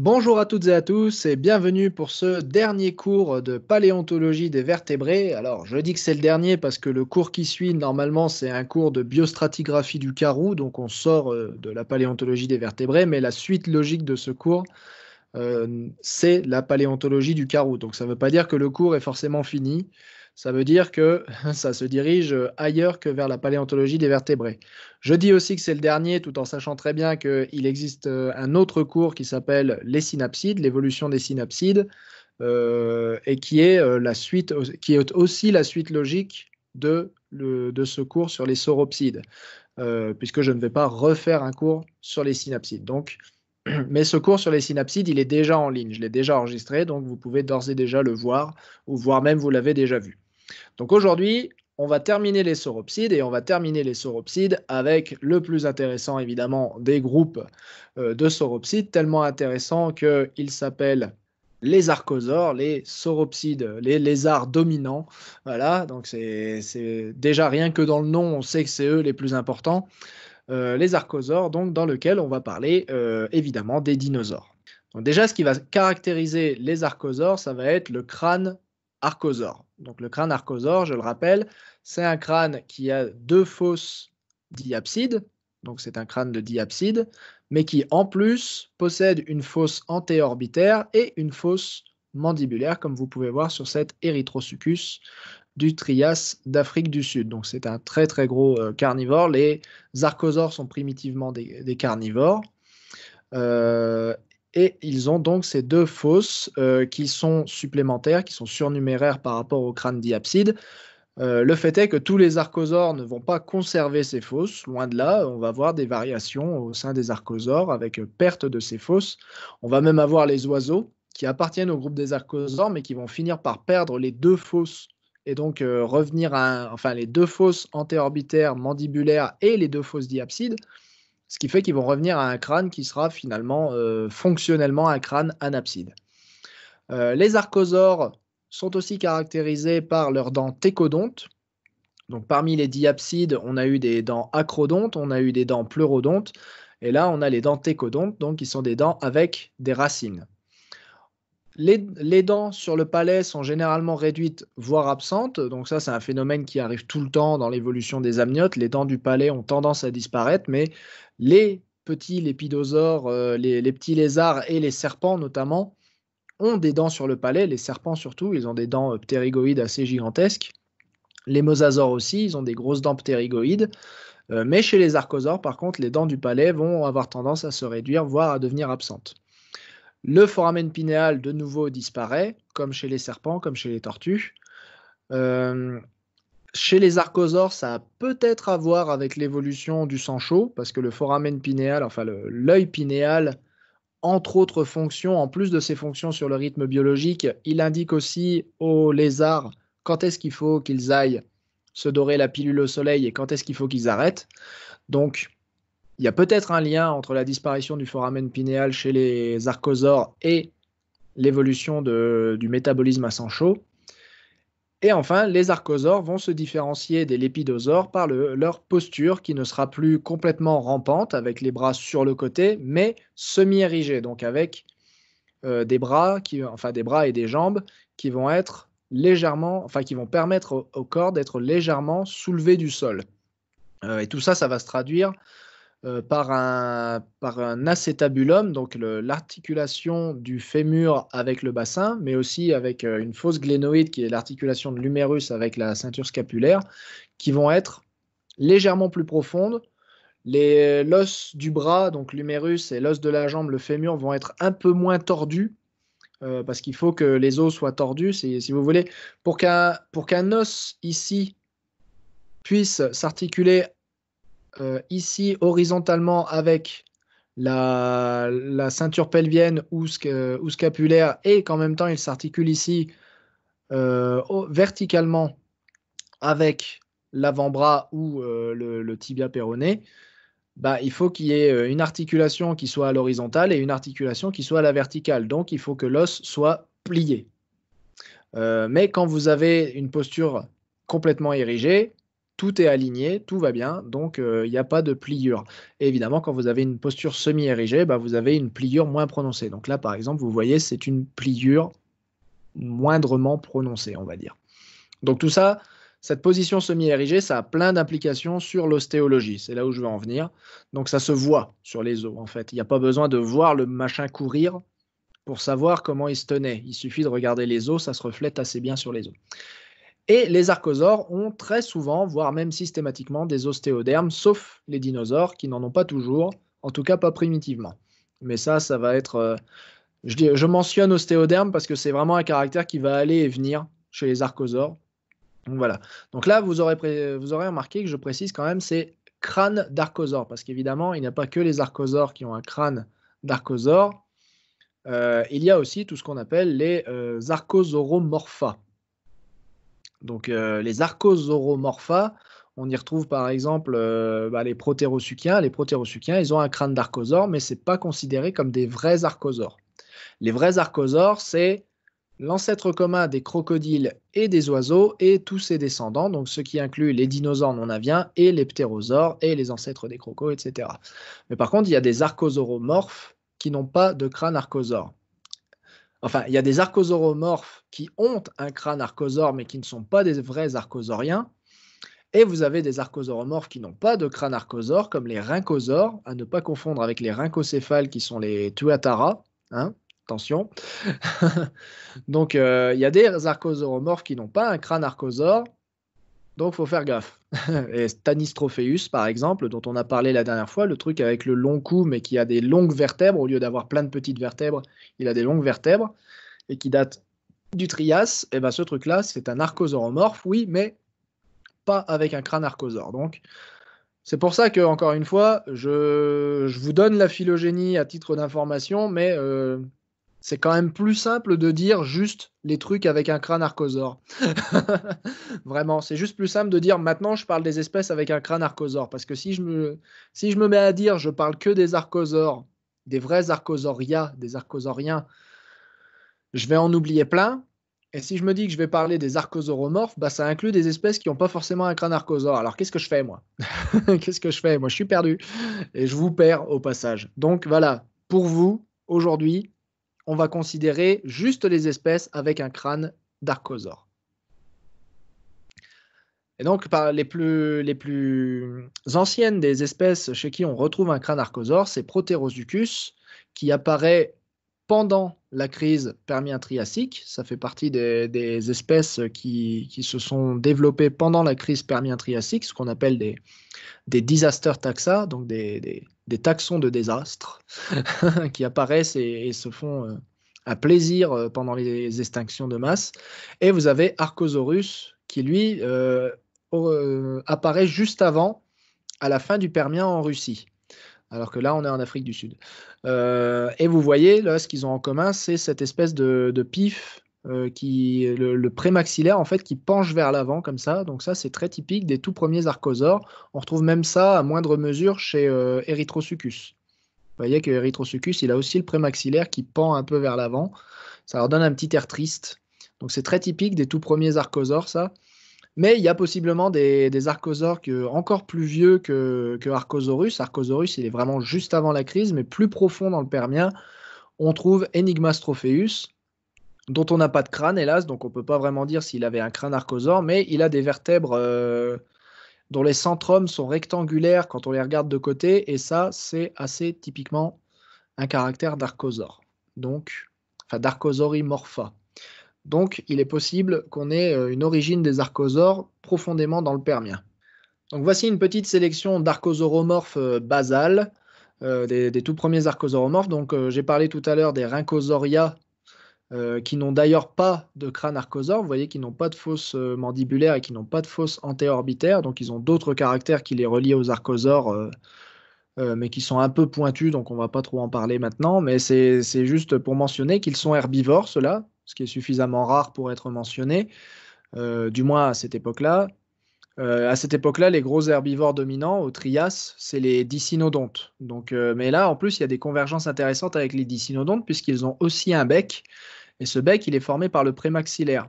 Bonjour à toutes et à tous et bienvenue pour ce dernier cours de paléontologie des vertébrés. Alors je dis que c'est le dernier parce que le cours qui suit normalement c'est un cours de biostratigraphie du carreau, donc on sort euh, de la paléontologie des vertébrés, mais la suite logique de ce cours euh, c'est la paléontologie du carreau. Donc ça ne veut pas dire que le cours est forcément fini ça veut dire que ça se dirige ailleurs que vers la paléontologie des vertébrés. Je dis aussi que c'est le dernier, tout en sachant très bien qu'il existe euh, un autre cours qui s'appelle les synapsides, l'évolution des synapsides, euh, et qui est, euh, la suite, qui est aussi la suite logique de, ce cours sur les sauropsides, puisque je ne vais pas refaire un cours sur les synapsides. Donc, mais ce cours sur les synapsides, il est déjà en ligne, je l'ai déjà enregistré, donc vous pouvez d'ores et déjà le voir, ou voire même vous l'avez déjà vu. Donc aujourd'hui, on va terminer les sauropsides et on va terminer les sauropsides avec le plus intéressant évidemment des groupes euh, de sauropsides, tellement intéressant qu'ils s'appellent les archosaures, les sauropsides, les lézards dominants. Voilà, donc c'est déjà rien que dans le nom, on sait que c'est eux les plus importants. Euh, les archosaures, donc dans lequel on va parler euh, évidemment des dinosaures. Donc déjà, ce qui va caractériser les archosaures, ça va être le crâne archosaure. Donc le crâne archosaur, je le rappelle, c'est un crâne qui a deux fosses diapsides, donc c'est un crâne de diapside, mais qui en plus possède une fosse antéorbitaire et une fosse mandibulaire, comme vous pouvez voir sur cet Erythrosuchus du Trias d'Afrique du Sud. Donc c'est un très très gros euh, carnivore. Les archosaures sont primitivement des, carnivores. Euh, et ils ont donc ces deux fosses euh, qui sont supplémentaires, qui sont surnuméraires par rapport au crâne diapside. Euh, le fait est que tous les archosaures ne vont pas conserver ces fosses, loin de là, on va voir des variations au sein des archosaures avec perte de ces fosses. On va même avoir les oiseaux qui appartiennent au groupe des archosaures mais qui vont finir par perdre les deux fosses et donc euh, revenir à enfin les deux fosses antéorbitaires mandibulaires et les deux fosses diapsides ce qui fait qu'ils vont revenir à un crâne qui sera finalement euh, fonctionnellement un crâne anapside. Euh, les archosaures sont aussi caractérisés par leurs dents técodontes. Donc parmi les diapsides, on a eu des dents acrodontes, on a eu des dents pleurodontes, et là on a les dents técodontes, donc qui sont des dents avec des racines les, dents sur le palais sont généralement réduites, voire absentes. Donc ça, c'est un phénomène qui arrive tout le temps dans l'évolution des amniotes. Les dents du palais ont tendance à disparaître, mais les petits lépidosaures, euh, les, petits lézards et les serpents notamment, ont des dents sur le palais. Les serpents surtout, ils ont des dents euh, ptérigoïdes assez gigantesques. Les mosasaures aussi, ils ont des grosses dents ptérigoïdes, euh, mais chez les archosaures, par contre, les dents du palais vont avoir tendance à se réduire, voire à devenir absentes. Le foramen pinéal, de nouveau, disparaît, comme chez les serpents, comme chez les tortues. Euh, chez les archosaures, ça a peut-être à voir avec l'évolution du sang chaud, parce que le foramen pinéal, enfin l'œil pinéal, entre autres fonctions, en plus de ses fonctions sur le rythme biologique, il indique aussi aux lézards quand est-ce qu'il faut qu'ils aillent se dorer la pilule au soleil et quand est-ce qu'il faut qu'ils arrêtent. Donc, il y a peut-être un lien entre la disparition du foramen pinéal chez les archosaures et l'évolution du métabolisme à sang chaud. Et enfin, les archosaures vont se différencier des lépidosaures par leur posture qui ne sera plus complètement rampante avec les bras sur le côté, mais semi-érigée, donc avec euh, des bras, qui, enfin des bras et des jambes qui vont être légèrement, enfin qui vont permettre au, corps d'être légèrement soulevé du sol. Euh, et tout ça, ça va se traduire euh, par, un, par un acétabulum, donc l'articulation du fémur avec le bassin, mais aussi avec euh, une fosse glénoïde qui est l'articulation de l'humérus avec la ceinture scapulaire, qui vont être légèrement plus profondes. L'os du bras, donc l'humérus, et l'os de la jambe, le fémur, vont être un peu moins tordus euh, parce qu'il faut que les os soient tordus. Si vous voulez, pour qu'un os ici puisse s'articuler euh, ici horizontalement avec la, ceinture pelvienne euh, ou, scapulaire et qu'en même temps il s'articule ici euh, verticalement avec l'avant-bras ou le, tibia péroné, bah, il faut qu'il y ait une articulation qui soit à l'horizontale et une articulation qui soit à la verticale. Donc il faut que l'os soit plié. mais quand vous avez une posture complètement érigée, tout est aligné, tout va bien, donc euh, il n'y a pas de pliure. évidemment, quand vous avez une posture semi-érigée, bah, vous avez une pliure moins prononcée. Donc là, par exemple, vous voyez, c'est une pliure moindrement prononcée, on va dire. Donc tout ça, cette position semi-érigée, ça a plein d'implications sur l'ostéologie. C'est là où je veux en venir. Donc ça se voit sur les os, en fait. Il n'y a pas besoin de voir le machin courir pour savoir comment il se tenait. Il suffit de regarder les os, ça se reflète assez bien sur les os. Et les archosaures ont très souvent, voire même systématiquement, des ostéodermes, sauf les dinosaures qui n'en ont pas toujours, en tout cas pas primitivement. Mais ça, ça va être. Euh, je, je mentionne ostéoderme parce que c'est vraiment un caractère qui va aller et venir chez les archosaures. Donc voilà. Donc là, vous aurez, vous aurez remarqué que je précise quand même, ces crânes d'archosaures, parce qu'évidemment, il n'y a pas que les archosaures qui ont un crâne d'archosaure. Euh, il y a aussi tout ce qu'on appelle les euh, donc euh, les archosauromorpha, on y retrouve par exemple euh, bah, les protérosuchiens. Les protérosuchiens, ils ont un crâne d'archosaure, mais ce n'est pas considéré comme des vrais archosaures. Les vrais archosaures, c'est l'ancêtre commun des crocodiles et des oiseaux et tous ses descendants, donc ce qui inclut les dinosaures non aviens et les ptérosaures et les ancêtres des crocos, etc. Mais par contre, il y a des archosauromorphes qui n'ont pas de crâne archosaure. Enfin, il y a des archosauromorphes qui ont un crâne archosaure, mais qui ne sont pas des vrais archosauriens. Et vous avez des archosauromorphes qui n'ont pas de crâne archosaure, comme les rhynchosaures, à ne pas confondre avec les rhincocéphales qui sont les tuatara. Hein, attention. Donc, euh, il y a des archosauromorphes qui n'ont pas un crâne archosaure, donc, faut faire gaffe. Et Stanis par exemple, dont on a parlé la dernière fois, le truc avec le long cou, mais qui a des longues vertèbres, au lieu d'avoir plein de petites vertèbres, il a des longues vertèbres, et qui date du Trias, et eh ben ce truc-là, c'est un archosauromorphe, oui, mais pas avec un crâne archosaure. Donc, c'est pour ça que, encore une fois, je, vous donne la phylogénie à titre d'information, mais euh, c'est quand même plus simple de dire juste les trucs avec un crâne archosaure. Vraiment, c'est juste plus simple de dire maintenant je parle des espèces avec un crâne archosaure. Parce que si je me, si je me mets à dire je parle que des archosaures, des vrais archosauria, des archosauriens, je vais en oublier plein. Et si je me dis que je vais parler des archosauromorphes, bah ça inclut des espèces qui n'ont pas forcément un crâne archosaure. Alors qu'est-ce que je fais moi Qu'est-ce que je fais Moi je suis perdu et je vous perds au passage. Donc voilà, pour vous, aujourd'hui, on va considérer juste les espèces avec un crâne d'archosaure. Et donc, par les plus, les plus anciennes des espèces chez qui on retrouve un crâne d'archosaure, c'est Proterosuchus, qui apparaît pendant la crise permien triasique Ça fait partie des, espèces qui, se sont développées pendant la crise permien triasique ce qu'on appelle des, des disaster taxa, donc des, des taxons de désastre qui apparaissent et, se font euh, à plaisir euh, pendant les extinctions de masse. Et vous avez Arcosaurus qui, lui, euh, apparaît juste avant, à la fin du Permien en Russie. Alors que là, on est en Afrique du Sud. et vous voyez, là, ce qu'ils ont en commun, c'est cette espèce de, de pif euh, qui, le, prémaxillaire en fait qui penche vers l'avant comme ça. Donc ça c'est très typique des tout premiers archosaures. On retrouve même ça à moindre mesure chez euh, Erythrosuchus. Vous voyez que Erythrosuchus il a aussi le prémaxillaire qui pend un peu vers l'avant. Ça leur donne un petit air triste. Donc c'est très typique des tout premiers archosaures ça. Mais il y a possiblement des, des archosaures encore plus vieux que, Archosaurus. Archosaurus, il est vraiment juste avant la crise, mais plus profond dans le Permien. On trouve Enigmas dont on n'a pas de crâne, hélas, donc on ne peut pas vraiment dire s'il avait un crâne archosaure, mais il a des vertèbres euh, dont les centromes sont rectangulaires quand on les regarde de côté, et ça, c'est assez typiquement un caractère d'archosaure, donc, enfin d'archosaurimorpha. Donc, il est possible qu'on ait euh, une origine des archosaures profondément dans le Permien. Donc, voici une petite sélection d'archosauromorphes euh, basales, des, tout premiers archosauromorphes. Donc, j'ai parlé tout à l'heure des Rhincosauria euh, qui n'ont d'ailleurs pas de crâne archosaure, vous voyez qu'ils n'ont pas de fosse euh, mandibulaire et qui n'ont pas de fosse antéorbitaire, donc ils ont d'autres caractères qui les relient aux archosaures, euh, mais qui sont un peu pointus, donc on va pas trop en parler maintenant, mais c'est juste pour mentionner qu'ils sont herbivores, ceux-là, ce qui est suffisamment rare pour être mentionné, du moins à cette époque-là. à cette époque-là, les gros herbivores dominants au Trias, c'est les dicynodontes. mais là, en plus, il y a des convergences intéressantes avec les dicynodontes, puisqu'ils ont aussi un bec, et ce bec, il est formé par le prémaxillaire.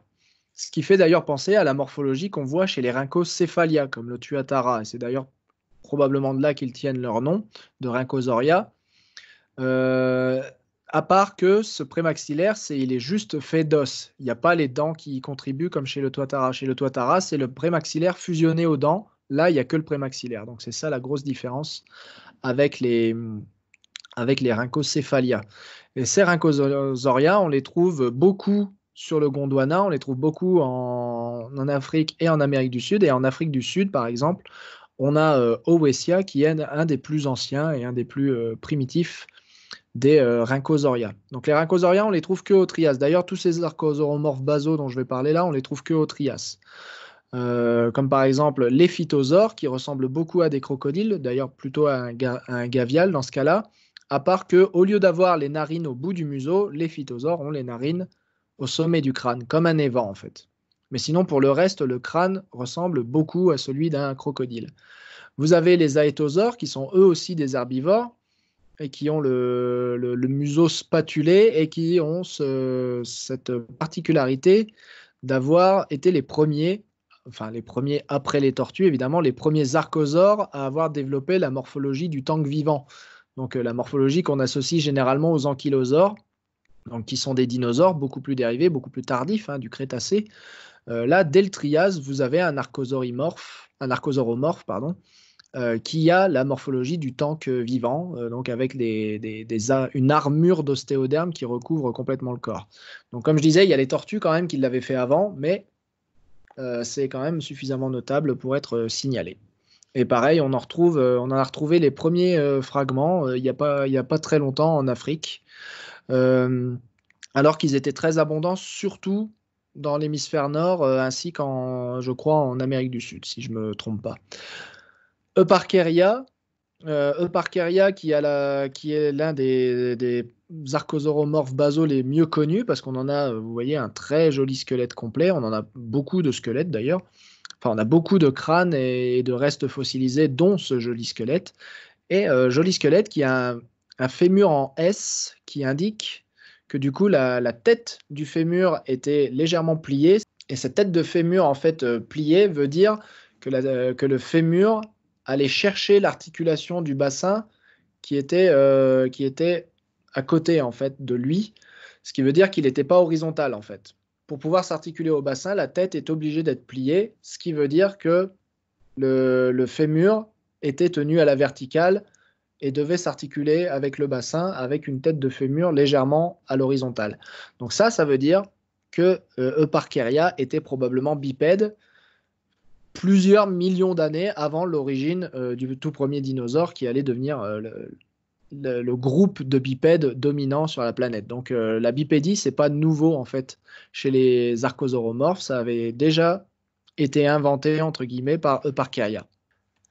Ce qui fait d'ailleurs penser à la morphologie qu'on voit chez les Rhyncocéphalia, comme le Tuatara. Et c'est d'ailleurs probablement de là qu'ils tiennent leur nom, de Rhynchosoria. Euh, à part que ce prémaxillaire, c'est, il est juste fait d'os. Il n'y a pas les dents qui y contribuent comme chez le Tuatara. Chez le Tuatara, c'est le prémaxillaire fusionné aux dents. Là, il n'y a que le prémaxillaire. Donc, c'est ça la grosse différence avec les, avec les ces Serrancosauria, on les trouve beaucoup sur le Gondwana, on les trouve beaucoup en, Afrique et en Amérique du Sud. Et en Afrique du Sud, par exemple, on a euh, qui est un des plus anciens et un des plus euh, primitifs des euh, Donc les Rhynchosauria, on les trouve que au Trias. D'ailleurs, tous ces archosauromorphes basaux dont je vais parler là, on les trouve que au Trias. Euh, comme par exemple les phytosaures qui ressemblent beaucoup à des crocodiles, d'ailleurs plutôt à un, à un gavial dans ce cas-là. À part que, au lieu d'avoir les narines au bout du museau, les phytosaures ont les narines au sommet du crâne, comme un évent en fait. Mais sinon, pour le reste, le crâne ressemble beaucoup à celui d'un crocodile. Vous avez les aétosaures, qui sont eux aussi des herbivores, et qui ont le, museau spatulé, et qui ont cette particularité d'avoir été les premiers, enfin les premiers après les tortues, évidemment, les premiers archosaures à avoir développé la morphologie du tank vivant donc euh, la morphologie qu'on associe généralement aux ankylosaures, donc qui sont des dinosaures beaucoup plus dérivés, beaucoup plus tardifs hein, du Crétacé. Euh, là, dès le Trias, vous avez un archosauromorphe, un pardon, euh, qui a la morphologie du tank vivant, donc avec une armure d'ostéoderme qui recouvre complètement le corps. Donc, comme je disais, il y a les tortues quand même qui l'avaient fait avant, mais c'est quand même suffisamment notable pour être signalé. Et pareil, euh, on en a retrouvé les premiers euh, fragments euh, il n'y a, pas, très longtemps en Afrique, alors qu'ils étaient très abondants, surtout dans l'hémisphère nord, ainsi qu'en, je crois, en Amérique du Sud, si je ne me trompe pas. Euparkeria, euh, qui, est l'un des, des archosauromorphes basaux les mieux connus, parce qu'on en a, vous voyez, un très joli squelette complet, on en a beaucoup de squelettes d'ailleurs. Enfin, on a beaucoup de crânes et de restes fossilisés, dont ce joli squelette. Et euh, joli squelette qui a un, fémur en S qui indique que du coup la, tête du fémur était légèrement pliée. Et cette tête de fémur en fait euh, pliée veut dire que, euh, que le fémur allait chercher l'articulation du bassin qui était, qui était à côté en fait de lui. Ce qui veut dire qu'il n'était pas horizontal en fait pour pouvoir s'articuler au bassin, la tête est obligée d'être pliée, ce qui veut dire que le, fémur était tenu à la verticale et devait s'articuler avec le bassin avec une tête de fémur légèrement à l'horizontale. Donc ça, ça veut dire que euh, Euparkeria était probablement bipède plusieurs millions d'années avant l'origine euh, du tout premier dinosaure qui allait devenir euh, le, le, groupe de bipèdes dominant sur la planète. Donc euh, la bipédie, c'est pas nouveau en fait chez les archosauromorphes, ça avait déjà été inventé entre guillemets par Kaya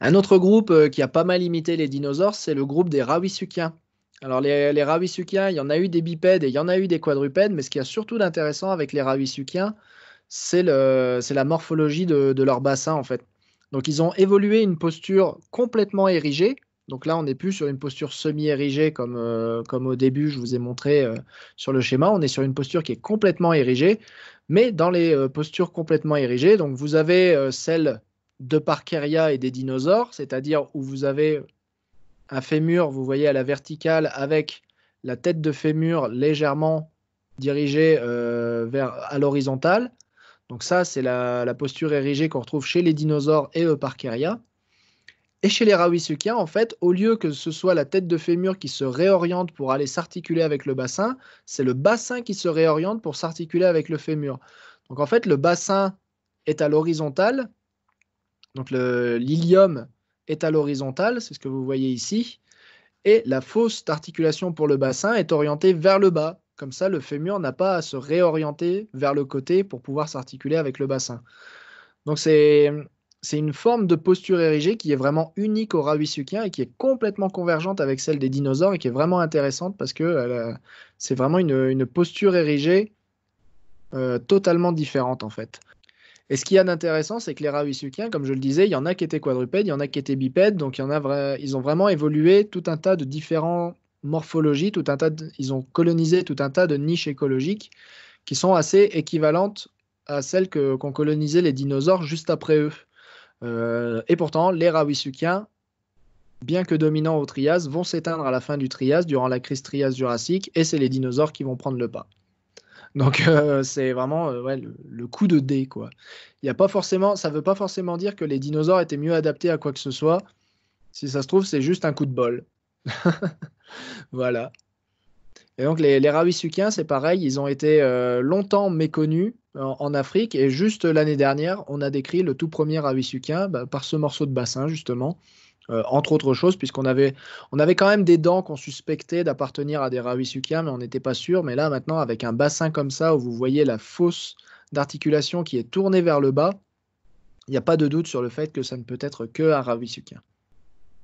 Un autre groupe euh, qui a pas mal imité les dinosaures, c'est le groupe des Rawisukiens. Alors les, les il y en a eu des bipèdes et il y en a eu des quadrupèdes, mais ce qui a surtout d'intéressant avec les rawisukiens, c'est la morphologie de, de leur bassin en fait. Donc ils ont évolué une posture complètement érigée, donc là, on n'est plus sur une posture semi-érigée comme, euh, comme au début, je vous ai montré euh, sur le schéma. On est sur une posture qui est complètement érigée, mais dans les euh, postures complètement érigées, donc vous avez celle de Parkeria et des dinosaures, c'est-à-dire où vous avez un fémur, vous voyez, à la verticale avec la tête de fémur légèrement dirigée vers, à l'horizontale. Donc ça, c'est la, la, posture érigée qu'on retrouve chez les dinosaures et Euparkeria. Et chez les Rawisukiens, en fait, au lieu que ce soit la tête de fémur qui se réoriente pour aller s'articuler avec le bassin, c'est le bassin qui se réoriente pour s'articuler avec le fémur. Donc en fait, le bassin est à l'horizontale, donc l'ilium est à l'horizontale, c'est ce que vous voyez ici, et la fausse articulation pour le bassin est orientée vers le bas. Comme ça, le fémur n'a pas à se réorienter vers le côté pour pouvoir s'articuler avec le bassin. Donc c'est c'est une forme de posture érigée qui est vraiment unique aux huissuquiens et qui est complètement convergente avec celle des dinosaures et qui est vraiment intéressante parce que euh, c'est vraiment une, posture érigée euh, totalement différente en fait. Et ce qu'il y a d'intéressant, c'est que les rawisuquiens, comme je le disais, il y en a qui étaient quadrupèdes, il y en a qui étaient bipèdes, donc ils ont vraiment évolué tout un tas de différentes morphologies, tout un tas ils ont colonisé tout un tas de niches écologiques qui sont assez équivalentes à celles qu'ont colonisé les dinosaures juste après eux. Euh, et pourtant, les Rawisukiens, bien que dominants au Trias, vont s'éteindre à la fin du Trias, durant la crise Trias-Jurassique, et c'est les dinosaures qui vont prendre le pas. Donc euh, c'est vraiment euh, le, coup de dé quoi. Il a pas forcément, ça veut pas forcément dire que les dinosaures étaient mieux adaptés à quoi que ce soit. Si ça se trouve, c'est juste un coup de bol. voilà. Et donc les, les c'est pareil, ils ont été longtemps méconnus en Afrique. Et juste l'année dernière, on a décrit le tout premier Awisuka bah, par ce morceau de bassin, justement. Euh, entre autres choses, puisqu'on avait, on avait quand même des dents qu'on suspectait d'appartenir à des Rawisukiens, mais on n'était pas sûr. Mais là, maintenant, avec un bassin comme ça, où vous voyez la fosse d'articulation qui est tournée vers le bas, il n'y a pas de doute sur le fait que ça ne peut être que un Ravisukien.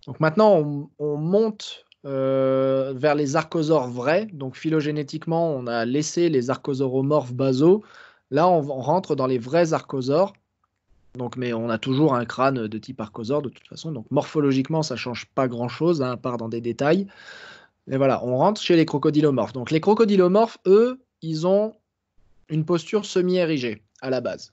Donc maintenant, on, monte euh, vers les archosaures vrais. Donc phylogénétiquement, on a laissé les archosauromorphes basaux Là, on, rentre dans les vrais archosaures. Donc, mais on a toujours un crâne de type archosaure de toute façon. Donc morphologiquement, ça change pas grand-chose, hein, à part dans des détails. Mais voilà, on rentre chez les crocodilomorphes. Donc les crocodilomorphes, eux, ils ont une posture semi-érigée à la base.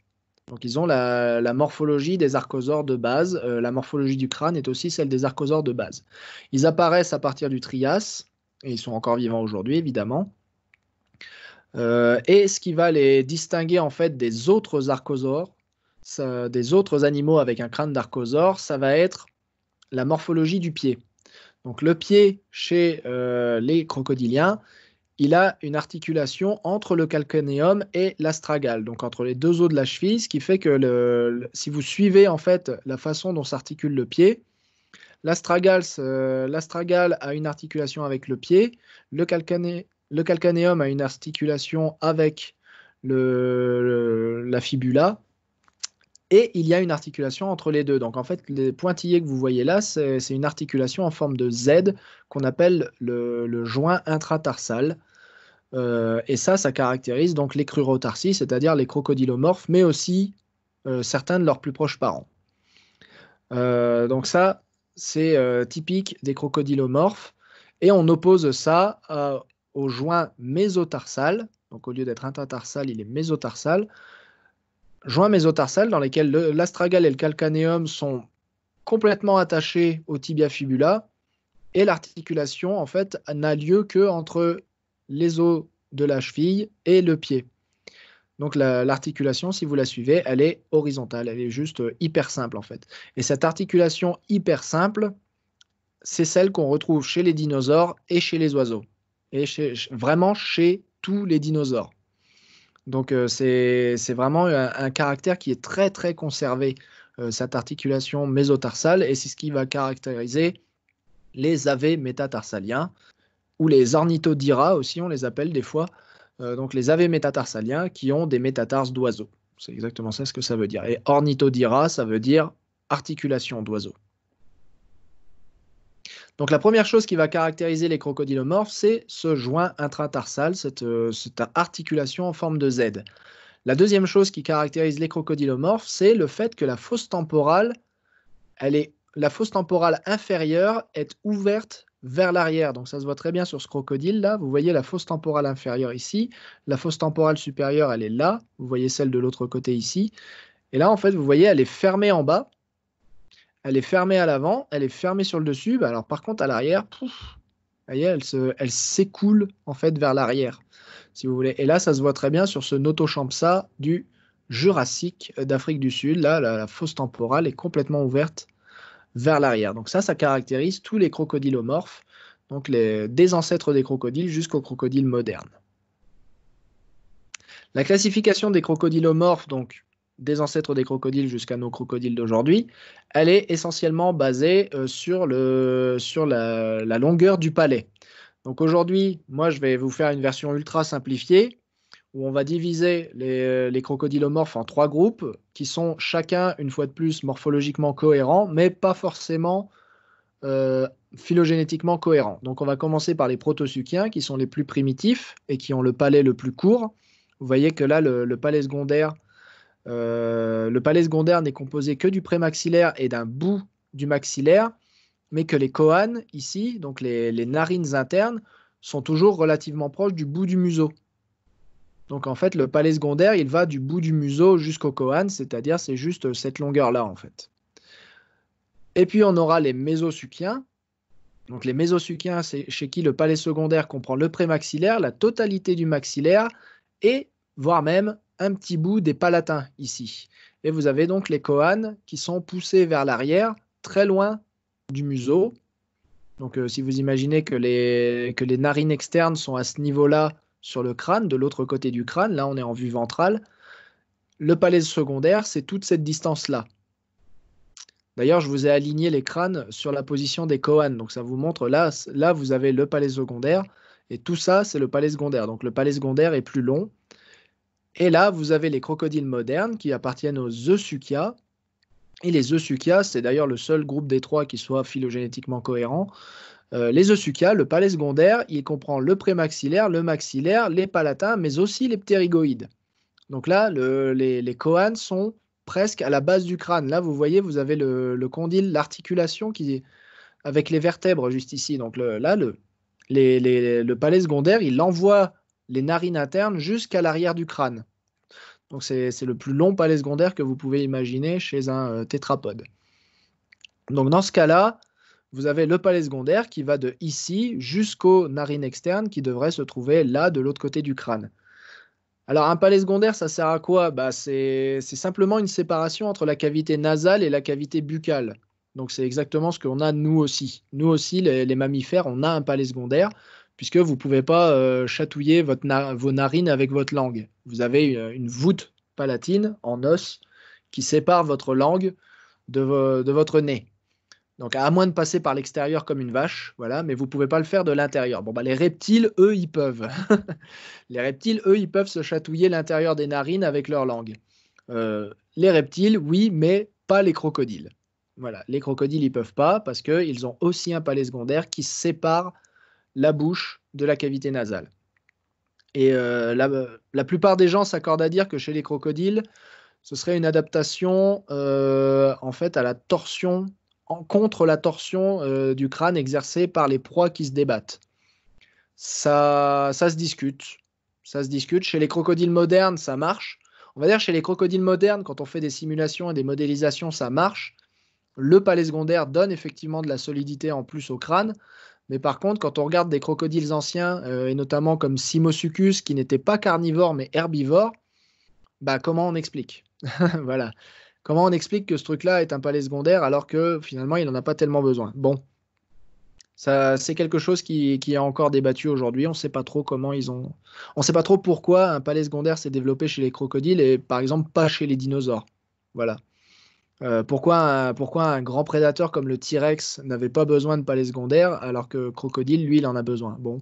Donc ils ont la, morphologie des archosaures de base. Euh, la morphologie du crâne est aussi celle des archosaures de base. Ils apparaissent à partir du Trias, et ils sont encore vivants aujourd'hui évidemment. Euh, et ce qui va les distinguer en fait des autres archosaures, des autres animaux avec un crâne d'archosaure, ça va être la morphologie du pied. Donc le pied chez euh, les crocodiliens, il a une articulation entre le calcaneum et l'astragale, donc entre les deux os de la cheville, ce qui fait que si vous suivez en fait la façon dont s'articule le pied, l'astragale euh, a une articulation avec le pied, le, calcanéum le calcaneum a une articulation avec la fibula, et il y a une articulation entre les deux. Donc en fait, les pointillés que vous voyez là, c'est une articulation en forme de Z qu'on appelle le, joint intratarsal. Euh, et ça, ça caractérise donc les crurotarsies, c'est-à-dire les crocodilomorphes, mais aussi euh, certains de leurs plus proches parents. Euh, donc ça, c'est typique des crocodilomorphes. Et on oppose ça à, au joint mésotarsal, donc au lieu d'être intatarsal, il est mésotarsal, joint mésotarsal dans lesquels l'astragal et le calcaneum sont complètement attachés au tibia fibula et l'articulation en fait n'a lieu que entre les os de la cheville et le pied. Donc l'articulation, si vous la suivez, elle est horizontale, elle est juste euh, hyper simple en fait. Et cette articulation hyper simple, c'est celle qu'on retrouve chez les dinosaures et chez les oiseaux et vraiment chez tous les dinosaures. Donc euh, c'est c'est vraiment un, caractère qui est très très conservé, euh, cette articulation mésotarsale, et c'est ce qui va caractériser les avés métatarsaliens, ou les ornithodira aussi, on les appelle des fois, euh, donc les avés métatarsaliens qui ont des métatarses d'oiseaux. C'est exactement ça ce que ça veut dire. Et ornithodira, ça veut dire articulation d'oiseaux. Donc la première chose qui va caractériser les crocodilomorphes, c'est ce joint intratarsal, euh, cette, articulation en forme de Z. La deuxième chose qui caractérise les crocodilomorphes, c'est le fait que la fosse temporale, la fosse temporale inférieure est ouverte vers l'arrière. Donc ça se voit très bien sur ce crocodile là. Vous voyez la fosse temporale inférieure ici, la fosse temporale supérieure elle est là. Vous voyez celle de l'autre côté ici. Et là en fait vous voyez elle est fermée en bas. Elle est fermée à l'avant, elle est fermée sur le dessus. Bah, alors par contre à l'arrière, elle elle s'écoule en fait vers l'arrière, si vous voulez. Et là, ça se voit très bien sur ce Notochampsa du Jurassique d'Afrique du Sud. Là, la, fosse temporale est complètement ouverte vers l'arrière. Donc ça, ça caractérise tous les crocodilomorphes, donc les, des ancêtres des crocodiles jusqu'aux crocodiles modernes. La classification des crocodilomorphes, donc des ancêtres des crocodiles jusqu'à nos crocodiles d'aujourd'hui, elle est essentiellement basée euh, sur, le, sur la, longueur du palais. Donc aujourd'hui, moi, je vais vous faire une version ultra simplifiée où on va diviser les, euh, crocodilomorphes en trois groupes qui sont chacun, une fois de plus, morphologiquement cohérents, mais pas forcément euh, phylogénétiquement cohérents. Donc on va commencer par les protosuchiens qui sont les plus primitifs et qui ont le palais le plus court. Vous voyez que là, le palais secondaire euh, le palais secondaire n'est composé que du prémaxillaire et d'un bout du maxillaire, mais que les coanes, ici, donc les, narines internes, sont toujours relativement proches du bout du museau. Donc en fait, le palais secondaire, il va du bout du museau jusqu'au coan, c'est-à-dire c'est juste cette longueur-là en fait. Et puis on aura les mésosuchiens. Donc les mésosuchiens, c'est chez qui le palais secondaire comprend le prémaxillaire, la totalité du maxillaire et voire même un petit bout des palatins ici. Et vous avez donc les coanes qui sont poussés vers l'arrière, très loin du museau. Donc euh, si vous imaginez que les, que les narines externes sont à ce niveau-là sur le crâne, de l'autre côté du crâne, là on est en vue ventrale, le palais secondaire, c'est toute cette distance-là. D'ailleurs, je vous ai aligné les crânes sur la position des coanes, Donc ça vous montre là, là vous avez le palais secondaire et tout ça, c'est le palais secondaire. Donc le palais secondaire est plus long et là, vous avez les crocodiles modernes qui appartiennent aux Eusuchia. Et les Eusuchia, c'est d'ailleurs le seul groupe des trois qui soit phylogénétiquement cohérent. Euh, les Eusuchia, le palais secondaire, il comprend le prémaxillaire, le maxillaire, les palatins, mais aussi les ptérygoïdes. Donc là, les, les sont presque à la base du crâne. Là, vous voyez, vous avez le, condyle, l'articulation qui avec les vertèbres juste ici. Donc là, le, le palais secondaire, il envoie les narines internes jusqu'à l'arrière du crâne. Donc c'est le plus long palais secondaire que vous pouvez imaginer chez un euh, tétrapode. Donc dans ce cas-là, vous avez le palais secondaire qui va de ici jusqu'aux narines externes qui devraient se trouver là de l'autre côté du crâne. Alors un palais secondaire, ça sert à quoi bah, C'est simplement une séparation entre la cavité nasale et la cavité buccale. Donc c'est exactement ce qu'on a nous aussi. Nous aussi, les, mammifères, on a un palais secondaire puisque vous ne pouvez pas euh, chatouiller vos narines avec votre langue. Vous avez euh, une, voûte palatine en os qui sépare votre langue de, votre nez. Donc à moins de passer par l'extérieur comme une vache, voilà, mais vous ne pouvez pas le faire de l'intérieur. Bon bah, les reptiles, eux, ils peuvent. les reptiles, eux, ils peuvent se chatouiller l'intérieur des narines avec leur langue. Euh, les reptiles, oui, mais pas les crocodiles. Voilà, les crocodiles, ils peuvent pas parce qu'ils ont aussi un palais secondaire qui sépare la bouche de la cavité nasale. Et euh, la, plupart des gens s'accordent à dire que chez les crocodiles, ce serait une adaptation euh, en fait à la torsion, en, contre la torsion euh, du crâne exercée par les proies qui se débattent. Ça, ça se discute. Ça se discute. Chez les crocodiles modernes, ça marche. On va dire chez les crocodiles modernes, quand on fait des simulations et des modélisations, ça marche. Le palais secondaire donne effectivement de la solidité en plus au crâne, mais par contre, quand on regarde des crocodiles anciens, euh, et notamment comme Simosuchus, qui n'était pas carnivore mais herbivore, bah comment on explique Voilà. Comment on explique que ce truc-là est un palais secondaire alors que finalement il n'en a pas tellement besoin Bon, ça, c'est quelque chose qui, est encore débattu aujourd'hui. On ne sait pas trop comment ils ont. On sait pas trop pourquoi un palais secondaire s'est développé chez les crocodiles et par exemple pas chez les dinosaures. Voilà. Euh, pourquoi, un, grand prédateur comme le T-Rex n'avait pas besoin de palais secondaires alors que Crocodile, lui, il en a besoin Bon,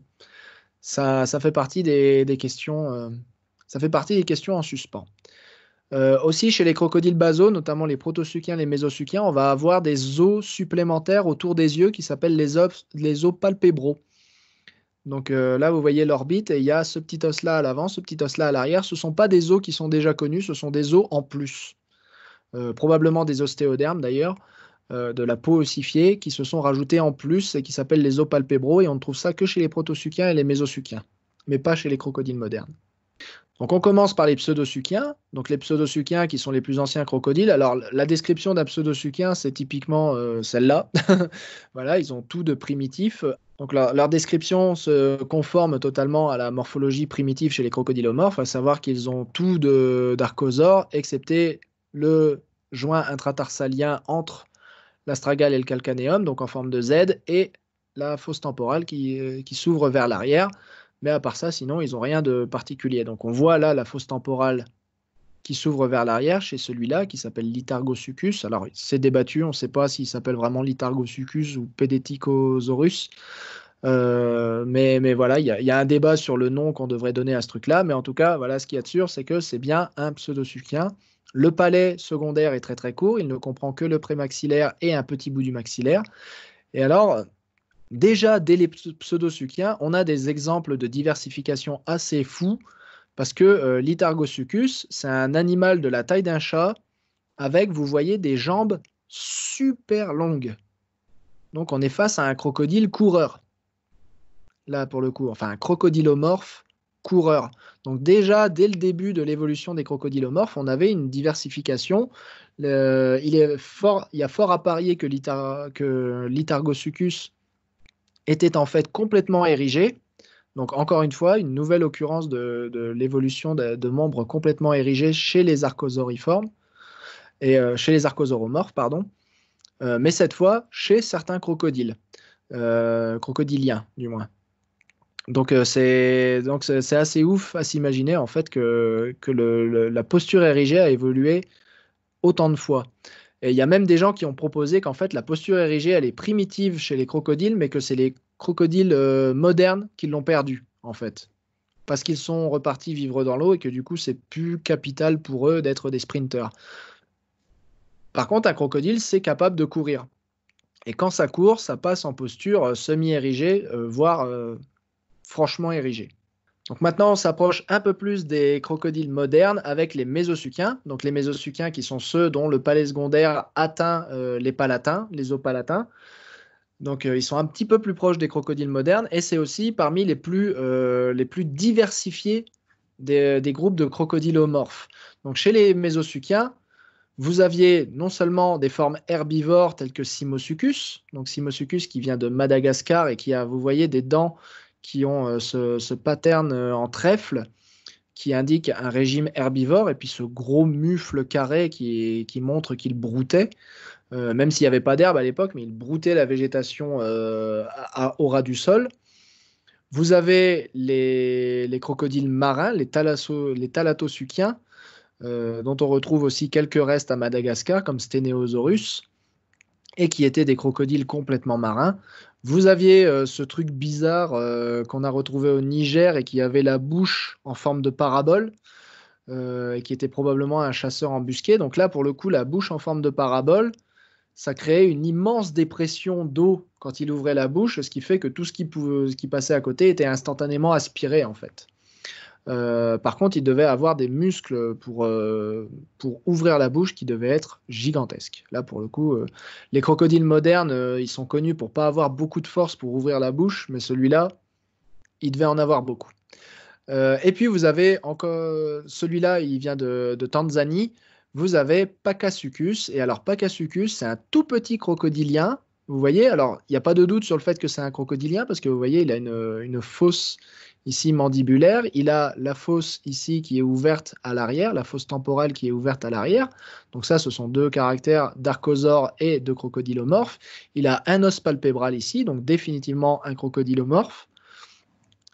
ça, fait partie des, questions. Euh, ça fait partie des questions en suspens. Euh, aussi, chez les crocodiles basaux, notamment les protosuchiens, les mésosuchiens, on va avoir des os supplémentaires autour des yeux qui s'appellent les os, les Donc là, vous voyez l'orbite et il y a ce petit os là à l'avant, ce petit os là à l'arrière. Ce ne sont pas des os qui sont déjà connus, ce sont des os en plus. Euh, probablement des ostéodermes d'ailleurs, euh, de la peau ossifiée, qui se sont rajoutés en plus et qui s'appellent les opalpébros, et on ne trouve ça que chez les protosuchiens et les mésosuchiens, mais pas chez les crocodiles modernes. Donc on commence par les pseudosuchiens, donc les pseudosuchiens qui sont les plus anciens crocodiles. Alors la description d'un pseudosuchien, c'est typiquement euh, celle-là. voilà, ils ont tout de primitif. Donc leur, leur, description se conforme totalement à la morphologie primitive chez les crocodilomorphes, à savoir qu'ils ont tout d'archosaures, excepté le joint intratarsalien entre l'astragale et le calcanéum, donc en forme de Z, et la fosse temporale qui, euh, s'ouvre vers l'arrière. Mais à part ça, sinon, ils n'ont rien de particulier. Donc on voit là la fosse temporale qui s'ouvre vers l'arrière chez celui-là, qui s'appelle l'ithargosuccus. Alors c'est débattu, on ne sait pas s'il s'appelle vraiment lithargosuccus ou Pedeticosaurus. Euh, mais, voilà, il y, a un débat sur le nom qu'on devrait donner à ce truc-là. Mais en tout cas, voilà, ce qu'il y a de sûr, c'est que c'est bien un pseudosuchien le palais secondaire est très très court, il ne comprend que le prémaxillaire et un petit bout du maxillaire. Et alors, déjà dès les pseudosuchiens, on a des exemples de diversification assez fous parce que euh, l'Itargosuchus, c'est un animal de la taille d'un chat avec, vous voyez, des jambes super longues. Donc on est face à un crocodile coureur. Là, pour le coup, enfin un crocodilomorphe coureur. Donc déjà, dès le début de l'évolution des crocodilomorphes, on avait une diversification. Euh, il, est fort, il y a fort à parier que, l'itar, l'Itargosuchus était en fait complètement érigé. Donc encore une fois, une nouvelle occurrence de, l'évolution de, membres complètement érigés chez les archosauriformes et euh, chez les archosauromorphes, pardon. Euh, mais cette fois chez certains crocodiles, crocodiliens du moins. Euh, donc c'est donc c'est assez ouf à s'imaginer en fait que, la posture érigée a évolué autant de fois. Et il y a même des gens qui ont proposé qu'en fait la posture érigée elle est primitive chez les crocodiles, mais que c'est les crocodiles euh, modernes qui l'ont perdue en fait, parce qu'ils sont repartis vivre dans l'eau et que du coup c'est plus capital pour eux d'être des sprinteurs. Par contre, un crocodile c'est capable de courir. Et quand ça court, ça passe en posture euh, semi-érigée, voire franchement érigé. Donc maintenant, on s'approche un peu plus des crocodiles modernes avec les mésosuchiens. Donc les mésosuchiens qui sont ceux dont le palais secondaire atteint euh, les palatins, les palatins. Donc euh, ils sont un petit peu plus proches des crocodiles modernes et c'est aussi parmi les plus, euh, les plus diversifiés des, groupes de crocodilomorphes. Donc chez les mésosuchiens, vous aviez non seulement des formes herbivores telles que Simosuchus, donc Simosuchus qui vient de Madagascar et qui a, vous voyez, des dents qui ont euh, ce, pattern euh, en trèfle qui indique un régime herbivore et puis ce gros mufle carré qui, montre qu'il broutait. Euh, même s'il n'y avait pas d'herbe à l'époque, mais il broutait la végétation au ras du sol. Vous avez les, crocodiles marins, les, les thalatosuchiens, dont on retrouve aussi quelques restes à Madagascar, comme Steneosaurus et qui étaient des crocodiles complètement marins. Vous aviez euh, ce truc bizarre euh, qu'on a retrouvé au Niger et qui avait la bouche en forme de parabole. Euh, et qui était probablement un chasseur embusqué. Donc là, pour le coup, la bouche en forme de parabole, ça créait une immense dépression d'eau quand il ouvrait la bouche, ce qui fait que tout ce qui, ce qui passait à côté était instantanément aspiré, en fait. Euh, par contre, il devait avoir des muscles euh, pour, ouvrir la bouche qui devaient être gigantesques. Là, pour le coup, euh, les crocodiles modernes, ils sont connus pour pas avoir beaucoup de force pour ouvrir la bouche, mais celui-là, il devait en avoir beaucoup. et puis, vous avez encore celui-là, il vient de, Tanzanie. Vous avez Pacasucus. Et alors, Pacasucus, c'est un tout petit crocodilien. Vous voyez, alors, il n'y a pas de doute sur le fait que c'est un crocodilien, parce que vous voyez, il a une fausse ici mandibulaire, il a la fosse ici qui est ouverte à l'arrière, la fosse temporale qui est ouverte à l'arrière. Donc ça, ce sont deux caractères d'archosaure et de crocodilomorphe. Il a un os palpébral ici, donc définitivement un crocodilomorphe.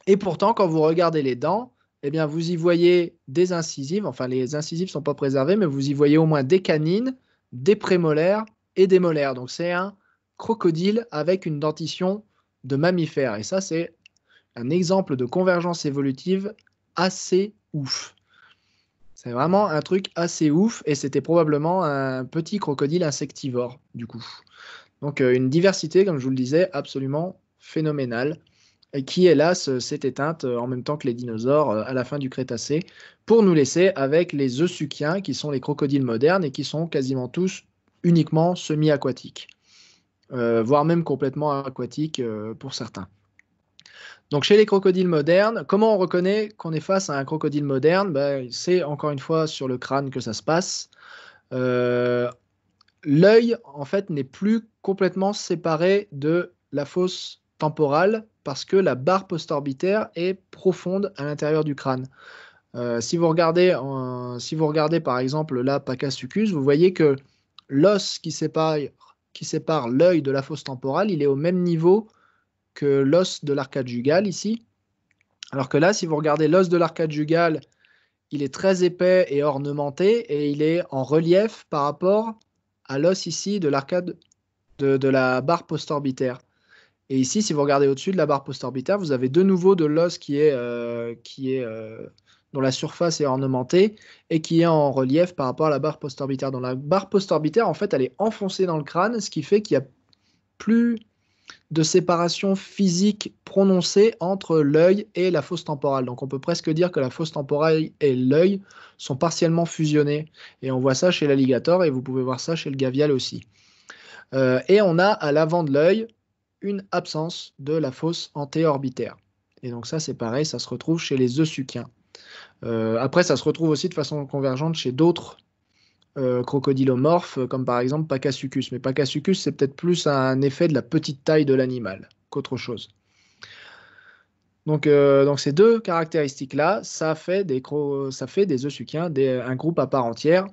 Et pourtant, quand vous regardez les dents, eh bien, vous y voyez des incisives. Enfin, les incisives ne sont pas préservées, mais vous y voyez au moins des canines, des prémolaires et des molaires. Donc, c'est un crocodile avec une dentition de mammifère. Et ça, c'est un exemple de convergence évolutive assez ouf. C'est vraiment un truc assez ouf et c'était probablement un petit crocodile insectivore du coup. Donc euh, une diversité, comme je vous le disais, absolument phénoménale et qui hélas s'est éteinte euh, en même temps que les dinosaures euh, à la fin du Crétacé pour nous laisser avec les eusuchiens qui sont les crocodiles modernes et qui sont quasiment tous uniquement semi-aquatiques, voire même complètement aquatiques pour certains. Donc chez les crocodiles modernes, comment on reconnaît qu'on est face à un crocodile moderne ben, C'est encore une fois sur le crâne que ça se passe. Euh, l'œil, en fait, n'est plus complètement séparé de la fosse temporale parce que la barre postorbitaire est profonde à l'intérieur du crâne. Euh, si, vous regardez, si vous regardez par exemple la Pacasucus, vous voyez que l'os qui sépare, qui sépare l'œil de la fosse temporale, il est au même niveau que l'os de l'arcade jugale ici. Alors que là, si vous regardez l'os de l'arcade jugale, il est très épais et ornementé et il est en relief par rapport à l'os ici de l'arcade de, la barre postorbitaire. Et ici, si vous regardez au-dessus de la barre postorbitaire, vous avez de nouveau de l'os qui est, euh, qui est euh, dont la surface est ornementée et qui est en relief par rapport à la barre postorbitaire. Donc la barre postorbitaire, en fait, elle est enfoncée dans le crâne, ce qui fait qu'il n'y a plus de séparation physique prononcée entre l'œil et la fosse temporale. Donc on peut presque dire que la fosse temporale et l'œil sont partiellement fusionnés. Et on voit ça chez l'alligator et vous pouvez voir ça chez le gavial aussi. Euh, et on a à l'avant de l'œil une absence de la fosse antéorbitaire. Et donc ça c'est pareil, ça se retrouve chez les œufs euh, après ça se retrouve aussi de façon convergente chez d'autres euh, crocodilomorphe crocodilomorphes, euh, comme par exemple Pacasucus. Mais Pacasucus, c'est peut-être plus un effet de la petite taille de l'animal qu'autre chose. Donc, euh, donc, ces deux caractéristiques-là, ça fait des, ça fait des un groupe à part entière.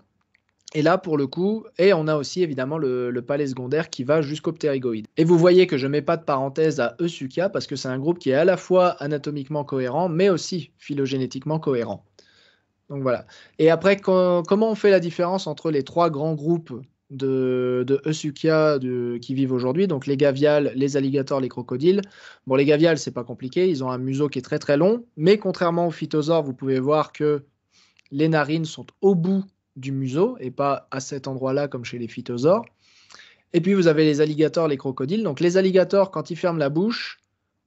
Et là, pour le coup, et on a aussi évidemment le, palais secondaire qui va jusqu'au ptérygoïde. Et vous voyez que je ne mets pas de parenthèse à Eusuchia, parce que c'est un groupe qui est à la fois anatomiquement cohérent, mais aussi phylogénétiquement cohérent voilà. Et après, comment on fait la différence entre les trois grands groupes de, de qui vivent aujourd'hui, donc les gaviales, les alligators, les crocodiles. Bon, les gaviales, c'est pas compliqué, ils ont un museau qui est très très long, mais contrairement aux phytosaures, vous pouvez voir que les narines sont au bout du museau et pas à cet endroit-là comme chez les phytosaures. Et puis vous avez les alligators, les crocodiles. Donc les alligators, quand ils ferment la bouche,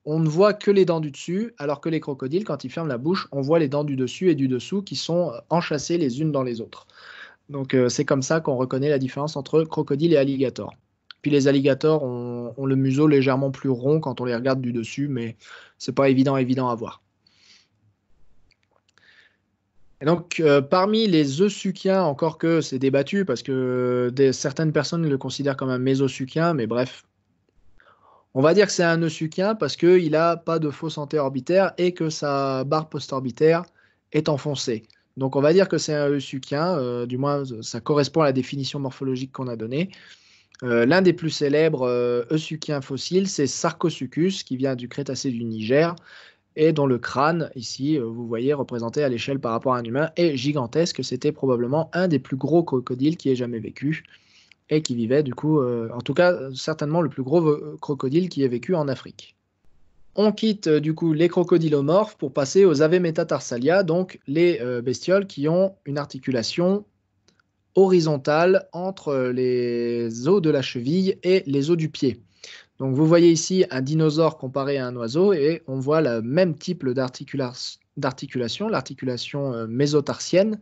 on ne voit que les dents du dessus, alors que les crocodiles, quand ils ferment la bouche, on voit les dents du dessus et du dessous qui sont euh, enchâssées les unes dans les autres. Donc euh, c'est comme ça qu'on reconnaît la différence entre crocodile et alligator. Puis les alligators ont, le museau légèrement plus rond quand on les regarde du dessus, mais c'est pas évident évident à voir. Et donc euh, parmi les eusuchiens, encore que c'est débattu parce que certaines personnes le considèrent comme un mésosuchien, mais bref, on va dire que c'est un Eusuchien parce qu'il n'a pas de fausse santé orbitaire et que sa barre post-orbitaire est enfoncée. Donc on va dire que c'est un Eusuchien, du moins euh, ça correspond à la définition morphologique qu'on a donnée. Euh, l'un des plus célèbres Eusuchiens fossiles, c'est Sarcosuchus, qui vient du Crétacé du Niger, et dont le crâne, ici, euh, vous voyez, représenté à l'échelle par rapport à un humain, est gigantesque. C'était probablement un des plus gros crocodiles qui ait jamais vécu et qui vivait du coup, euh, en tout cas certainement le plus gros crocodile qui ait vécu en Afrique. On quitte euh, du coup les crocodilomorphes pour passer aux Ave metatarsalia, donc les euh, bestioles qui ont une articulation horizontale entre les os de la cheville et les os du pied. Donc vous voyez ici un dinosaure comparé à un oiseau et on voit le même type d'articulation, l'articulation mésotarsienne.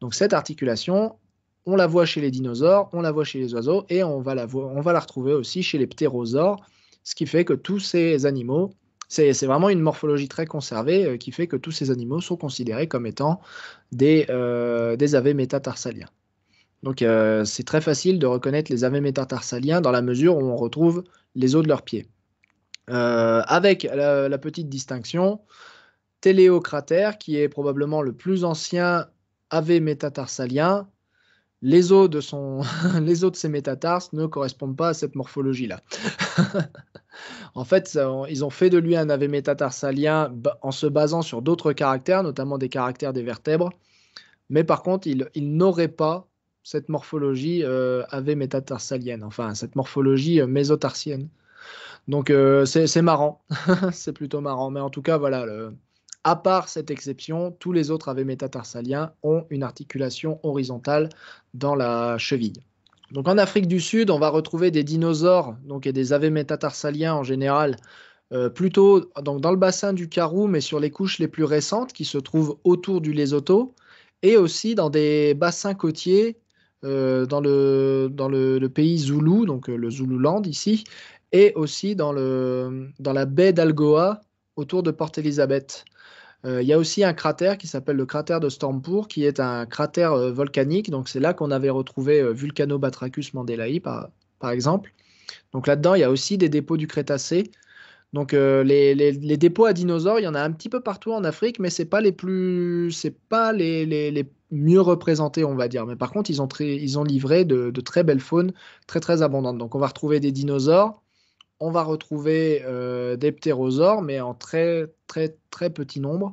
Donc cette articulation, on la voit chez les dinosaures, on la voit chez les oiseaux et on va la, on va la retrouver aussi chez les ptérosaures, ce qui fait que tous ces animaux, c'est vraiment une morphologie très conservée euh, qui fait que tous ces animaux sont considérés comme étant des, euh, métatarsaliens. Donc euh, c'est très facile de reconnaître les ave métatarsaliens dans la mesure où on retrouve les os de leurs pieds. Euh, avec la, petite distinction, Téléocratère, qui est probablement le plus ancien ave métatarsalien, les os de, les ses métatarses ne correspondent pas à cette morphologie-là. en fait, ils ont fait de lui un ave métatarsalien en se basant sur d'autres caractères, notamment des caractères des vertèbres. Mais par contre, il, n'aurait pas cette morphologie euh, métatarsalienne, enfin cette morphologie euh, mésotarsienne. Donc euh, c'est marrant, c'est plutôt marrant. Mais en tout cas, voilà, le, à part cette exception, tous les autres ave métatarsaliens ont une articulation horizontale dans la cheville. Donc en Afrique du Sud, on va retrouver des dinosaures donc, et des AV métatarsaliens en général euh, plutôt dans le bassin du Karoo, mais sur les couches les plus récentes qui se trouvent autour du Lesotho, et aussi dans des bassins côtiers euh, dans, le, dans le, pays Zoulou, donc euh, le Zoulouland ici, et aussi dans, le, dans la baie d'Algoa autour de Port Elizabeth. Euh, il y a aussi un cratère qui s'appelle le cratère de Stormpour, qui est un cratère euh, volcanique. Donc c'est là qu'on avait retrouvé euh, Vulcano Batrachus Mandelaï, par, exemple. Donc là-dedans, il y a aussi des dépôts du Crétacé. Donc les, dépôts à dinosaures, il y en a un petit peu partout en Afrique, mais c'est pas les plus, c'est pas les, les, mieux représentés, on va dire. Mais par contre, ils ont, livré de, de, très belles faunes, très très abondantes. Donc on va retrouver des dinosaures, on va retrouver euh, des ptérosaures, mais en très très très petit nombre.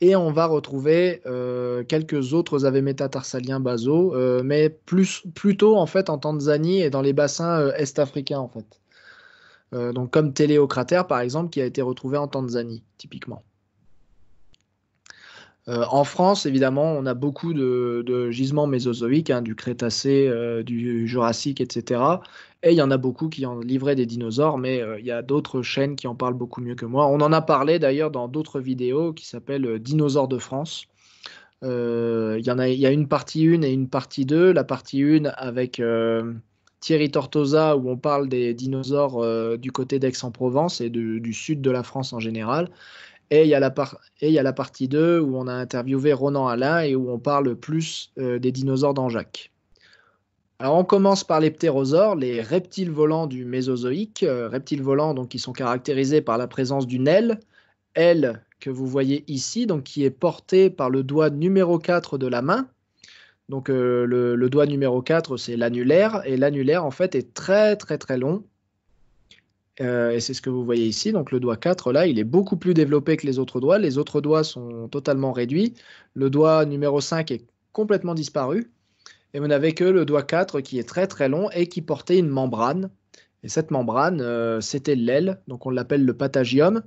Et on va retrouver euh, quelques autres tarsaliens basaux, euh, mais plus, plutôt en fait en Tanzanie et dans les bassins est-africains en fait. donc comme Téléocratère par exemple qui a été retrouvé en Tanzanie typiquement. Euh, en France, évidemment, on a beaucoup de, gisements mésozoïques, hein, du Crétacé, euh, du Jurassique, etc. Et il y en a beaucoup qui en livraient des dinosaures, mais euh, il y a d'autres chaînes qui en parlent beaucoup mieux que moi. On en a parlé d'ailleurs dans d'autres vidéos qui s'appellent Dinosaures de France. Il y, a, une partie 1 et une partie 2. La partie 1 avec Thierry Tortosa, où on parle des dinosaures du côté d'Aix-en-Provence et du sud de la France en général. Et il y a la, partie 2 où on a interviewé Ronan Alain et où on parle plus euh, des dinosaures d'Anjac. Alors on commence par les ptérosaures, les reptiles volants du Mésozoïque, euh, reptiles volants donc qui sont caractérisés par la présence d'une aile, aile que vous voyez ici, donc qui est portée par le doigt numéro 4 de la main. Donc euh, le, le doigt numéro 4 c'est l'annulaire et l'annulaire en fait est très très très long euh, et c'est ce que vous voyez ici. Donc le doigt 4, là, il est beaucoup plus développé que les autres doigts. Les autres doigts sont totalement réduits. Le doigt numéro 5 est complètement disparu. Et vous n'avez que le doigt 4 qui est très très long et qui portait une membrane. Et cette membrane, euh, c'était l'aile, donc on l'appelle le patagium.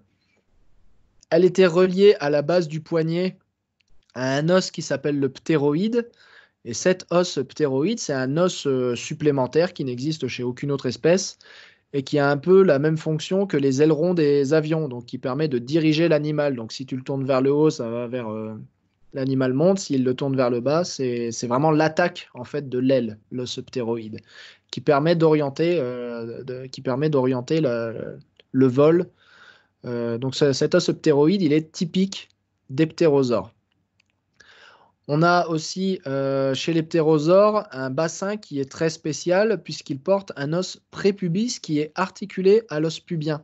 Elle était reliée à la base du poignet à un os qui s'appelle le ptéroïde. Et cet os ptéroïde, c'est un os euh, supplémentaire qui n'existe chez aucune autre espèce et qui a un peu la même fonction que les ailerons des avions, donc qui permet de diriger l'animal. Donc si tu le tournes vers le haut, ça va vers euh, l'animal monte. S'il le tourne vers le bas, c'est vraiment l'attaque en fait de l'aile, le qui permet d'orienter, euh, qui permet d'orienter le vol. Euh, donc cet osoptéroïde il est typique des ptérosaures. On a aussi euh, chez les ptérosaures un bassin qui est très spécial puisqu'il porte un os prépubis qui est articulé à l'os pubien.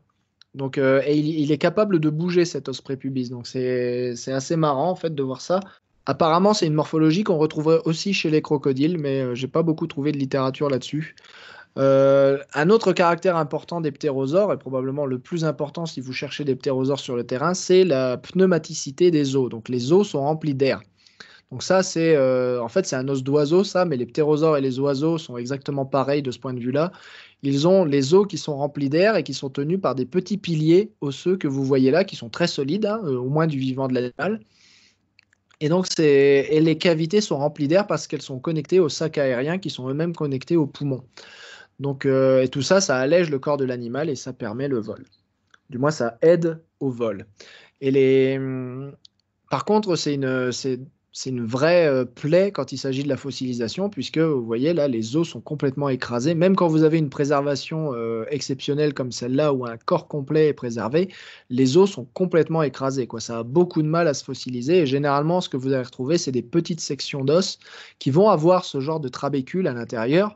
Donc, euh, et il, est capable de bouger cet os prépubis. Donc c'est assez marrant en fait de voir ça. Apparemment, c'est une morphologie qu'on retrouverait aussi chez les crocodiles, mais je euh, j'ai pas beaucoup trouvé de littérature là-dessus. un autre caractère important des ptérosaures, et probablement le plus important si vous cherchez des ptérosaures sur le terrain, c'est la pneumaticité des os. Donc les os sont remplis d'air. Donc ça, c'est euh, en fait c'est un os d'oiseau, ça, mais les ptérosaures et les oiseaux sont exactement pareils de ce point de vue-là. Ils ont les os qui sont remplis d'air et qui sont tenus par des petits piliers osseux que vous voyez là, qui sont très solides, hein, euh, au moins du vivant de l'animal. Et donc et les cavités sont remplies d'air parce qu'elles sont connectées aux sacs aériens qui sont eux-mêmes connectés aux poumons. Donc euh, et tout ça, ça allège le corps de l'animal et ça permet le vol. Du moins, ça aide au vol. Et les, hum, par contre, c'est une, c'est une vraie euh, plaie quand il s'agit de la fossilisation, puisque vous voyez là, les os sont complètement écrasés. Même quand vous avez une préservation euh, exceptionnelle comme celle-là, où un corps complet est préservé, les os sont complètement écrasés. Ça a beaucoup de mal à se fossiliser. Et généralement, ce que vous allez retrouver, c'est des petites sections d'os qui vont avoir ce genre de trabécule à l'intérieur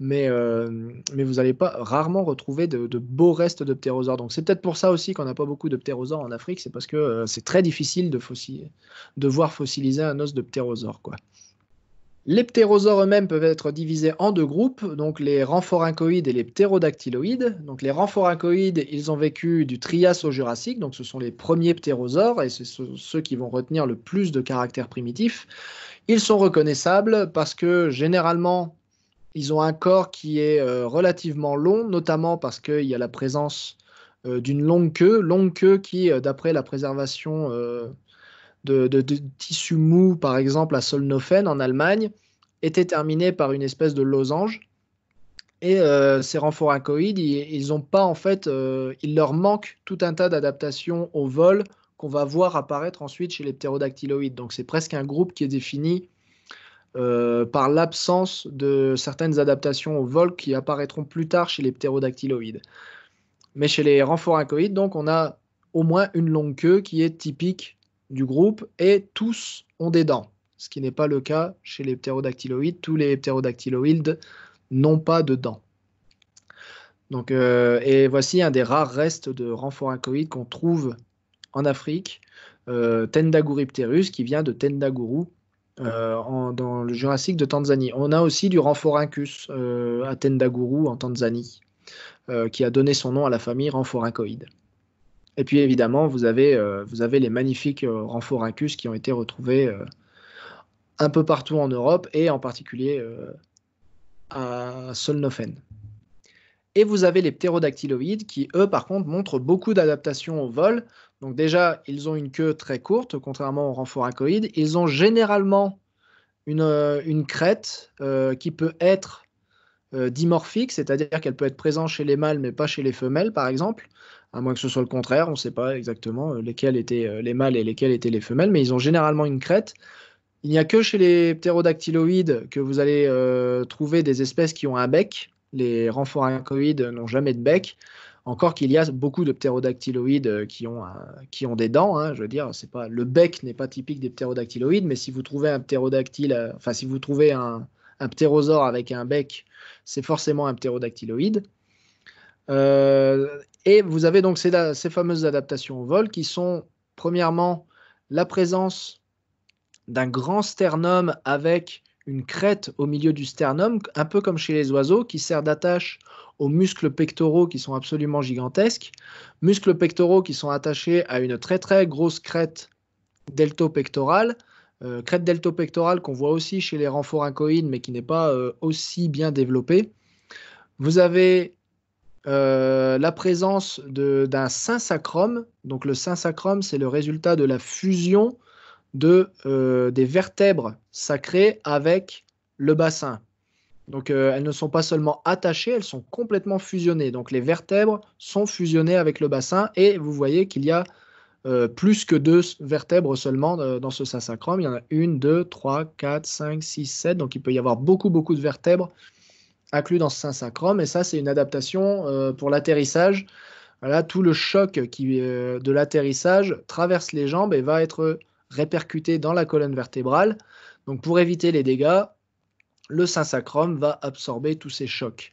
mais, euh, mais vous n'allez pas rarement retrouver de, beaux restes de ptérosaures. Donc c'est peut-être pour ça aussi qu'on n'a pas beaucoup de ptérosaures en Afrique, c'est parce que euh, c'est très difficile de, voir fossiliser un os de ptérosaure. Quoi. Les ptérosaures eux-mêmes peuvent être divisés en deux groupes, donc les rhamphorhynchoïdes et les ptérodactyloïdes. Donc les rhamphorhynchoïdes, ils ont vécu du Trias au Jurassique, donc ce sont les premiers ptérosaures et c'est ceux qui vont retenir le plus de caractères primitifs. Ils sont reconnaissables parce que généralement ils ont un corps qui est euh, relativement long, notamment parce qu'il y a la présence euh, d'une longue queue, longue queue qui, euh, d'après la préservation de, de, de, tissus mous, par exemple à Solnofen en Allemagne, était terminée par une espèce de losange. Et euh, ces renforacoïdes, ils, ont pas en fait, il leur manque tout un tas d'adaptations au vol qu'on va voir apparaître ensuite chez les ptérodactyloïdes. Donc c'est presque un groupe qui est défini euh, par l'absence de certaines adaptations au vol qui apparaîtront plus tard chez les ptérodactyloïdes. Mais chez les renforacoïdes, donc, on a au moins une longue queue qui est typique du groupe et tous ont des dents, ce qui n'est pas le cas chez les ptérodactyloïdes. Tous les ptérodactyloïdes n'ont pas de dents. Donc, euh, et voici un des rares restes de renforacoïdes qu'on trouve en Afrique, euh, qui vient de Tendaguru, euh, dans le Jurassique de Tanzanie. On a aussi du Ramphorhynchus euh, à en Tanzanie, euh, qui a donné son nom à la famille Ramphorhynchoïde. Et puis évidemment, vous avez, euh, les magnifiques Ramphorhynchus qui ont été retrouvés un peu partout en Europe et en particulier à Solnofen. Et vous avez les Pterodactyloïdes, qui, eux, par contre, montrent beaucoup d'adaptation au vol, donc déjà, ils ont une queue très courte, contrairement aux renforts Ils ont généralement une, euh, crête euh, qui peut être euh, dimorphique, c'est-à-dire qu'elle peut être présente chez les mâles mais pas chez les femelles, par exemple. À moins que ce soit le contraire, on ne sait pas exactement lesquels étaient les mâles et lesquels étaient les femelles, mais ils ont généralement une crête. Il n'y a que chez les ptérodactyloïdes que vous allez trouver des espèces qui ont un bec. Les renforts n'ont jamais de bec. Encore qu'il y a beaucoup de ptérodactyloïdes euh, qui ont, euh, qui ont des dents. Hein, je veux dire, c'est pas le bec n'est pas typique des ptérodactyloïdes, mais si vous trouvez un ptérodactyle, euh, enfin si vous trouvez un, ptérosaure avec un bec, c'est forcément un ptérodactyloïde. et vous avez donc ces, fameuses adaptations au vol qui sont, premièrement, la présence d'un grand sternum avec une crête au milieu du sternum, un peu comme chez les oiseaux, qui sert d'attache aux muscles pectoraux qui sont absolument gigantesques, muscles pectoraux qui sont attachés à une très très grosse crête delto-pectorale, euh, crête delto-pectorale qu'on voit aussi chez les renforincoïdes, mais qui n'est pas euh, aussi bien développée. Vous avez euh, la présence d'un synsacrum, sacrum. Donc le synsacrum, sacrum, c'est le résultat de la fusion de, euh, des vertèbres sacrées avec le bassin. Donc euh, elles ne sont pas seulement attachées, elles sont complètement fusionnées. Donc les vertèbres sont fusionnées avec le bassin et vous voyez qu'il y a euh, plus que deux vertèbres seulement dans ce sacrum. Il y en a une, deux, trois, quatre, cinq, six, sept. Donc il peut y avoir beaucoup, beaucoup de vertèbres inclus dans ce sacrum. Et ça, c'est une adaptation pour l'atterrissage. Voilà, tout le choc qui, de l'atterrissage traverse les jambes et va être répercuté dans la colonne vertébrale. Donc pour éviter les dégâts, le sacrum va absorber tous ces chocs.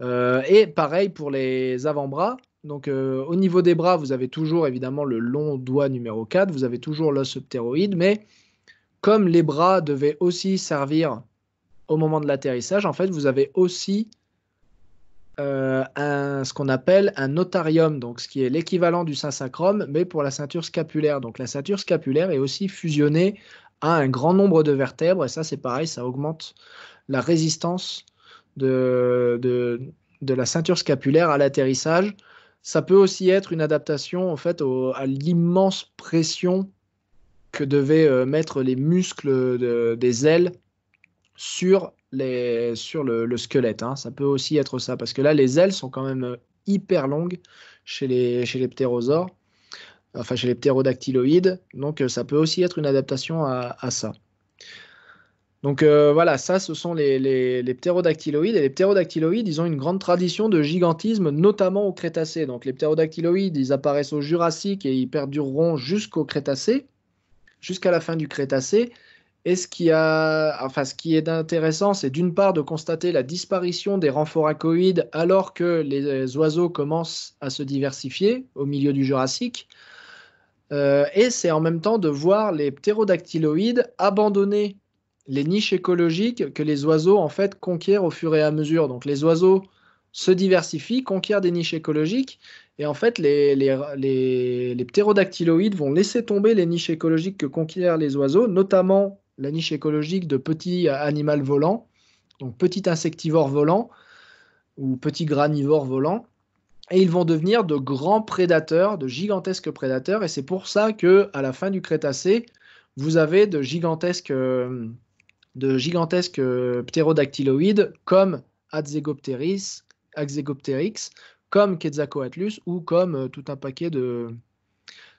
Euh, et pareil pour les avant-bras. Donc euh, au niveau des bras, vous avez toujours évidemment le long doigt numéro 4, vous avez toujours l'os optéroïde mais comme les bras devaient aussi servir au moment de l'atterrissage, en fait, vous avez aussi euh, un, ce qu'on appelle un notarium, donc ce qui est l'équivalent du sacrum mais pour la ceinture scapulaire. Donc la ceinture scapulaire est aussi fusionnée à un grand nombre de vertèbres, et ça c'est pareil, ça augmente la résistance de, de, la ceinture scapulaire à l'atterrissage. Ça peut aussi être une adaptation en fait à l'immense pression que devaient euh, mettre les muscles des ailes sur sur le, squelette. Hein. Ça peut aussi être ça, parce que là, les ailes sont quand même euh, hyper longues chez les, chez les ptérosaures, enfin chez les ptérodactyloïdes. Donc, euh, ça peut aussi être une adaptation à, ça. Donc euh, voilà, ça, ce sont les, les, ptérodactyloïdes. Et les ptérodactyloïdes, ils ont une grande tradition de gigantisme, notamment au Crétacé. Donc les ptérodactyloïdes, ils apparaissent au Jurassique et ils perdureront jusqu'au Crétacé, jusqu'à la fin du Crétacé. Et ce qui, est intéressant, c'est d'une part de constater la disparition des ramphoracoïdes alors que les oiseaux commencent à se diversifier au milieu du Jurassique. Euh, et c'est en même temps de voir les ptérodactyloïdes abandonner les niches écologiques que les oiseaux en fait conquièrent au fur et à mesure. Donc les oiseaux se diversifient, conquièrent des niches écologiques, et en fait, les, les, ptérodactyloïdes vont laisser tomber les niches écologiques que conquièrent les oiseaux, notamment la niche écologique de petits euh, animaux volants, donc petits insectivores volants ou petits granivores volants, Et ils vont devenir de grands prédateurs, de gigantesques prédateurs. Et c'est pour ça que à la fin du Crétacé, vous avez de gigantesques, euh, de gigantesques euh, ptérodactyloïdes comme Axegopteryx, comme Quetzacoatlus, ou comme tout un paquet de,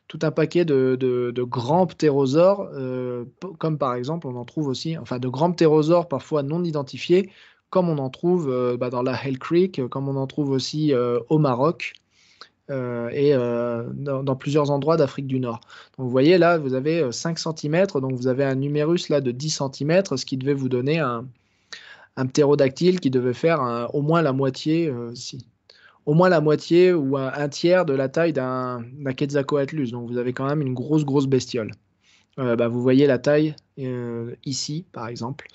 tout un paquet de, grands ptérosaures, euh, comme par exemple on en trouve aussi, enfin de grands ptérosaures parfois non identifiés, comme on en trouve euh, bah, dans la Hell Creek, comme on en trouve aussi euh, au Maroc et dans, plusieurs endroits d'Afrique du Nord. Donc vous voyez là, vous avez 5 cm, donc vous avez un numérus là de 10 cm, ce qui devait vous donner un, ptérodactyle qui devait faire au moins la moitié si au moins la moitié ou un, tiers de la taille d'un Quetzalcoatlus. Donc vous avez quand même une grosse, grosse bestiole. Euh, bah, vous voyez la taille euh, ici, par exemple.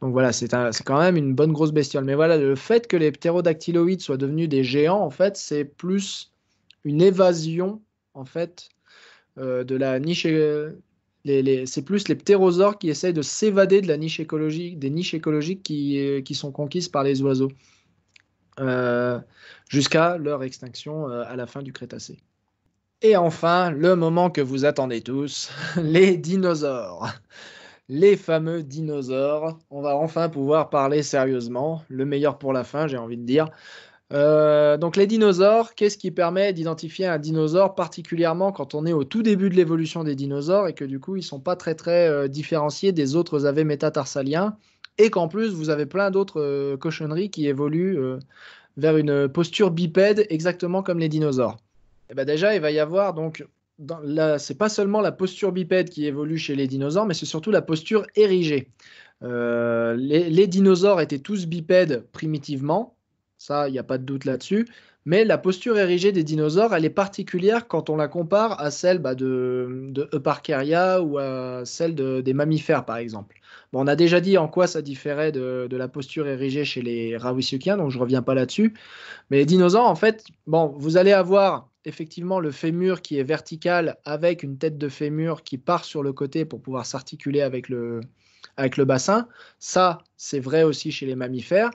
Donc voilà, c'est quand même une bonne grosse bestiole. Mais voilà, le fait que les ptérodactyloïdes soient devenus des géants, en fait, c'est plus une évasion, en fait, euh, de la niche. Les, c'est plus les ptérosaures qui essayent de s'évader de la niche écologique, des niches écologiques qui sont conquises par les oiseaux. Euh, jusqu'à leur extinction euh, à la fin du Crétacé. Et enfin, le moment que vous attendez tous, les dinosaures. Les fameux dinosaures. On va enfin pouvoir parler sérieusement. Le meilleur pour la fin, j'ai envie de dire. Euh, donc les dinosaures, qu'est-ce qui permet d'identifier un dinosaure particulièrement quand on est au tout début de l'évolution des dinosaures et que du coup ils sont pas très très différenciés des autres aveux métatarsaliens et qu'en plus, vous avez plein d'autres euh, cochonneries qui évoluent euh, vers une posture bipède exactement comme les dinosaures. Et eh ben déjà, il va y avoir donc c'est pas seulement la posture bipède qui évolue chez les dinosaures, mais c'est surtout la posture érigée. Euh, les, dinosaures étaient tous bipèdes primitivement, ça, il n'y a pas de doute là-dessus, mais la posture érigée des dinosaures, elle est particulière quand on la compare à celle bah, de, de ou à celle des mammifères, par exemple on a déjà dit en quoi ça différait de, la posture érigée chez les Rawisukiens, donc je ne reviens pas là-dessus. Mais les dinosaures, en fait, bon, vous allez avoir effectivement le fémur qui est vertical avec une tête de fémur qui part sur le côté pour pouvoir s'articuler avec le, avec le bassin. Ça, c'est vrai aussi chez les mammifères.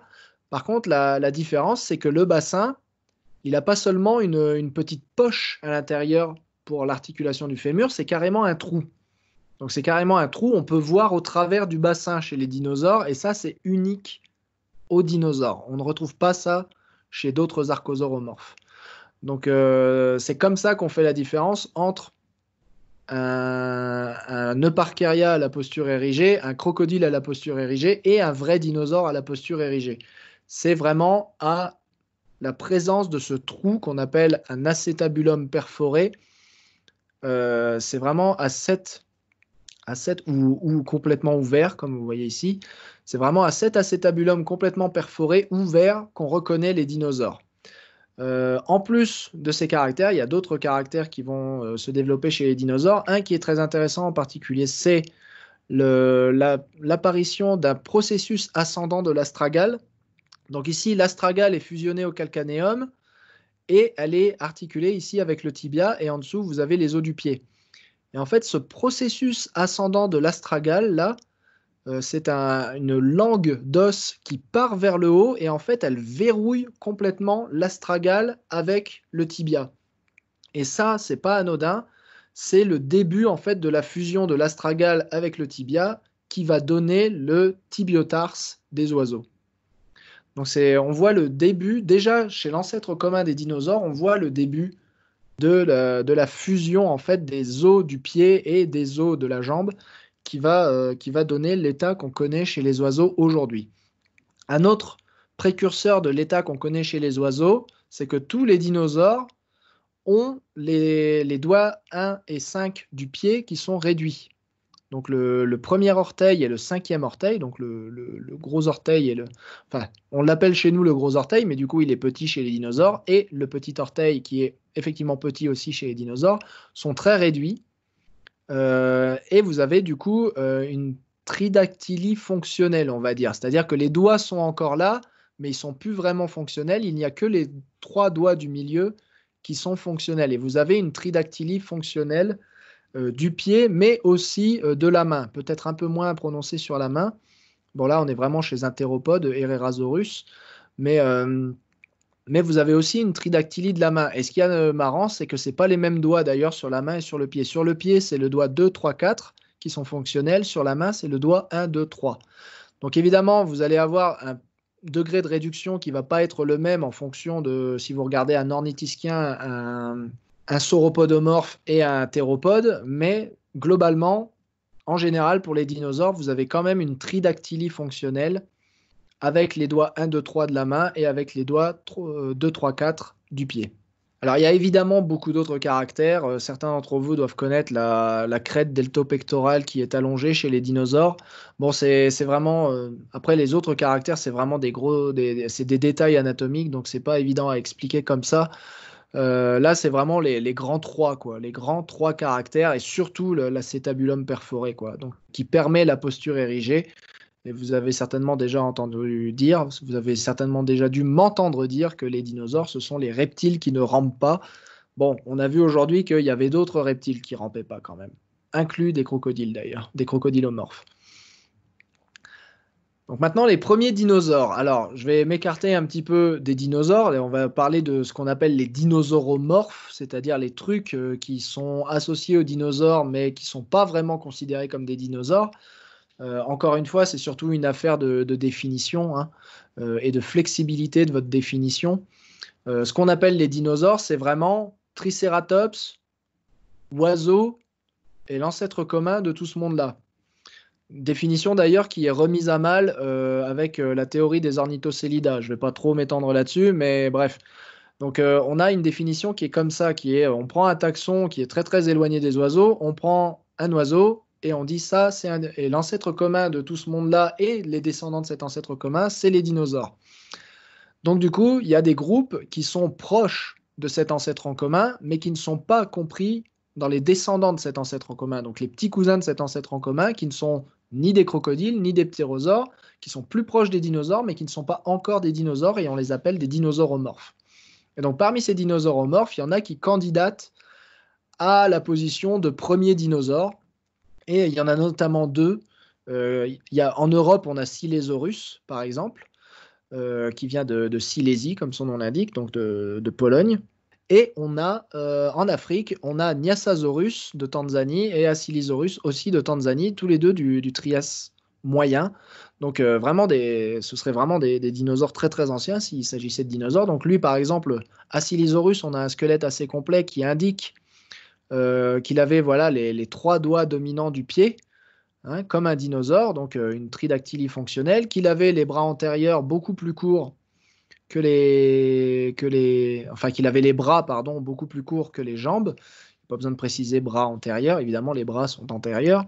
Par contre, la, différence, c'est que le bassin, il n'a pas seulement une petite poche à l'intérieur pour l'articulation du fémur, c'est carrément un trou. Donc c'est carrément un trou, on peut voir au travers du bassin chez les dinosaures, et ça c'est unique aux dinosaures. On ne retrouve pas ça chez d'autres archosauromorphes. Donc euh, c'est comme ça qu'on fait la différence entre un, un à la posture érigée, un crocodile à la posture érigée et un vrai dinosaure à la posture érigée. C'est vraiment à la présence de ce trou qu'on appelle un acétabulum perforé. Euh, c'est vraiment à cette à 7 ou, complètement ouvert, comme vous voyez ici. C'est vraiment à 7 acétabulum complètement perforé, ouvert, qu'on reconnaît les dinosaures. Euh, en plus de ces caractères, il y a d'autres caractères qui vont euh, se développer chez les dinosaures. Un qui est très intéressant en particulier, c'est l'apparition d'un processus ascendant de l'astragale. Donc ici, l'astragale est fusionnée au calcanéum et elle est articulée ici avec le tibia et en dessous, vous avez les os du pied. Et en fait, ce processus ascendant de l'astragale, là, euh, c'est une langue d'os qui part vers le haut et en fait, elle verrouille complètement l'astragale avec le tibia. Et ça, c'est pas anodin. C'est le début en fait de la fusion de l'astragale avec le tibia qui va donner le tibiotars des oiseaux. Donc on voit le début, déjà chez l'ancêtre commun des dinosaures, on voit le début de la, fusion en fait des os du pied et des os de la jambe qui va, euh, qui va donner l'état qu'on connaît chez les oiseaux aujourd'hui. Un autre précurseur de l'état qu'on connaît chez les oiseaux, c'est que tous les dinosaures ont les, les, doigts 1 et 5 du pied qui sont réduits donc le, premier orteil et le cinquième orteil, donc le, gros orteil et le. Enfin, on l'appelle chez nous le gros orteil, mais du coup, il est petit chez les dinosaures, et le petit orteil, qui est effectivement petit aussi chez les dinosaures, sont très réduits. Euh, et vous avez du coup euh, une tridactylie fonctionnelle, on va dire. C'est-à-dire que les doigts sont encore là, mais ils sont plus vraiment fonctionnels. Il n'y a que les trois doigts du milieu qui sont fonctionnels. Et vous avez une tridactylie fonctionnelle euh, du pied, mais aussi euh, de la main, peut-être un peu moins prononcé sur la main. Bon là, on est vraiment chez un Herrerasaurus, mais, euh, mais vous avez aussi une tridactylie de la main. Et ce qui est marrant, c'est que ce pas les mêmes doigts d'ailleurs sur la main et sur le pied. Sur le pied, c'est le doigt 2, 3, 4 qui sont fonctionnels. Sur la main, c'est le doigt 1, 2, 3. Donc évidemment, vous allez avoir un degré de réduction qui va pas être le même en fonction de si vous regardez un ornithischien, un, un sauropodomorphe et un théropode, mais globalement, en général, pour les dinosaures, vous avez quand même une tridactylie fonctionnelle avec les doigts 1, 2, 3 de la main et avec les doigts 2, 3, 4 du pied. Alors, il y a évidemment beaucoup d'autres caractères. Euh, certains d'entre vous doivent connaître la, crête deltopectorale qui est allongée chez les dinosaures. Bon, c'est vraiment. Euh, après, les autres caractères, c'est vraiment des gros. c'est des détails anatomiques, donc c'est pas évident à expliquer comme ça. Euh, là, c'est vraiment les, grands trois, quoi, les grands trois caractères et surtout l'acétabulum perforé, quoi, donc qui permet la posture érigée. Et vous avez certainement déjà entendu dire, vous avez certainement déjà dû m'entendre dire que les dinosaures, ce sont les reptiles qui ne rampent pas. Bon, on a vu aujourd'hui qu'il y avait d'autres reptiles qui rampaient pas quand même, inclus des crocodiles d'ailleurs, des crocodilomorphes maintenant, les premiers dinosaures. Alors, je vais m'écarter un petit peu des dinosaures et on va parler de ce qu'on appelle les dinosauromorphes, c'est-à-dire les trucs euh, qui sont associés aux dinosaures mais qui ne sont pas vraiment considérés comme des dinosaures. Euh, encore une fois, c'est surtout une affaire de, définition hein, euh, et de flexibilité de votre définition. ce qu'on appelle les dinosaures, c'est vraiment Triceratops, oiseau et l'ancêtre commun de tout ce monde-là. Définition d'ailleurs qui est remise à mal euh, avec euh, la théorie des ornithocélidas. Je ne vais pas trop m'étendre là-dessus, mais bref. Donc euh, on a une définition qui est comme ça, qui est on prend un taxon qui est très très éloigné des oiseaux, on prend un oiseau et on dit ça, c'est et l'ancêtre commun de tout ce monde-là et les descendants de cet ancêtre commun, c'est les dinosaures. Donc du coup, il y a des groupes qui sont proches de cet ancêtre en commun, mais qui ne sont pas compris dans les descendants de cet ancêtre en commun, donc les petits cousins de cet ancêtre en commun, qui ne sont ni des crocodiles, ni des ptérosaures, qui sont plus proches des dinosaures, mais qui ne sont pas encore des dinosaures, et on les appelle des dinosauromorphes. Et donc parmi ces dinosauromorphes, il y en a qui candidatent à la position de premier dinosaure, et il y en a notamment deux. Euh, il y a, en Europe, on a Silésaurus, par exemple, euh, qui vient de, Silésie, comme son nom l'indique, donc de Pologne. Et on a euh, en Afrique, on a Nyasasaurus de Tanzanie et Asilisaurus aussi de Tanzanie, tous les deux du, Trias moyen. Donc euh, vraiment ce serait vraiment des, dinosaures très très anciens s'il s'agissait de dinosaures. Donc lui par exemple, Asilisaurus, on a un squelette assez complet qui indique euh, qu'il avait voilà les, trois doigts dominants du pied, hein, comme un dinosaure, donc une tridactylie fonctionnelle, qu'il avait les bras antérieurs beaucoup plus courts les, que les, enfin qu'il avait les bras pardon beaucoup plus courts que les jambes. Pas besoin de préciser bras antérieurs, évidemment les bras sont antérieurs.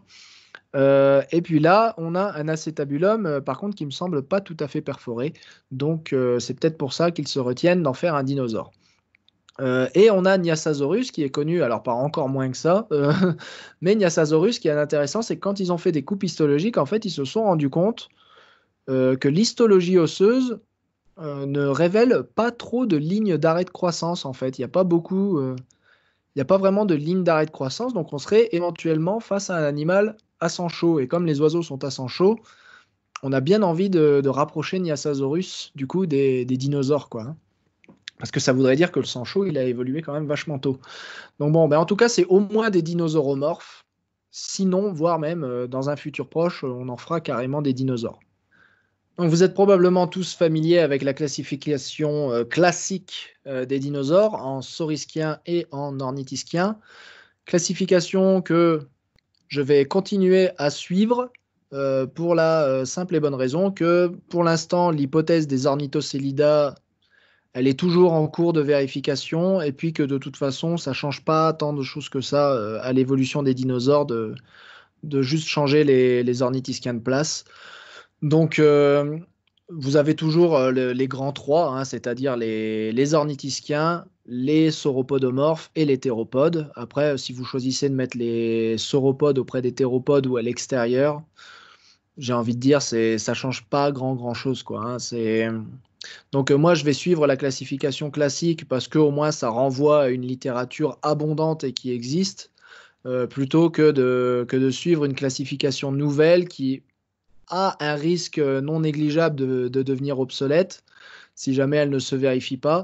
Euh, et puis là, on a un acétabulum, euh, par contre, qui me semble pas tout à fait perforé. Donc, euh, c'est peut-être pour ça qu'ils se retiennent d'en faire un dinosaure. et on a Nyasasaurus qui est connu, alors pas encore moins que ça, mais Nyasasaurus qui est intéressant, c'est que quand ils ont fait des coupes histologiques, en fait, ils se sont rendus compte que l'histologie osseuse euh, ne révèle pas trop de lignes d'arrêt de croissance en fait. Il n'y a pas beaucoup, euh, il n'y a pas vraiment de lignes d'arrêt de croissance, donc on serait éventuellement face à un animal à sang chaud. Et comme les oiseaux sont à sang chaud, on a bien envie de, rapprocher Nyasasaurus du coup des, dinosaures quoi. Hein. Parce que ça voudrait dire que le sang chaud, il a évolué quand même vachement tôt. Donc bon, ben en tout cas, c'est au moins des dinosauromorphes. Sinon, voire même euh, dans un futur proche, on en fera carrément des dinosaures. Vous êtes probablement tous familiers avec la classification euh, classique euh, des dinosaures en saurisquien et en ornithischiens, Classification que je vais continuer à suivre euh, pour la simple et bonne raison que pour l'instant l'hypothèse des ornithocélida elle est toujours en cours de vérification et puis que de toute façon ça ne change pas tant de choses que ça à l'évolution des dinosaures de, juste changer les, les de place. Donc, euh, vous avez toujours euh, les grands trois, hein, c'est-à-dire les, ornithischiens, les sauropodomorphes et les théropodes. Après, si vous choisissez de mettre les sauropodes auprès des théropodes ou à l'extérieur, j'ai envie de dire, c'est ça change pas grand grand chose quoi. Hein. donc euh, moi je vais suivre la classification classique parce que au moins ça renvoie à une littérature abondante et qui existe plutôt que que de suivre une classification nouvelle qui a un risque non négligeable de, devenir obsolète si jamais elle ne se vérifie pas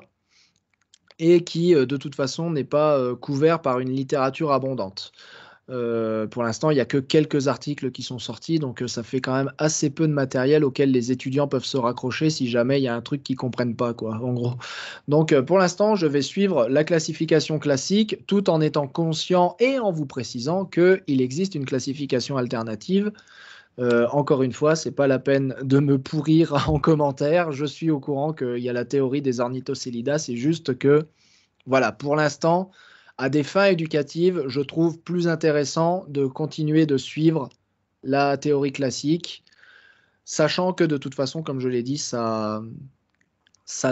et qui euh, de toute façon n'est pas euh, couvert par une littérature abondante. Euh, pour l'instant, il n'y a que quelques articles qui sont sortis, donc ça fait quand même assez peu de matériel auquel les étudiants peuvent se raccrocher si jamais il y a un truc qu'ils comprennent pas, quoi, en gros. Donc pour l'instant, je vais suivre la classification classique, tout en étant conscient et en vous précisant qu'il existe une classification alternative euh, encore une fois, c'est pas la peine de me pourrir en commentaire. Je suis au courant qu'il y a la théorie des ornithocélidas. C'est juste que, voilà, pour l'instant, à des fins éducatives, je trouve plus intéressant de continuer de suivre la théorie classique, sachant que de toute façon, comme je l'ai dit, ça,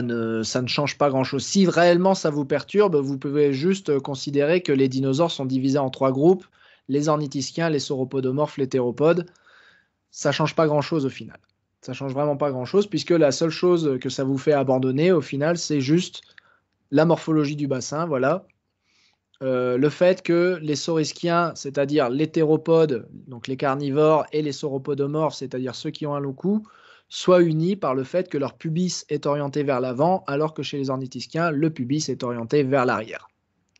ne, ça ne change pas grand-chose. Si réellement ça vous perturbe, vous pouvez juste considérer que les dinosaures sont divisés en trois groupes, les ornithischiens, les sauropodomorphes, les théropodes ça change pas grand-chose au final. Ça change vraiment pas grand-chose puisque la seule chose que ça vous fait abandonner au final, c'est juste la morphologie du bassin, voilà. Euh, le fait que les saurischiens, c'est-à-dire les donc les carnivores, et les sauropodomorphes, c'est-à-dire ceux qui ont un long cou, soient unis par le fait que leur pubis est orienté vers l'avant, alors que chez les ornithischiens, le pubis est orienté vers l'arrière.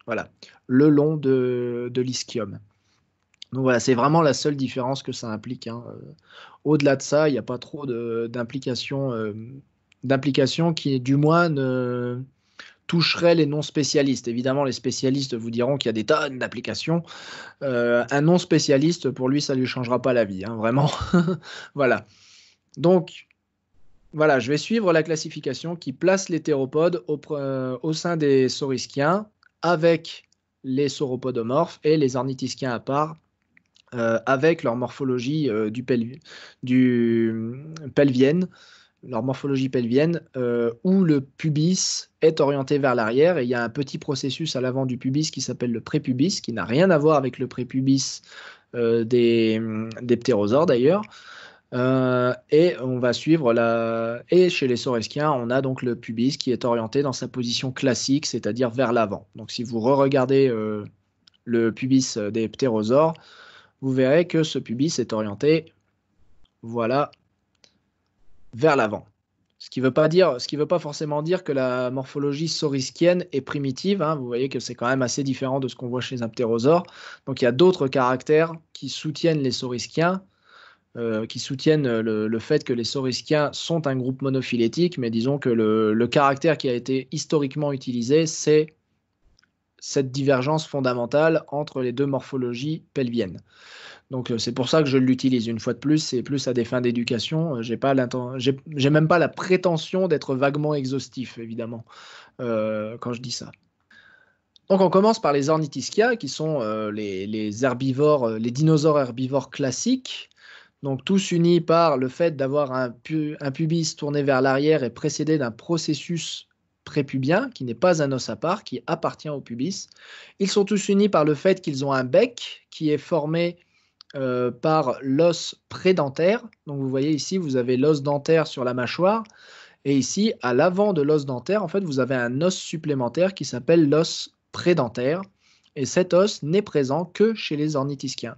Voilà, le long de l'ischium. Donc voilà, c'est vraiment la seule différence que ça implique. Hein. Euh, au-delà de ça, il n'y a pas trop d'implications euh, qui, du moins, ne toucherait les non spécialistes. Évidemment, les spécialistes vous diront qu'il y a des tonnes d'applications. Euh, un non spécialiste, pour lui, ça ne lui changera pas la vie, hein, vraiment. voilà. Donc, voilà, je vais suivre la classification qui place les théropodes au, sein des saurisquiens avec les sauropodomorphes et les ornithischiens à part euh, avec leur morphologie euh, du, euh, pelvienne, leur morphologie pelvienne, où le pubis est orienté vers l'arrière et il y a un petit processus à l'avant du pubis qui s'appelle le prépubis, qui n'a rien à voir avec le prépubis des, des, ptérosaures d'ailleurs. et on va suivre Et chez les sauresquiens, on a donc le pubis qui est orienté dans sa position classique, c'est-à-dire vers l'avant. Donc si vous re-regardez le pubis des ptérosaures, vous verrez que ce pubis est orienté, voilà, vers l'avant. Ce qui ne veut, pas veut pas forcément dire que la morphologie saurischienne est primitive. Hein. Vous voyez que c'est quand même assez différent de ce qu'on voit chez les ptérosaure, Donc il y a d'autres caractères qui soutiennent les sauriskiens, euh, qui soutiennent le, fait que les sauriskiens sont un groupe monophylétique, mais disons que le caractère qui a été historiquement utilisé, c'est cette divergence fondamentale entre les deux morphologies pelviennes. Donc euh, c'est pour ça que je l'utilise une fois de plus, c'est plus à des fins d'éducation. Euh, j'ai même pas la prétention d'être vaguement exhaustif évidemment euh, quand je dis ça. Donc on commence par les Ornithischia qui sont les, herbivores, les dinosaures herbivores classiques. Donc tous unis par le fait d'avoir un pubis tourné vers l'arrière et précédé d'un processus prépubien, qui n'est pas un os à part, qui appartient au pubis. Ils sont tous unis par le fait qu'ils ont un bec qui est formé euh, par l'os prédentaire. Donc vous voyez ici, vous avez l'os dentaire sur la mâchoire. Et ici, à l'avant de l'os dentaire, en fait, vous avez un os supplémentaire qui s'appelle l'os prédentaire. Et cet os n'est présent que chez les ornithischiens.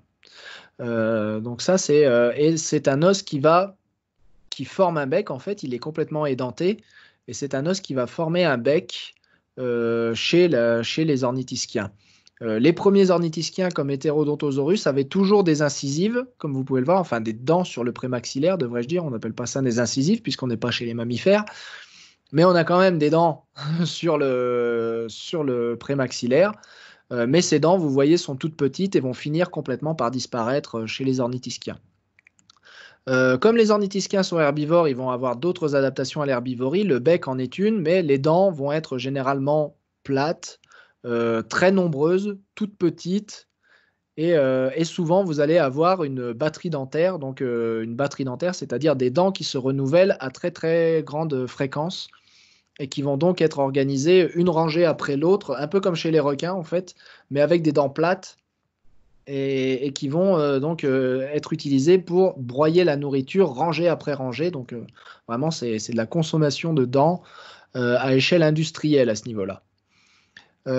Euh, donc ça, euh, c'est un os qui va qui forme un bec. En fait, il est complètement édenté et c'est un os qui va former un bec euh, chez, les ornithischiens. Euh, les premiers ornithischiens, comme Heterodontosaurus, avaient toujours des incisives, comme vous pouvez le voir, enfin des dents sur le prémaxillaire, devrais-je dire. On n'appelle pas ça des incisives, puisqu'on n'est pas chez les mammifères. Mais on a quand même des dents sur le, prémaxillaire. Euh, mais ces dents, vous voyez, sont toutes petites et vont finir complètement par disparaître chez les ornithischiens. Euh, comme les ornithischiens sont herbivores, ils vont avoir d'autres adaptations à l'herbivorie. Le bec en est une, mais les dents vont être généralement plates, euh, très nombreuses, toutes petites. Et, euh, et, souvent, vous allez avoir une batterie dentaire, donc une batterie dentaire, c'est-à-dire des dents qui se renouvellent à très très grande fréquence et qui vont donc être organisées une rangée après l'autre, un peu comme chez les requins en fait, mais avec des dents plates et, qui vont euh, donc euh, être utilisés pour broyer la nourriture rangée après rangée. Donc euh, vraiment, c'est de la consommation de dents à échelle industrielle à ce niveau-là.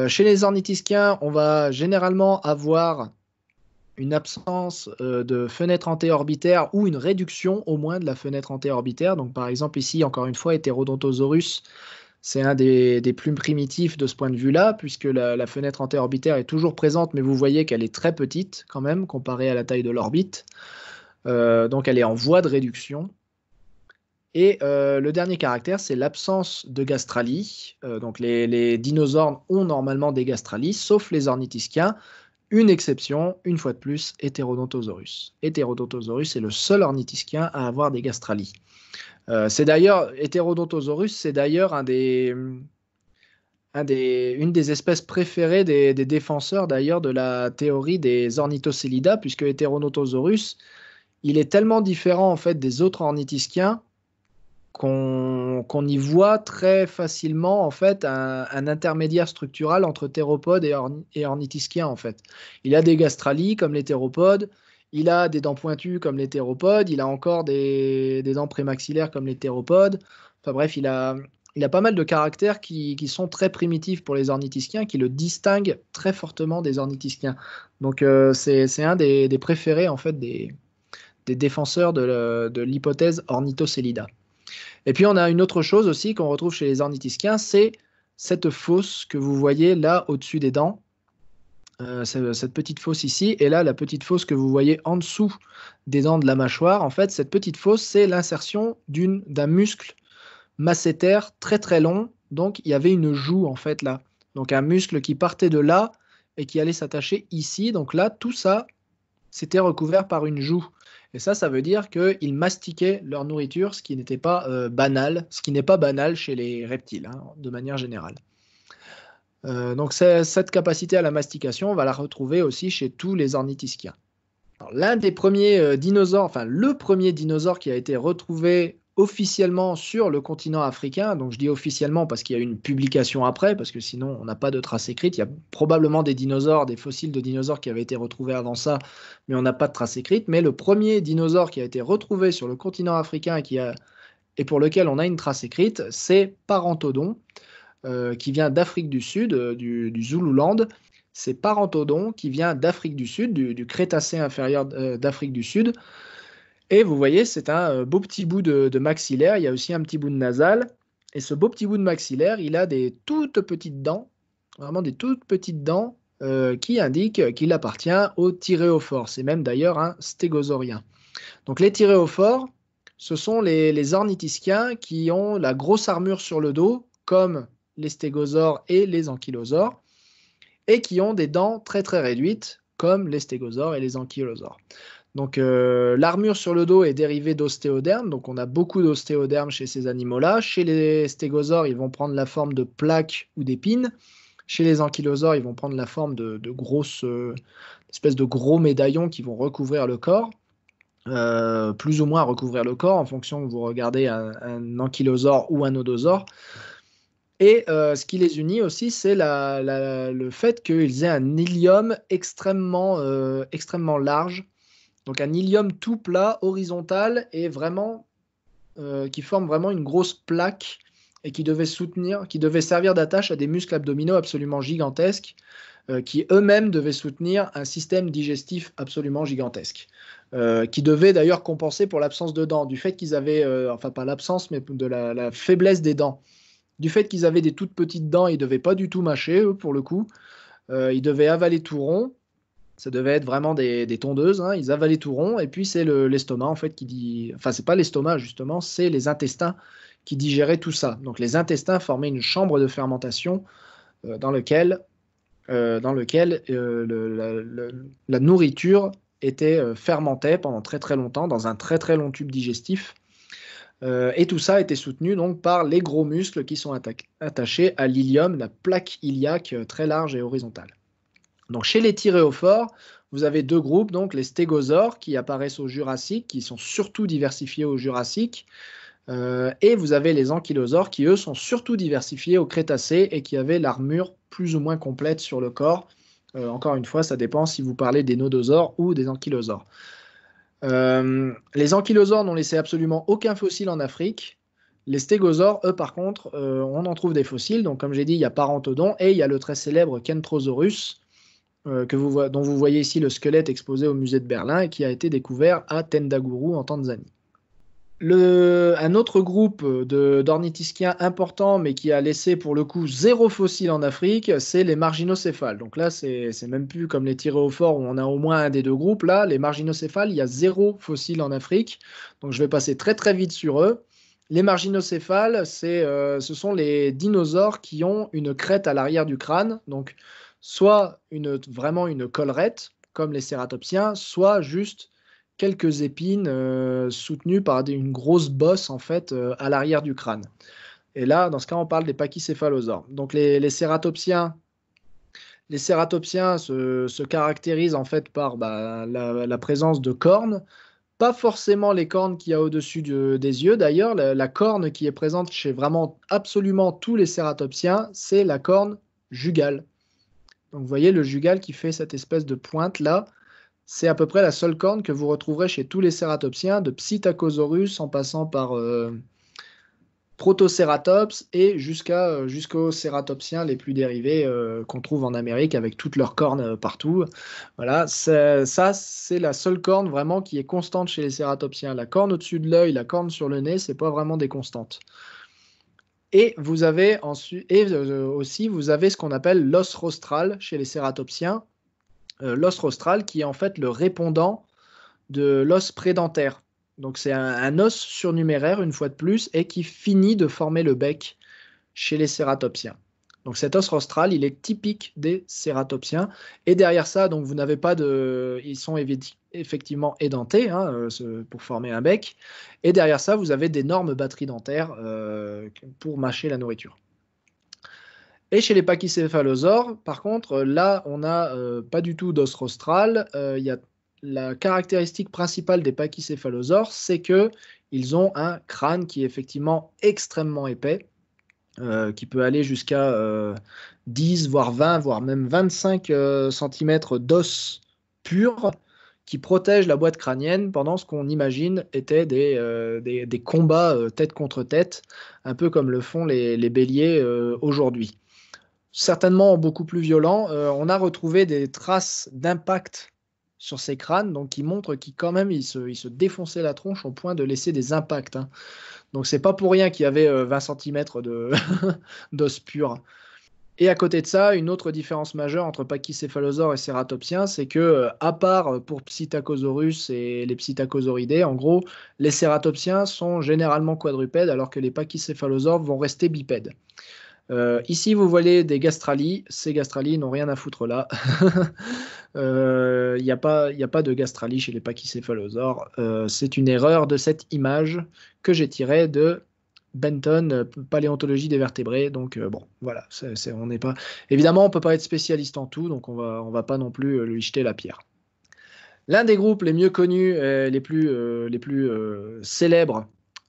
chez les ornithischiens, on va généralement avoir une absence de fenêtre antéorbitaire ou une réduction au moins de la fenêtre antéorbitaire. Donc par exemple ici, encore une fois, Heterodontosaurus, c'est un des, plumes primitifs de ce point de vue-là, puisque la, fenêtre antéorbitaire est toujours présente, mais vous voyez qu'elle est très petite quand même, comparée à la taille de l'orbite. Euh, donc elle est en voie de réduction. Et euh, le dernier caractère, c'est l'absence de gastralie. Euh, donc les, les, dinosaures ont normalement des gastralies, sauf les ornithischiens, une exception, une fois de plus, Heterodontosaurus. Heterodontosaurus est le seul ornithischien à avoir des gastralies. Euh, Hétérodontosaurus, c'est d'ailleurs, Heterodontosaurus, c'est d'ailleurs un des, une des espèces préférées des, défenseurs d'ailleurs de la théorie des ornithocélida, puisque Heterodontosaurus, il est tellement différent en fait des autres ornithischiens qu'on y voit très facilement en fait un, intermédiaire structural entre théropodes et, ornithischiens en fait. Il a des gastralies comme les théropodes, il a des dents pointues comme les théropodes, il a encore des, dents prémaxillaires comme les théropodes. Enfin bref, il a, a pas mal de caractères qui, sont très primitifs pour les ornithischiens, qui le distinguent très fortement des ornithischiens. Donc euh, c'est un des, préférés en fait des, des défenseurs de l'hypothèse ornithocélida. Et puis on a une autre chose aussi qu'on retrouve chez les ornithischiens, c'est cette fosse que vous voyez là au-dessus des dents. Euh, cette petite fosse ici, et là la petite fosse que vous voyez en dessous des dents de la mâchoire, en fait cette petite fosse c'est l'insertion d'un muscle masséter très très long, donc il y avait une joue en fait là, donc un muscle qui partait de là et qui allait s'attacher ici, donc là tout ça c'était recouvert par une joue. Et ça, ça veut dire qu'ils mastiquaient leur nourriture, ce qui n'était pas euh, banal, ce qui n'est pas banal chez les reptiles, hein, de manière générale. Euh, donc cette capacité à la mastication, on va la retrouver aussi chez tous les ornithischiens. L'un des premiers euh, dinosaures, enfin le premier dinosaure qui a été retrouvé officiellement sur le continent africain, donc je dis officiellement parce qu'il y a une publication après, parce que sinon on n'a pas de trace écrite, il y a probablement des dinosaures, des fossiles de dinosaures qui avaient été retrouvés avant ça, mais on n'a pas de trace écrite, mais le premier dinosaure qui a été retrouvé sur le continent africain et, pour lequel on a une trace écrite, c'est Parentodon, euh, qui vient d'Afrique du Sud, euh, du, du, Zululand. C'est Parentodon qui vient d'Afrique du Sud, du Crétacé inférieur euh, d'Afrique du Sud. Et vous voyez, c'est un euh, beau petit bout de, maxillaire. Il y a aussi un petit bout de nasal. Et ce beau petit bout de maxillaire, il a des toutes petites dents, vraiment des toutes petites dents euh, qui indiquent qu'il appartient aux thyréophore. C'est même d'ailleurs un stégosaurien. Donc les thyréophores, ce sont les, les ornithischiens qui ont la grosse armure sur le dos, comme les stégosaures et les ankylosaures, et qui ont des dents très très réduites, comme les stégosaures et les ankylosaures. Donc euh, l'armure sur le dos est dérivée d'ostéodermes, donc on a beaucoup d'ostéodermes chez ces animaux-là. Chez les stégosaures, ils vont prendre la forme de plaques ou d'épines. Chez les ankylosaures, ils vont prendre la forme de, de grosses euh, espèces de gros médaillons qui vont recouvrir le corps. Euh, plus ou moins recouvrir le corps en fonction que vous regardez un, ankylosaure ou un odosaure. Et ce qui les unit aussi, c'est le fait qu'ils aient un ilium extrêmement large donc un ilium tout plat, horizontal, et euh, qui forme vraiment une grosse plaque et qui devait soutenir, qui devait servir d'attache à des muscles abdominaux absolument gigantesques, euh, qui eux-mêmes devaient soutenir un système digestif absolument gigantesque, euh, qui devait d'ailleurs compenser pour l'absence de dents, du fait qu'ils avaient, enfin pas l'absence, mais de la, la, faiblesse des dents, du fait qu'ils avaient des toutes petites dents, ils devaient pas du tout mâcher eux pour le coup, ils devaient avaler tout rond, ça devait être vraiment des, tondeuses. Hein. Ils avalaient tout rond et puis c'est l'estomac en fait qui dit. Enfin, c'est pas l'estomac justement, c'est les intestins qui digéraient tout ça. Donc les intestins formaient une chambre de fermentation euh, dans lequel, euh, dans lequel euh, la, nourriture était fermentée pendant très très longtemps dans un très très long tube digestif. et tout ça était soutenu donc par les gros muscles qui sont attachés à l'ilium, la plaque iliaque très large et horizontale. Donc chez les tyréophores, vous avez deux groupes, donc les stégosaures qui apparaissent au Jurassique, qui sont surtout diversifiés au Jurassique, euh, et vous avez les ankylosaures qui, eux, sont surtout diversifiés au Crétacé et qui avaient l'armure plus ou moins complète sur le corps. Euh, encore une fois, ça dépend si vous parlez des nodosaures ou des ankylosaures. Euh, les ankylosaures n'ont laissé absolument aucun fossile en Afrique. Les stégosaures, eux, par contre, on en trouve des fossiles. Donc, comme j'ai dit, il y a Parentodon et il y a le très célèbre Kentrosaurus, euh, vous, dont vous voyez ici le squelette exposé au musée de Berlin et qui a été découvert à Tendaguru en Tanzanie. un autre groupe d'ornithischiens important, mais qui a laissé pour le coup zéro fossile en Afrique, c'est les marginocéphales. Donc là, c'est même plus comme les tiréophores où on a au moins un des deux groupes. Là, les marginocéphales, il y a zéro fossile en Afrique. Donc je vais passer très très vite sur eux. Les marginocéphales, euh, ce sont les dinosaures qui ont une crête à l'arrière du crâne. Donc soit vraiment une collerette, comme les cératopsiens, soit juste quelques épines euh, soutenues par une grosse bosse en fait euh, à l'arrière du crâne. Et là, dans ce cas, on parle des pachycéphalosaures. Donc les, les cératopsiens, les ceratopsiens se, caractérisent en fait par bah, la, présence de cornes, pas forcément les cornes qu'il y a au-dessus des yeux. D'ailleurs, la, corne qui est présente chez vraiment absolument tous les cératopsiens, c'est la corne jugale. Donc vous voyez le jugal qui fait cette espèce de pointe là, c'est à peu près la seule corne que vous retrouverez chez tous les cératopsiens, de Psittacosaurus en passant par Protocératops euh, Protoceratops et euh, jusqu'aux cératopsiens les plus dérivés euh, qu'on trouve en Amérique avec toutes leurs cornes partout. Voilà, ça c'est la seule corne vraiment qui est constante chez les cératopsiens. La corne au-dessus de l'œil, la corne sur le nez, n'est pas vraiment des constantes. Et vous avez euh, euh, aussi vous avez ce qu'on appelle l'os rostral chez les cératopsiens, euh, l'os rostral qui est en fait le répondant de l'os prédentaire. Donc c'est un, os surnuméraire une fois de plus et qui finit de former le bec chez les cératopsiens. Donc cet os rostral, il est typique des cératopsiens. Et derrière ça, donc vous n'avez pas de, ils sont effectivement édenté hein, euh, pour former un bec. Et derrière ça, vous avez d'énormes batteries dentaires euh, pour mâcher la nourriture. Et chez les pachycéphalosaures, par contre, euh, là, on n'a pas du tout d'os rostral. il y a la caractéristique principale des pachycéphalosaures, c'est que ils ont un crâne qui est effectivement extrêmement épais, qui peut aller jusqu'à 10, voire 20, voire même 25 cm d'os pur qui protège la boîte crânienne pendant ce qu'on imagine était euh, des, combats euh, tête contre tête, un peu comme le font les, béliers euh, aujourd'hui. Certainement beaucoup plus violent, on a retrouvé des traces d'impact sur ces crânes, donc qui montrent qu'ils quand même se, défonçait défonçaient la tronche au point de laisser des impacts. Hein. Donc c'est pas pour rien qu'il y avait 20 cm d'os pur. Et à côté de ça, une autre différence majeure entre pachycéphalosaures et cératopsiens, c'est que, euh, à part euh, pour Psittacosaurus et les Psittacosauridés, en gros, les cératopsiens sont généralement quadrupèdes, alors que les pachycéphalosaures vont rester bipèdes. Euh, ici, vous voyez des gastralies. Ces gastralies n'ont rien à foutre là. Il n'y a, a, pas de gastralie chez les pachycéphalosaures. c'est une erreur de cette image que j'ai tirée de Benton, euh, paléontologie des vertébrés. Donc euh, bon, voilà, on n'est pas. Évidemment, on peut pas être spécialiste en tout, donc on va, va pas non plus euh, lui jeter la pierre. L'un des groupes les mieux connus, et les plus, les plus célèbres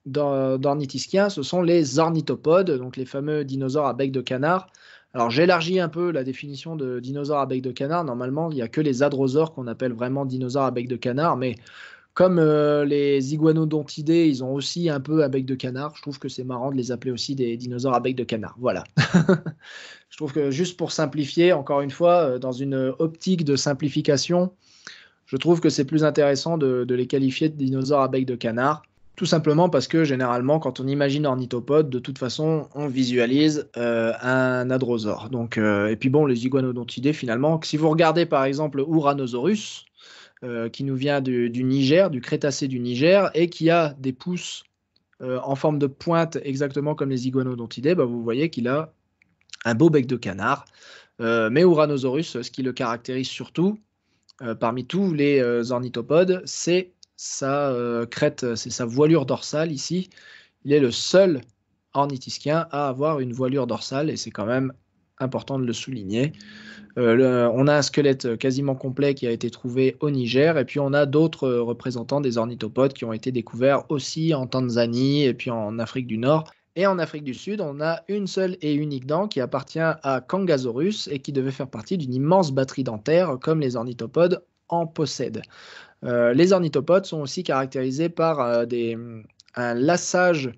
d'ornithischiens, ce sont les ornithopodes, donc les fameux dinosaures à bec de canard. Alors j'élargis un peu la définition de dinosaure à bec de canard. Normalement, il n'y a que les adrosaures qu'on appelle vraiment dinosaures à bec de canard, mais comme euh, les iguanodontidés, ils ont aussi un peu un bec de canard. Je trouve que c'est marrant de les appeler aussi des dinosaures à bec de canard. Voilà. je trouve que juste pour simplifier, encore une fois, euh, dans une optique de simplification, je trouve que c'est plus intéressant de, les qualifier de dinosaures à bec de canard. Tout simplement parce que généralement, quand on imagine ornithopode, de toute façon, on visualise euh, un hadrosaure. Donc, et puis bon, les iguanodontidés, finalement, si vous regardez par exemple Uranosaurus, euh, qui nous vient du, Niger, du Crétacé du Niger, et qui a des pouces euh, en forme de pointe, exactement comme les iguanodontidés, bah, vous voyez qu'il a un beau bec de canard. Euh, mais Uranosaurus, ce qui le caractérise surtout, parmi tous les ornithopodes, c'est sa crête, c'est sa voilure dorsale ici. Il est le seul ornithischien à avoir une voilure dorsale, et c'est quand même important de le souligner. Euh, on a un squelette euh, quasiment complet qui a été trouvé au Niger, et puis on a d'autres euh, représentants des ornithopodes qui ont été découverts aussi en Tanzanie, et puis en Afrique du Nord. Et en Afrique du Sud, on a une seule et unique dent qui appartient à Kangasaurus et qui devait faire partie d'une immense batterie dentaire comme les ornithopodes en possèdent. les ornithopodes sont aussi caractérisés par des, un lassage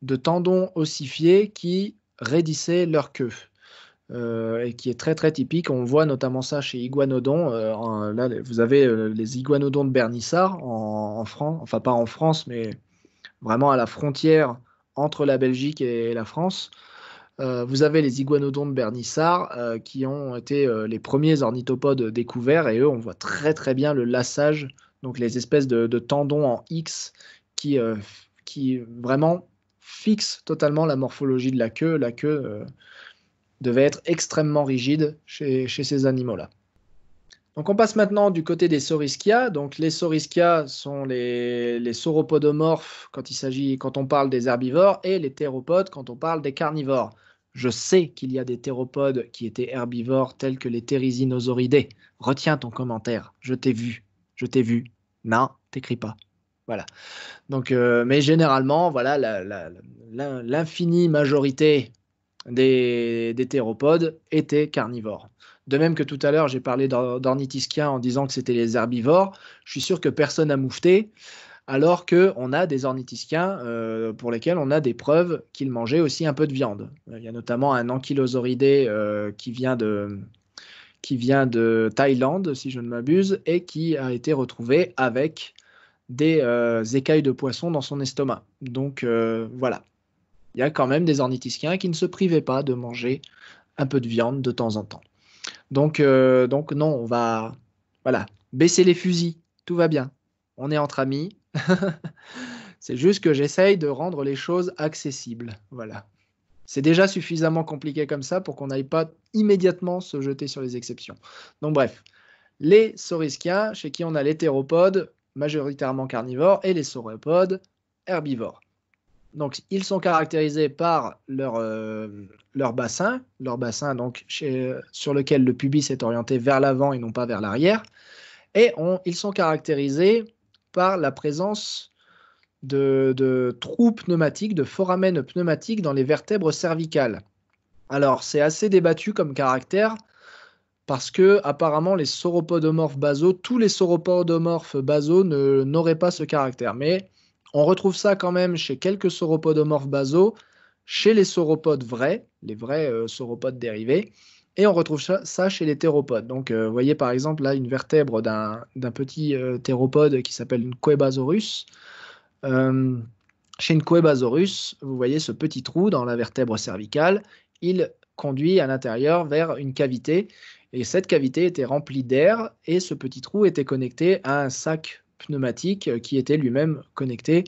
de tendons ossifiés qui raidissaient leur queue. Euh, et qui est très très typique. On voit notamment ça chez Iguanodon. Euh, là, vous avez euh, les Iguanodons de Bernissard en, France, enfin pas en France, mais vraiment à la frontière entre la Belgique et la France. vous avez les iguanodons de Bernissard qui ont été les premiers ornithopodes découverts et eux, on voit très très bien le lassage, donc les espèces de, de tendons en X qui, qui vraiment fixent totalement la morphologie de la queue. La queue devait être extrêmement rigide chez, ces animaux-là. Donc on passe maintenant du côté des saurischia. Donc les saurischia sont les, sauropodomorphes quand, il s'agit, quand on parle des herbivores et les théropodes quand on parle des carnivores. Je sais qu'il y a des théropodes qui étaient herbivores tels que les térésinosauridés. Retiens ton commentaire. Je t'ai vu. Je t'ai vu. Non, t'écris pas. Voilà. Donc, euh, mais généralement, voilà, l'infinie majorité des, théropodes étaient carnivores. De même que tout à l'heure, j'ai parlé d'ornithischiens en disant que c'était les herbivores. Je suis sûr que personne n'a moufté, alors qu'on a des ornithischiens euh, pour lesquels on a des preuves qu'ils mangeaient aussi un peu de viande. Il y a notamment un ankylosauridé euh, qui vient de qui vient de Thaïlande, si je ne m'abuse, et qui a été retrouvé avec des euh, écailles de poisson dans son estomac. Donc voilà, il y a quand même des ornithischiens qui ne se privaient pas de manger un peu de viande de temps en temps. Donc, euh, donc non, on va voilà, baisser les fusils, tout va bien, on est entre amis. C'est juste que j'essaye de rendre les choses accessibles. Voilà. C'est déjà suffisamment compliqué comme ça pour qu'on n'aille pas immédiatement se jeter sur les exceptions. Donc bref, les saurischiens, chez qui on a l'hétéropode, majoritairement carnivore et les sauropodes, herbivores. Donc, ils sont caractérisés par leur, euh, leur bassin, leur bassin donc, sur lequel le pubis est orienté vers l'avant et non pas vers l'arrière. Et ils sont caractérisés par la présence de, de trous pneumatiques, de foramen pneumatiques dans les vertèbres cervicales. Alors, c'est assez débattu comme caractère parce que apparemment les sauropodomorphes basaux, tous les sauropodomorphes basaux n'auraient pas ce caractère. Mais on retrouve ça quand même chez quelques sauropodomorphes basaux, chez les sauropodes vrais, les vrais euh, sauropodes dérivés, et on retrouve ça, chez les théropodes. Donc, euh, vous voyez par exemple là une vertèbre d'un petit euh, théropode qui s'appelle une Euh, chez une Quebasaurus, vous voyez ce petit trou dans la vertèbre cervicale. Il conduit à l'intérieur vers une cavité. Et cette cavité était remplie d'air et ce petit trou était connecté à un sac pneumatique euh, qui était lui-même connecté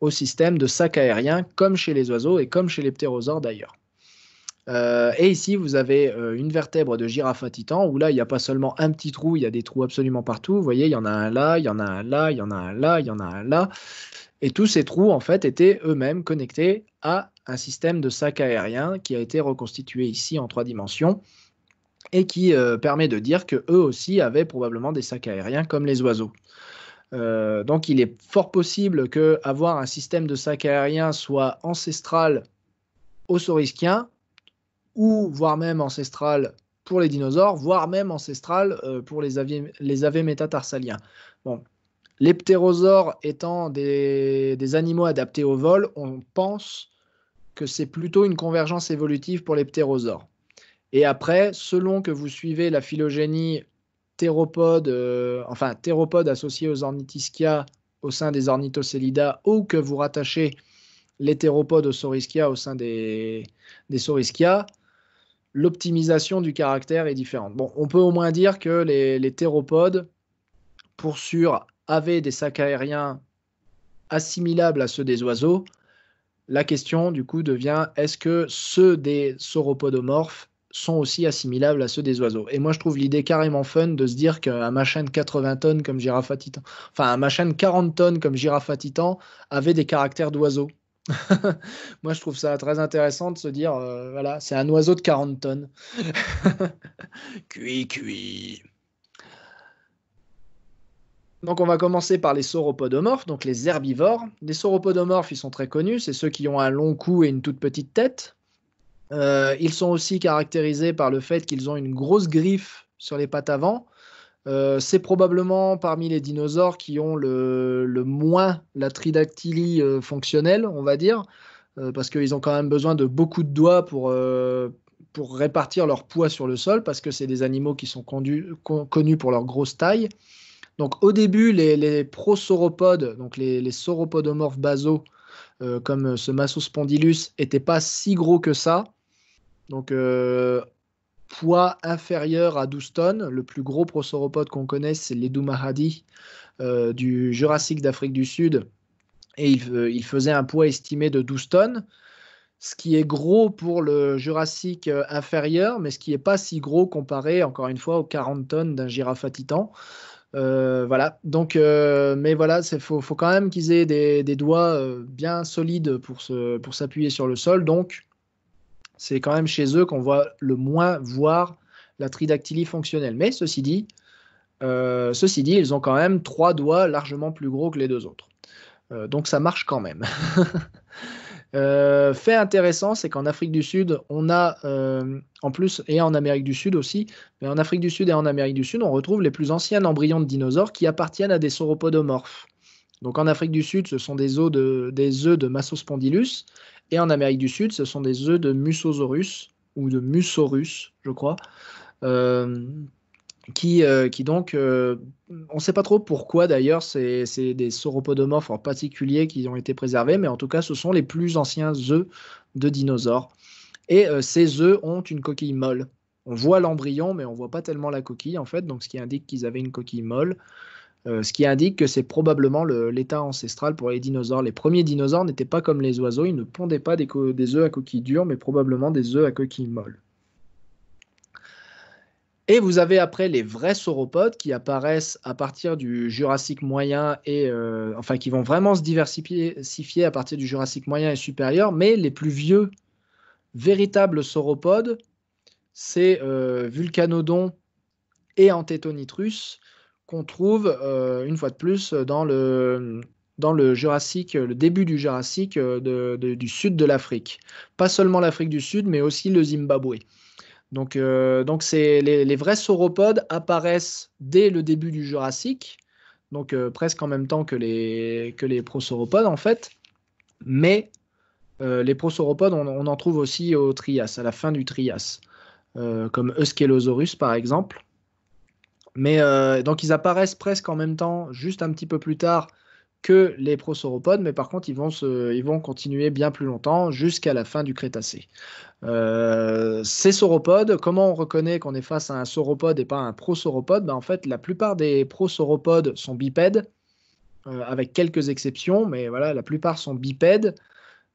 au système de sacs aériens, comme chez les oiseaux et comme chez les ptérosaures d'ailleurs. Euh, et ici, vous avez euh, une vertèbre de girafe titan, où là, il n'y a pas seulement un petit trou, il y a des trous absolument partout. Vous voyez, il y en a un là, il y en a un là, il y en a un là, il y en a un là. Et tous ces trous, en fait, étaient eux-mêmes connectés à un système de sacs aériens qui a été reconstitué ici en trois dimensions et qui permet de dire qu'eux aussi avaient probablement des sacs aériens comme les oiseaux. Euh, donc il est fort possible que avoir un système de sac aérien soit ancestral aux saurischiens, ou voire même ancestral pour les dinosaures, voire même ancestral euh, pour les, avémétatarsaliens. les métatarsaliens. Bon. Les ptérosaures étant des, des, animaux adaptés au vol, on pense que c'est plutôt une convergence évolutive pour les ptérosaures. Et après, selon que vous suivez la phylogénie théropodes, euh, enfin associés aux ornithischia au sein des ornithocélida ou que vous rattachez les théropodes aux saurischia au sein des, des saurischia, l'optimisation du caractère est différente. Bon, on peut au moins dire que les, les théropodes, pour sûr, avaient des sacs aériens assimilables à ceux des oiseaux. La question, du coup, devient est-ce que ceux des sauropodomorphes sont aussi assimilables à ceux des oiseaux. Et moi, je trouve l'idée carrément fun de se dire qu'un machin de 80 tonnes comme enfin un machin 40 tonnes comme girafatitan Titan avait des caractères d'oiseau. moi, je trouve ça très intéressant de se dire, euh, voilà, c'est un oiseau de 40 tonnes. cui, cui. Donc on va commencer par les sauropodomorphes, donc les herbivores. Les sauropodomorphes, ils sont très connus, c'est ceux qui ont un long cou et une toute petite tête. Euh, ils sont aussi caractérisés par le fait qu'ils ont une grosse griffe sur les pattes avant. Euh, c'est probablement parmi les dinosaures qui ont le, moins la tridactylie euh, fonctionnelle, on va dire, parce qu'ils ont quand même besoin de beaucoup de doigts pour, répartir leur poids sur le sol, parce que c'est des animaux qui sont connus pour leur grosse taille. Donc au début, les, prosauropodes, donc les, sauropodomorphes basaux, comme ce Massospondylus, n'étaient pas si gros que ça. Donc, euh, poids inférieur à 12 tonnes. Le plus gros prosauropode qu'on connaisse, c'est les euh, du Jurassique d'Afrique du Sud. Et il, euh, faisait un poids estimé de 12 tonnes, ce qui est gros pour le Jurassique euh, inférieur, mais ce qui n'est pas si gros comparé, encore une fois, aux 40 tonnes d'un girafatitan, titan. voilà, donc, mais voilà, il faut, quand même qu'ils aient des, doigts bien solides pour s'appuyer sur le sol. Donc, c'est quand même chez eux qu'on voit le moins voir la tridactylie fonctionnelle. Mais ceci dit, euh, ceci dit, ils ont quand même trois doigts largement plus gros que les deux autres. Euh, donc ça marche quand même. Euh, fait intéressant, c'est qu'en Afrique du Sud, on a, en plus, et en Amérique du Sud aussi, mais en Afrique du Sud et en Amérique du Sud, on retrouve les plus anciens embryons de dinosaures qui appartiennent à des sauropodomorphes. Donc en Afrique du Sud, ce sont des, de, œufs de Massospondylus, et en Amérique du Sud, ce sont des œufs de Musosaurus, ou de Musaurus, je crois, euh, euh, qui, donc, euh, on ne sait pas trop pourquoi d'ailleurs, c'est des sauropodomorphes en particulier qui ont été préservés, mais en tout cas, ce sont les plus anciens œufs de dinosaures. Et ces œufs ont une coquille molle. On voit l'embryon, mais on ne voit pas tellement la coquille en fait, donc ce qui indique qu'ils avaient une coquille molle. Euh, ce qui indique que c'est probablement l'état ancestral pour les dinosaures. Les premiers dinosaures n'étaient pas comme les oiseaux, ils ne pondaient pas des, œufs à coquilles dures, mais probablement des œufs à coquilles molles. Et vous avez après les vrais sauropodes qui apparaissent à partir du Jurassique moyen et euh, enfin qui vont vraiment se diversifier à partir du Jurassique moyen et supérieur, mais les plus vieux véritables sauropodes, c'est euh, Vulcanodon et Antetonitrus qu'on trouve euh, une fois de plus dans le dans le Jurassique, le début du Jurassique euh, du sud de l'Afrique. Pas seulement l'Afrique du Sud, mais aussi le Zimbabwe. Donc, euh, donc c'est les, vrais sauropodes apparaissent dès le début du Jurassique, donc presque en même temps que les, que les prosauropodes en fait. Mais les prosauropodes, on, on, en trouve aussi au Trias, à la fin du Trias, comme Euskelosaurus par exemple. Mais euh, donc ils apparaissent presque en même temps, juste un petit peu plus tard que les prosauropodes, mais par contre ils vont, continuer bien plus longtemps jusqu'à la fin du Crétacé. Euh, ces sauropodes, comment on reconnaît qu'on est face à un sauropode et pas à un prosauropode ben, En fait, la plupart des prosauropodes sont bipèdes, euh, avec quelques exceptions, mais voilà, la plupart sont bipèdes.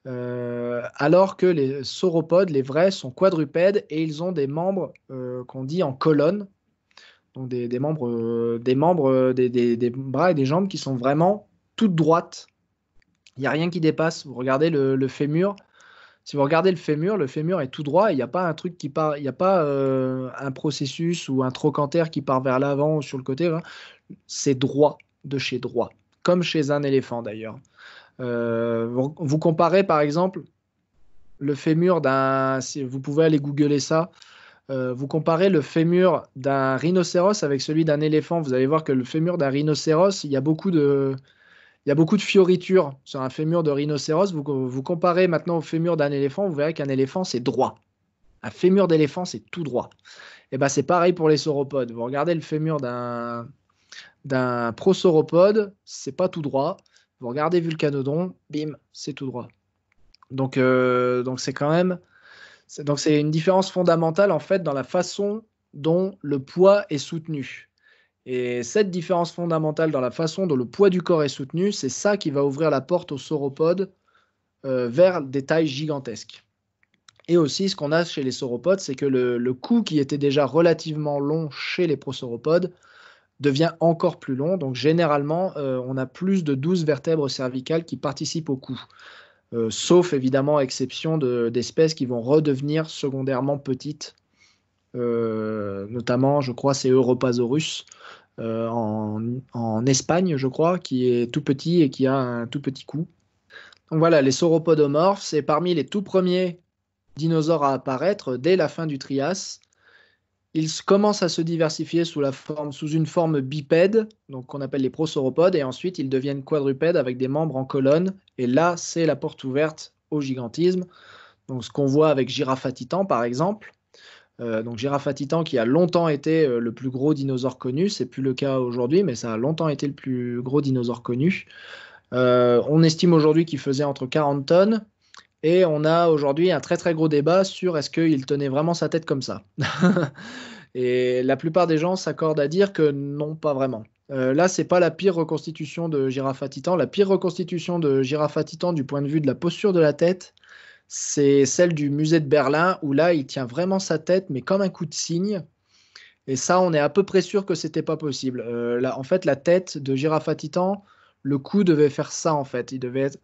alors que les sauropodes, les vrais, sont quadrupèdes et ils ont des membres qu'on dit en colonne, donc des, membres, des, membres euh, euh, des, bras et des jambes qui sont vraiment toutes droites. Il n'y a rien qui dépasse. Vous regardez le, fémur. Si vous regardez le fémur, le fémur est tout droit. Il n'y a pas un truc qui part, il n'y a pas euh, un processus ou un trochanter qui part vers l'avant ou sur le côté. Hein. C'est droit de chez droit, comme chez un éléphant d'ailleurs. vous, vous comparez par exemple le fémur d'un. Si vous pouvez aller googler ça. Euh, vous comparez le fémur d'un rhinocéros avec celui d'un éléphant, vous allez voir que le fémur d'un rhinocéros, il y a beaucoup de, il y a beaucoup de fioritures sur un fémur de rhinocéros. Vous, comparez maintenant au fémur d'un éléphant, vous verrez qu'un éléphant, c'est droit. Un fémur d'éléphant, c'est tout droit. Et eh ben c'est pareil pour les sauropodes. Vous regardez le fémur d'un d'un prosauropode, c'est pas tout droit. Vous regardez Vulcanodon, bim, c'est tout droit. donc euh, c'est quand même donc c'est une différence fondamentale en fait dans la façon dont le poids est soutenu. Et cette différence fondamentale dans la façon dont le poids du corps est soutenu, c'est ça qui va ouvrir la porte aux sauropodes euh, vers des tailles gigantesques. Et aussi, ce qu'on a chez les sauropodes, c'est que le, cou qui était déjà relativement long chez les prosauropodes devient encore plus long. Donc généralement, euh, on a plus de 12 vertèbres cervicales qui participent au cou. Euh, sauf évidemment à exception d'espèces qui vont redevenir secondairement petites. Euh, notamment, je crois, c'est Europasaurus euh, en, en, Espagne, je crois, qui est tout petit et qui a un tout petit cou. Donc voilà, les sauropodomorphes, c'est parmi les tout premiers dinosaures à apparaître dès la fin du Trias ils commencent à se diversifier sous, une forme bipède, donc qu'on appelle les prosauropodes, et ensuite ils deviennent quadrupèdes avec des membres en colonne. Et là, c'est la porte ouverte au gigantisme. Donc ce qu'on voit avec Giraffatitan, par exemple. Euh, donc Giraffatitan, qui a longtemps été euh, le plus gros dinosaure connu, c'est plus le cas aujourd'hui, mais ça a longtemps été le plus gros dinosaure connu. Euh, on estime aujourd'hui qu'il faisait entre 40 tonnes et on a aujourd'hui un très très gros débat sur est-ce qu'il tenait vraiment sa tête comme ça. et la plupart des gens s'accordent à dire que non, pas vraiment. Euh, là, c'est pas la pire reconstitution de Girafa Titan. La pire reconstitution de Girafa Titan du point de vue de la posture de la tête, c'est celle du musée de Berlin où là, il tient vraiment sa tête, mais comme un coup de cygne. Et ça, on est à peu près sûr que c'était pas possible. Euh, là, en fait, la tête de Girafa Titan, le coup devait faire ça en fait. Il devait être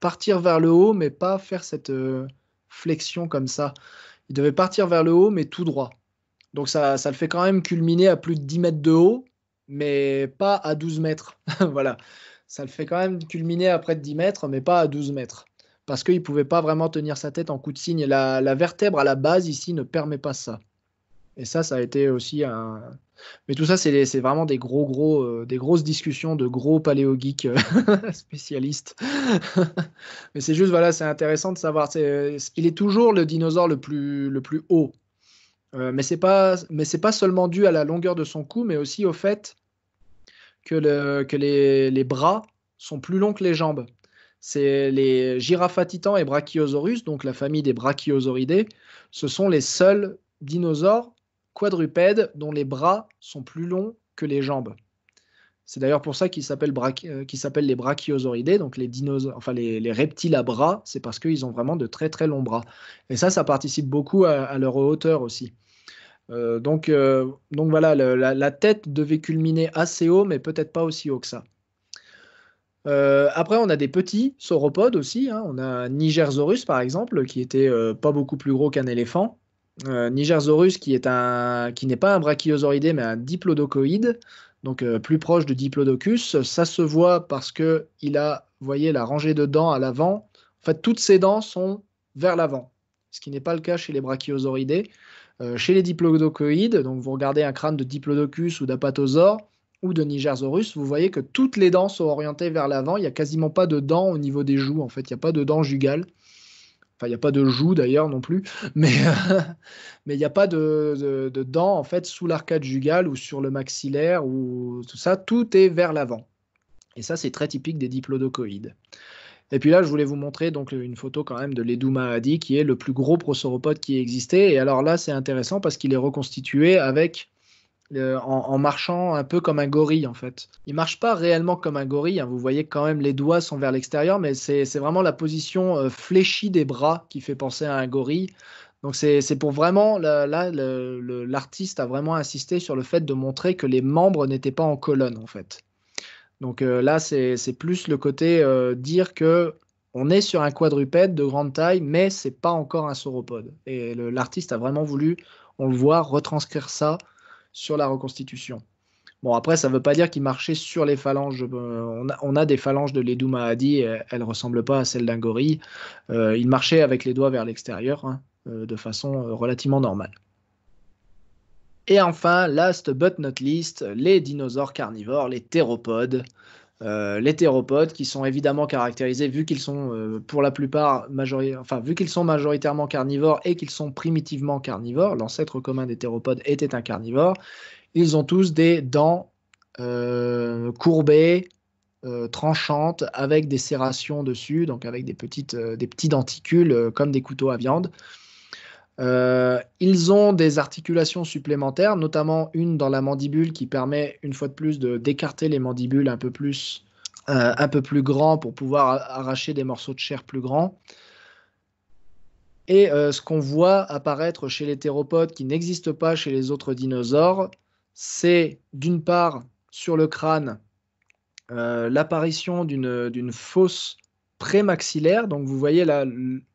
partir vers le haut, mais pas faire cette euh, flexion comme ça. Il devait partir vers le haut, mais tout droit. Donc ça, ça le fait quand même culminer à plus de 10 mètres de haut, mais pas à 12 mètres. voilà. Ça le fait quand même culminer à près de 10 mètres, mais pas à 12 mètres. Parce qu'il ne pouvait pas vraiment tenir sa tête en coup de signe. la vertèbre à la base ici ne permet pas ça. Et ça, ça a été aussi un. Mais tout ça, c'est vraiment des gros, gros, euh, des grosses discussions de gros paléogiques euh, spécialistes. Mais c'est juste, voilà, c'est intéressant de savoir. Euh, il est toujours le dinosaure le plus, le plus haut. mais c'est pas, mais c'est pas seulement dû à la longueur de son cou, mais aussi au fait que, le, que les, les bras sont plus longs que les jambes. C'est les titans et brachiosaurus, donc la famille des brachiosauridés, ce sont les seuls dinosaures quadrupèdes dont les bras sont plus longs que les jambes. C'est d'ailleurs pour ça qu'ils s'appellent, euh, les brachiosauridés, donc les, enfin les, reptiles à bras, c'est parce qu'ils ont vraiment de très très longs bras. Et ça, ça participe beaucoup à, leur hauteur aussi. Euh, donc, euh, donc voilà, la, tête devait culminer assez haut, mais peut-être pas aussi haut que ça. après, on a des petits sauropodes aussi. Hein. On a un Nigersaurus, par exemple, qui était pas beaucoup plus gros qu'un éléphant euh, qui n'est pas un brachiosauridé, mais un diplodocoïde, donc euh, plus proche de diplodocus. Ça se voit parce que il a, voyez, la rangée de dents à l'avant. En fait, toutes ses dents sont vers l'avant, ce qui n'est pas le cas chez les brachiosauridés. Euh, chez les diplodocoïdes, donc vous regardez un crâne de diplodocus ou d'apatosaure ou de Nigersaurus, vous voyez que toutes les dents sont orientées vers l'avant. Il n'y a quasiment pas de dents au niveau des joues. En fait, il n'y a pas de dents jugales il n'y a pas de joue d'ailleurs non plus, mais euh, mais il n'y a pas de, dents en fait sous l'arcade jugale ou sur le maxillaire ou tout ça. Tout est vers l'avant. Et ça, c'est très typique des diplodocoïdes. Et puis là, je voulais vous montrer donc une photo quand même de Ledoumaadi qui est le plus gros prosauropode qui existait. Et alors là, c'est intéressant parce qu'il est reconstitué avec euh, en, marchant un peu comme un gorille en fait. Il marche pas réellement comme un gorille, hein. vous voyez quand même les doigts sont vers l'extérieur, mais c'est vraiment la position euh, fléchie des bras qui fait penser à un gorille. Donc c'est pour vraiment, là, l'artiste a vraiment insisté sur le fait de montrer que les membres n'étaient pas en colonne en fait. Donc euh, là, c'est plus le côté dire que on est sur un quadrupède de grande taille, mais c'est pas encore un sauropode. Et l'artiste a vraiment voulu, on le voit, retranscrire ça sur la reconstitution. Bon, après, ça ne veut pas dire qu'il marchait sur les phalanges. Euh, on a, des phalanges de l'Edou Mahadi, elles ne ressemblent pas à celles d'un gorille. Euh, il marchait avec les doigts vers l'extérieur, hein, euh, de façon relativement normale. Et enfin, last but not least, les dinosaures carnivores, les théropodes. Euh, les théropodes, qui sont évidemment caractérisés, vu qu'ils sont euh, pour la plupart vu qu'ils sont majoritairement carnivores et qu'ils sont primitivement carnivores, l'ancêtre commun des théropodes était un carnivore, ils ont tous des dents euh, courbées, tranchantes, avec des serrations dessus, donc avec des, des petits denticules comme des couteaux à viande. Euh, ils ont des articulations supplémentaires, notamment une dans la mandibule qui permet une fois de plus d'écarter les mandibules un peu plus euh, un peu plus grand pour pouvoir arracher des morceaux de chair plus grands. Et euh, ce qu'on voit apparaître chez les théropodes qui n'existe pas chez les autres dinosaures, c'est d'une part sur le crâne l'apparition d'une fausse Prémaxillaire, Donc vous voyez là,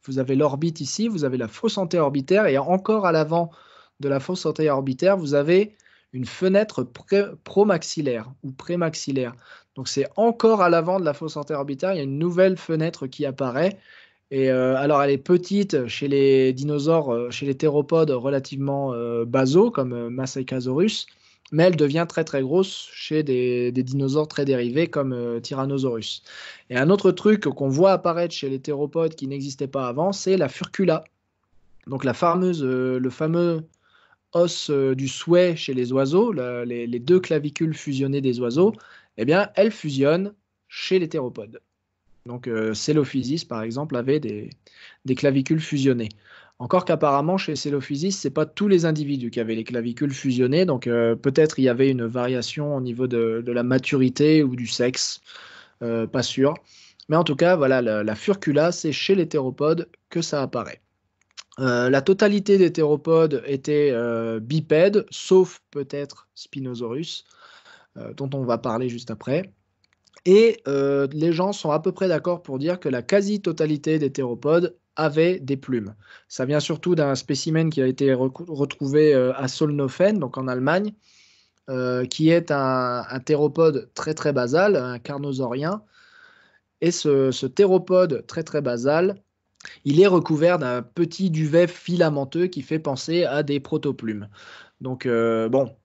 vous avez l'orbite ici, vous avez la fausse santé orbitaire et encore à l'avant de la fausse santé orbitaire, vous avez une fenêtre promaxillaire ou prémaxillaire. Donc c'est encore à l'avant de la fausse santé orbitaire, il y a une nouvelle fenêtre qui apparaît. Et euh, alors elle est petite chez les dinosaures, euh, chez les théropodes relativement euh, basaux comme Massaicasaurus mais elle devient très très grosse chez des, dinosaures très dérivés comme euh, Tyrannosaurus. Et un autre truc qu'on voit apparaître chez les théropodes qui n'existait pas avant, c'est la furcula. Donc la euh, le fameux os euh, du souhait chez les oiseaux, les, deux clavicules fusionnées des oiseaux, eh bien elle fusionne chez les théropodes. Donc Cellophysis, par exemple avait des, des clavicules fusionnées. Encore qu'apparemment, chez cellophysis, ce n'est pas tous les individus qui avaient les clavicules fusionnées, donc euh, peut-être il y avait une variation au niveau de, la maturité ou du sexe, euh, pas sûr. Mais en tout cas, voilà, la, furcula, c'est chez les théropodes que ça apparaît. Euh, la totalité des théropodes était bipèdes, sauf peut-être Spinosaurus, dont on va parler juste après. Et les gens sont à peu près d'accord pour dire que la quasi-totalité des théropodes avait des plumes. Ça vient surtout d'un spécimen qui a été retrouvé euh, à Solnofen, donc en Allemagne, euh, qui est un, théropode très très basal, un carnosaurien. Et ce, théropode très très basal, il est recouvert d'un petit duvet filamenteux qui fait penser à des protoplumes. Donc euh, bon,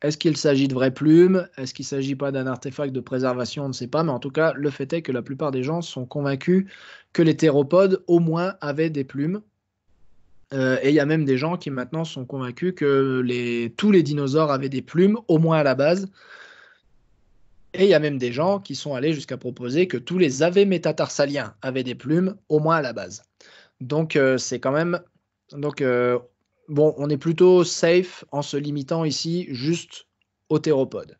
est-ce qu'il s'agit de vraies plumes Est-ce qu'il ne s'agit pas d'un artefact de préservation On ne sait pas, mais en tout cas, le fait est que la plupart des gens sont convaincus que les théropodes, au moins, avaient des plumes. Euh, et il y a même des gens qui maintenant sont convaincus que tous les dinosaures avaient des plumes, au moins à la base. Et il y a même des gens qui sont allés jusqu'à proposer que tous les avémétatarsaliens métatarsaliens avaient des plumes, au moins à la base. Donc euh, c'est quand même... Donc euh, bon, on est plutôt safe en se limitant ici juste aux théropodes.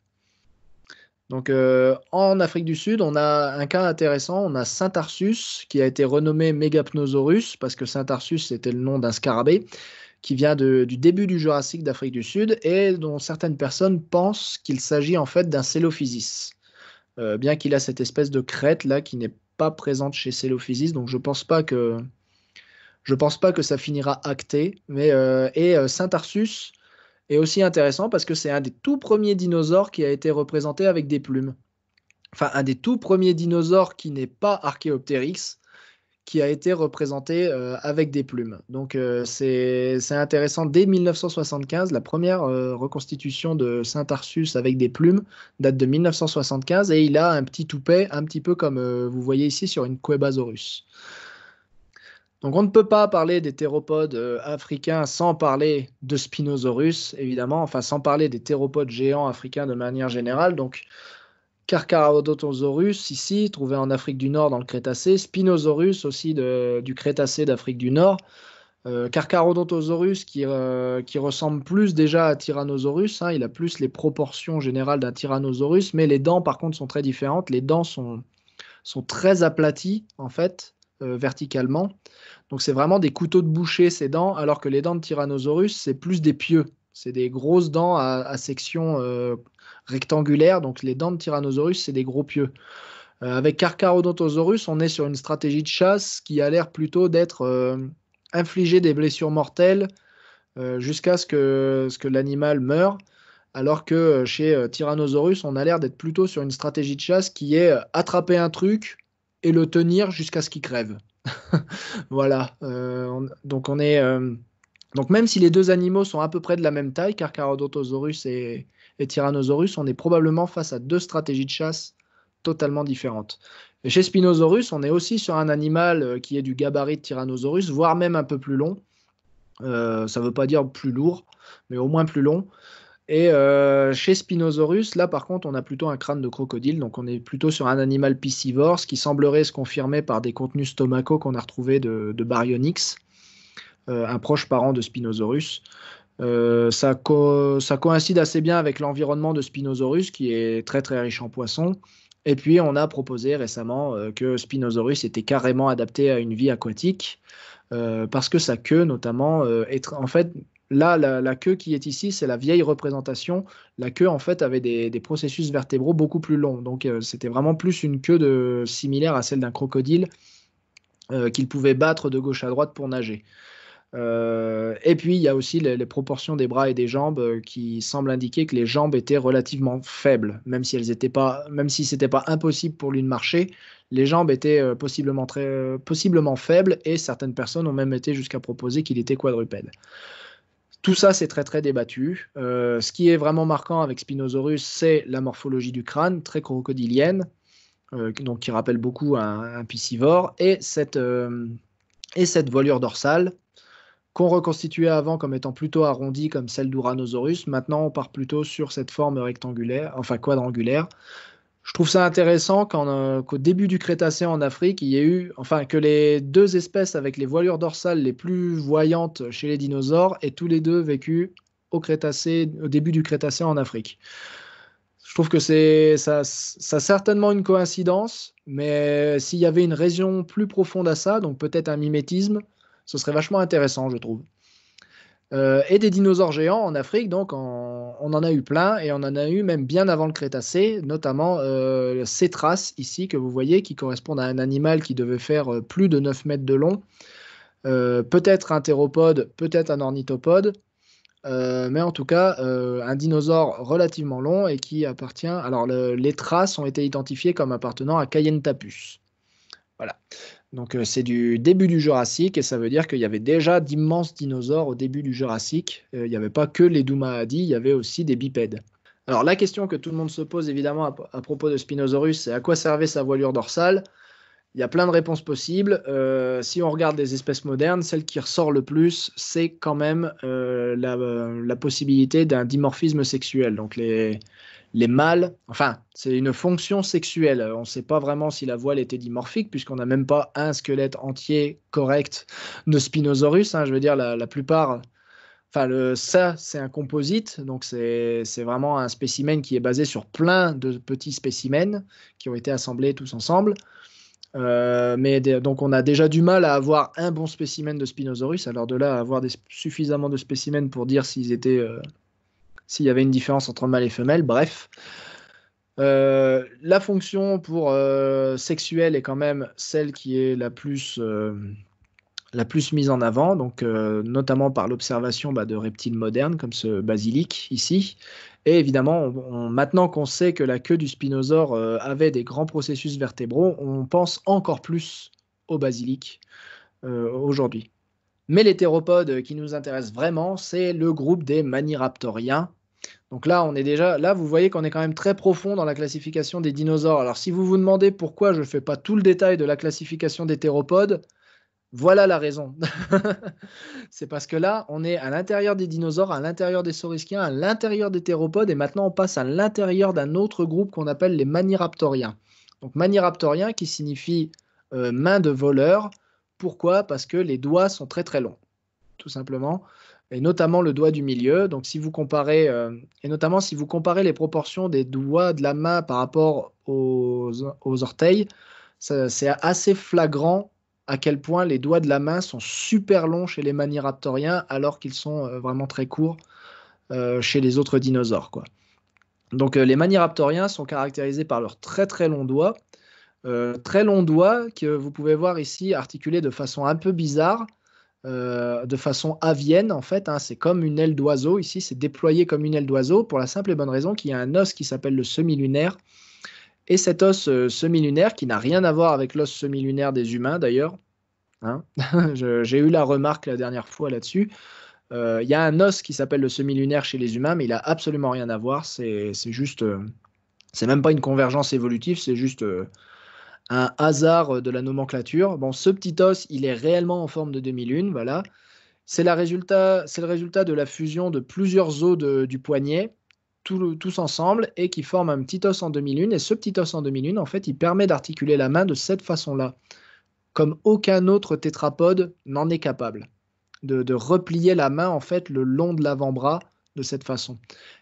Donc euh, en Afrique du Sud, on a un cas intéressant, on a Saint Arsus qui a été renommé Megapnosaurus parce que Saint Arsus c'était le nom d'un scarabée qui vient du début du Jurassique d'Afrique du Sud et dont certaines personnes pensent qu'il s'agit en fait d'un Célophysis. Euh, bien qu'il a cette espèce de crête là qui n'est pas présente chez Célophysis, donc je pense pas que je pense pas que ça finira acté, mais euh, et euh, Saint-Arsus est aussi intéressant parce que c'est un des tout premiers dinosaures qui a été représenté avec des plumes. Enfin, un des tout premiers dinosaures qui n'est pas Archaeopteryx qui a été représenté euh, avec des plumes. Donc c'est intéressant. Dès 1975, la première reconstitution de Saint-Arsus avec des plumes date de 1975 et il a un petit toupet, un petit peu comme vous voyez ici sur une Quebasaurus. Donc on ne peut pas parler des théropodes euh, africains sans parler de Spinosaurus, évidemment, enfin sans parler des théropodes géants africains de manière générale. Donc Carcharodontosaurus ici, trouvé en Afrique du Nord dans le Crétacé, Spinosaurus aussi du Crétacé d'Afrique du Nord, euh, euh, qui, ressemble plus déjà à Tyrannosaurus, hein. il a plus les proportions générales d'un Tyrannosaurus, mais les dents par contre sont très différentes, les dents sont très aplaties en fait. Euh, verticalement. Donc c'est vraiment des couteaux de boucher ces dents, alors que les dents de Tyrannosaurus, c'est plus des pieux. C'est des grosses dents à, section euh, rectangulaire. Donc les dents de Tyrannosaurus, c'est des gros pieux. Euh, avec Carcharodontosaurus, on est sur une stratégie de chasse qui a l'air plutôt d'être infliger des blessures mortelles jusqu'à ce que, ce que l'animal meure. Alors que chez Tyrannosaurus, on a l'air d'être plutôt sur une stratégie de chasse qui est attraper un truc, et le tenir jusqu'à ce qu'il crève. voilà. Euh, donc on est. Euh, donc même si les deux animaux sont à peu près de la même taille, Carcharodontosaurus et, et Tyrannosaurus, on est probablement face à deux stratégies de chasse totalement différentes. chez Spinosaurus, on est aussi sur un animal euh, qui est du gabarit de Tyrannosaurus, voire même un peu plus long. ça ne veut pas dire plus lourd, mais au moins plus long. Et euh, chez Spinosaurus, là par contre, on a plutôt un crâne de crocodile, donc on est plutôt sur un animal piscivore, ce qui semblerait se confirmer par des contenus stomacaux qu'on a retrouvés de, de Baryonyx, euh, un proche parent de Spinosaurus. Euh, ça, ça, coïncide assez bien avec l'environnement de Spinosaurus, qui est très très riche en poissons. Et puis on a proposé récemment que Spinosaurus était carrément adapté à une vie aquatique, parce que sa queue notamment est en fait Là, la, queue qui est ici, c'est la vieille représentation. La queue, en fait, avait des, processus vertébraux beaucoup plus longs. Donc, euh, c'était vraiment plus une queue similaire à celle d'un crocodile euh, qu'il pouvait battre de gauche à droite pour nager. Euh, et puis, il y a aussi les, proportions des bras et des jambes qui semblent indiquer que les jambes étaient relativement faibles, même si elles étaient pas, même si c'était pas impossible pour lui de marcher, les jambes étaient possiblement très, possiblement faibles et certaines personnes ont même été jusqu'à proposer qu'il était quadrupède. Tout ça, c'est très très débattu. Euh, ce qui est vraiment marquant avec Spinosaurus, c'est la morphologie du crâne, très crocodilienne, euh, qui rappelle beaucoup un, piscivore, et cette, euh, et cette voilure dorsale qu'on reconstituait avant comme étant plutôt arrondie comme celle d'Uranosaurus. Maintenant, on part plutôt sur cette forme rectangulaire, enfin quadrangulaire, je trouve ça intéressant euh, qu'au début du Crétacé en Afrique, il y ait eu, enfin, que les deux espèces avec les voilures dorsales les plus voyantes chez les dinosaures aient tous les deux vécu au Crétacé, au début du Crétacé en Afrique. Je trouve que c'est ça, ça certainement une coïncidence, mais s'il y avait une raison plus profonde à ça, donc peut-être un mimétisme, ce serait vachement intéressant, je trouve. Euh, et des dinosaures géants en Afrique, donc on en a eu plein, et on en a eu même bien avant le Crétacé, notamment euh, ces traces ici que vous voyez qui correspondent à un animal qui devait faire euh, plus de 9 mètres de long, peut-être un théropode, peut-être un ornithopode, mais en tout cas un dinosaure relativement long et qui appartient. Alors les traces ont été identifiées comme appartenant à Cayenne Tapus. Voilà. Donc euh, c'est du début du Jurassique et ça veut dire qu'il y avait déjà d'immenses dinosaures au début du Jurassique. Euh, il n'y avait pas que les Doumaadis, il y avait aussi des bipèdes. Alors la question que tout le monde se pose évidemment à, propos de Spinosaurus, c'est à quoi servait sa voilure dorsale Il y a plein de réponses possibles. Euh, si on regarde des espèces modernes, celle qui ressort le plus, c'est quand même la, la, possibilité d'un dimorphisme sexuel. Donc les, les mâles, enfin, c'est une fonction sexuelle. On ne sait pas vraiment si la voile était dimorphique, puisqu'on n'a même pas un squelette entier correct de Spinosaurus. Hein. je veux dire, la, plupart. Enfin, ça, c'est un composite, donc c'est vraiment un spécimen qui est basé sur plein de petits spécimens qui ont été assemblés tous ensemble. Euh, mais donc on a déjà du mal à avoir un bon spécimen de Spinosaurus, alors de là à avoir suffisamment de spécimens pour dire s'ils étaient euh, s'il y avait une différence entre mâle et femelle, bref. Euh, la fonction pour euh, sexuelle est quand même celle qui est la plus, euh, la plus mise en avant, donc notamment par l'observation bah, de reptiles modernes comme ce basilic ici. Et évidemment, maintenant qu'on sait que la queue du spinosaure avait des grands processus vertébraux, on pense encore plus au basilic aujourd'hui. Mais l'hétéropode qui nous intéresse vraiment, c'est le groupe des Maniraptoriens, donc là, on est déjà, là, vous voyez qu'on est quand même très profond dans la classification des dinosaures. Alors, si vous vous demandez pourquoi je ne fais pas tout le détail de la classification des théropodes, voilà la raison. c'est parce que là, on est à l'intérieur des dinosaures, à l'intérieur des saurisquiens, à l'intérieur des théropodes, et maintenant on passe à l'intérieur d'un autre groupe qu'on appelle les maniraptoriens. Donc maniraptoriens, qui signifie euh, main de voleur. Pourquoi Parce que les doigts sont très très longs, tout simplement et notamment le doigt du milieu. Donc si vous comparez, euh, et notamment si vous comparez les proportions des doigts de la main par rapport aux, orteils, c'est assez flagrant à quel point les doigts de la main sont super longs chez les maniraptoriens alors qu'ils sont euh, vraiment très courts euh, chez les autres dinosaures. Donc les maniraptoriens sont caractérisés par leurs très très longs doigts, très longs doigts que vous pouvez voir ici articulés de façon un peu bizarre euh, de façon avienne, en fait. Hein, c'est comme une aile d'oiseau. Ici, c'est déployé comme une aile d'oiseau pour la simple et bonne raison qu'il y a un os qui s'appelle le semi-lunaire. Et cet os euh, semi-lunaire, qui n'a rien à voir avec l'os semi-lunaire des humains d'ailleurs, hein, j'ai eu la remarque la dernière fois là-dessus. Euh, il y a un os qui s'appelle le semi-lunaire chez les humains, mais il n'a absolument rien à voir. C'est juste. c'est même pas une convergence évolutive, c'est juste un hasard de la nomenclature. Bon, ce petit os, il est réellement en forme de demi-lune, voilà. C'est le résultat de la fusion de plusieurs os du poignet, tous ensemble, et qui forment un petit os en demi-lune. Et ce petit os en demi-lune, en fait, il permet d'articuler la main de cette façon-là, comme aucun autre tétrapode n'en est capable, de, de, replier la main, en fait, le long de l'avant-bras de cette façon.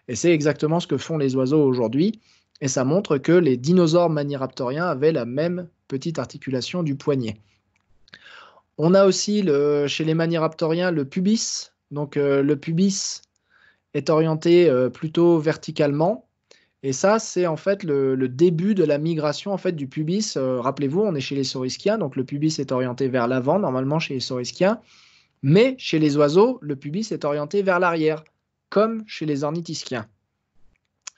Et c'est exactement ce que font les oiseaux aujourd'hui. Et ça montre que les dinosaures maniraptoriens avaient la même petite articulation du poignet. On a aussi le, chez les maniraptoriens le pubis. Donc euh, le pubis est orienté euh, plutôt verticalement. Et ça, c'est en fait le, début de la migration en fait du pubis. Euh, rappelez-vous, on est chez les saurischiens, donc le pubis est orienté vers l'avant normalement chez les saurischiens. Mais chez les oiseaux, le pubis est orienté vers l'arrière, comme chez les ornithischiens.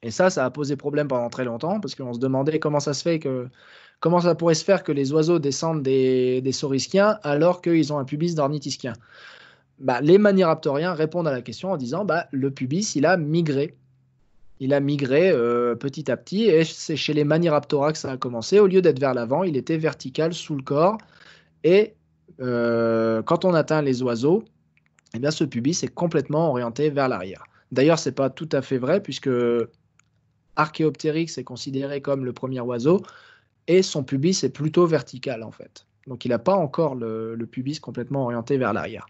Et ça, ça a posé problème pendant très longtemps parce qu'on se demandait comment ça se fait que comment ça pourrait se faire que les oiseaux descendent des, des alors qu'ils ont un pubis d'ornithischien. Bah, les maniraptoriens répondent à la question en disant bah, le pubis, il a migré. Il a migré euh, petit à petit et c'est chez les maniraptora que ça a commencé. Au lieu d'être vers l'avant, il était vertical sous le corps. Et euh, quand on atteint les oiseaux, eh bien, ce pubis est complètement orienté vers l'arrière. D'ailleurs, ce n'est pas tout à fait vrai puisque Archaeopteryx est considéré comme le premier oiseau et son pubis est plutôt vertical en fait. Donc il n'a pas encore le, pubis complètement orienté vers l'arrière.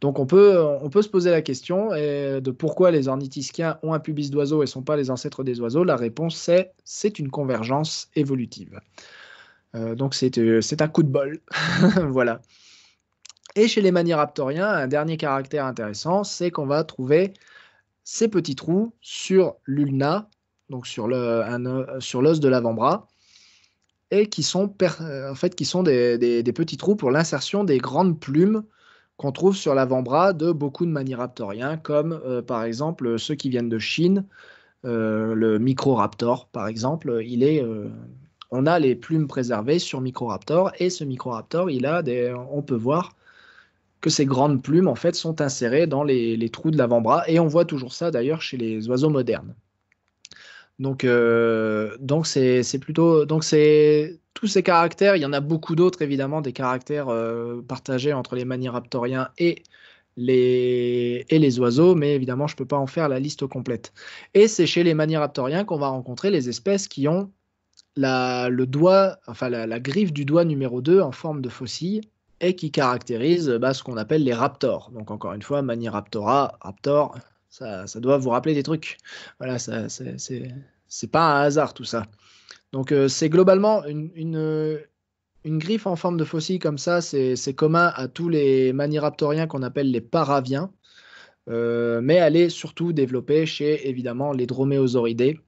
Donc on peut, on peut se poser la question de pourquoi les ornithischiens ont un pubis d'oiseau et ne sont pas les ancêtres des oiseaux. La réponse c'est c'est une convergence évolutive. Euh, donc euh, c'est un coup de bol. voilà. Et chez les maniraptoriens, un dernier caractère intéressant, c'est qu'on va trouver ces petits trous sur l'ulna donc euh, sur l'os de l'avant-bras, et qui sont, euh, en fait, qui sont des, petits trous pour l'insertion des grandes plumes qu'on trouve sur l'avant-bras de beaucoup de maniraptoriens, comme euh, par exemple ceux qui viennent de Chine, le Microraptor par exemple, il est, on a les plumes préservées sur Microraptor et ce Microraptor, il a des, on peut voir que ces grandes plumes en fait sont insérées dans les, les trous de l'avant-bras et on voit toujours ça d'ailleurs chez les oiseaux modernes. Donc, euh, donc c'est, plutôt, donc c'est tous ces caractères. Il y en a beaucoup d'autres évidemment, des caractères euh, partagés entre les maniraptoriens et les, et les oiseaux, mais évidemment, je ne peux pas en faire la liste complète. Et c'est chez les maniraptoriens qu'on va rencontrer les espèces qui ont la, le doigt, enfin la, griffe du doigt numéro 2 en forme de fossile et qui caractérise bah, ce qu'on appelle les raptors. Donc encore une fois, Maniraptora, raptor, ça, doit vous rappeler des trucs. Voilà, ça, c'est pas un hasard tout ça. Donc euh, c'est globalement euh, une, griffe en forme de fossile comme ça, c'est commun à tous les maniraptoriens qu'on appelle les paraviens, euh, mais elle est surtout développée chez évidemment les droméosauridés.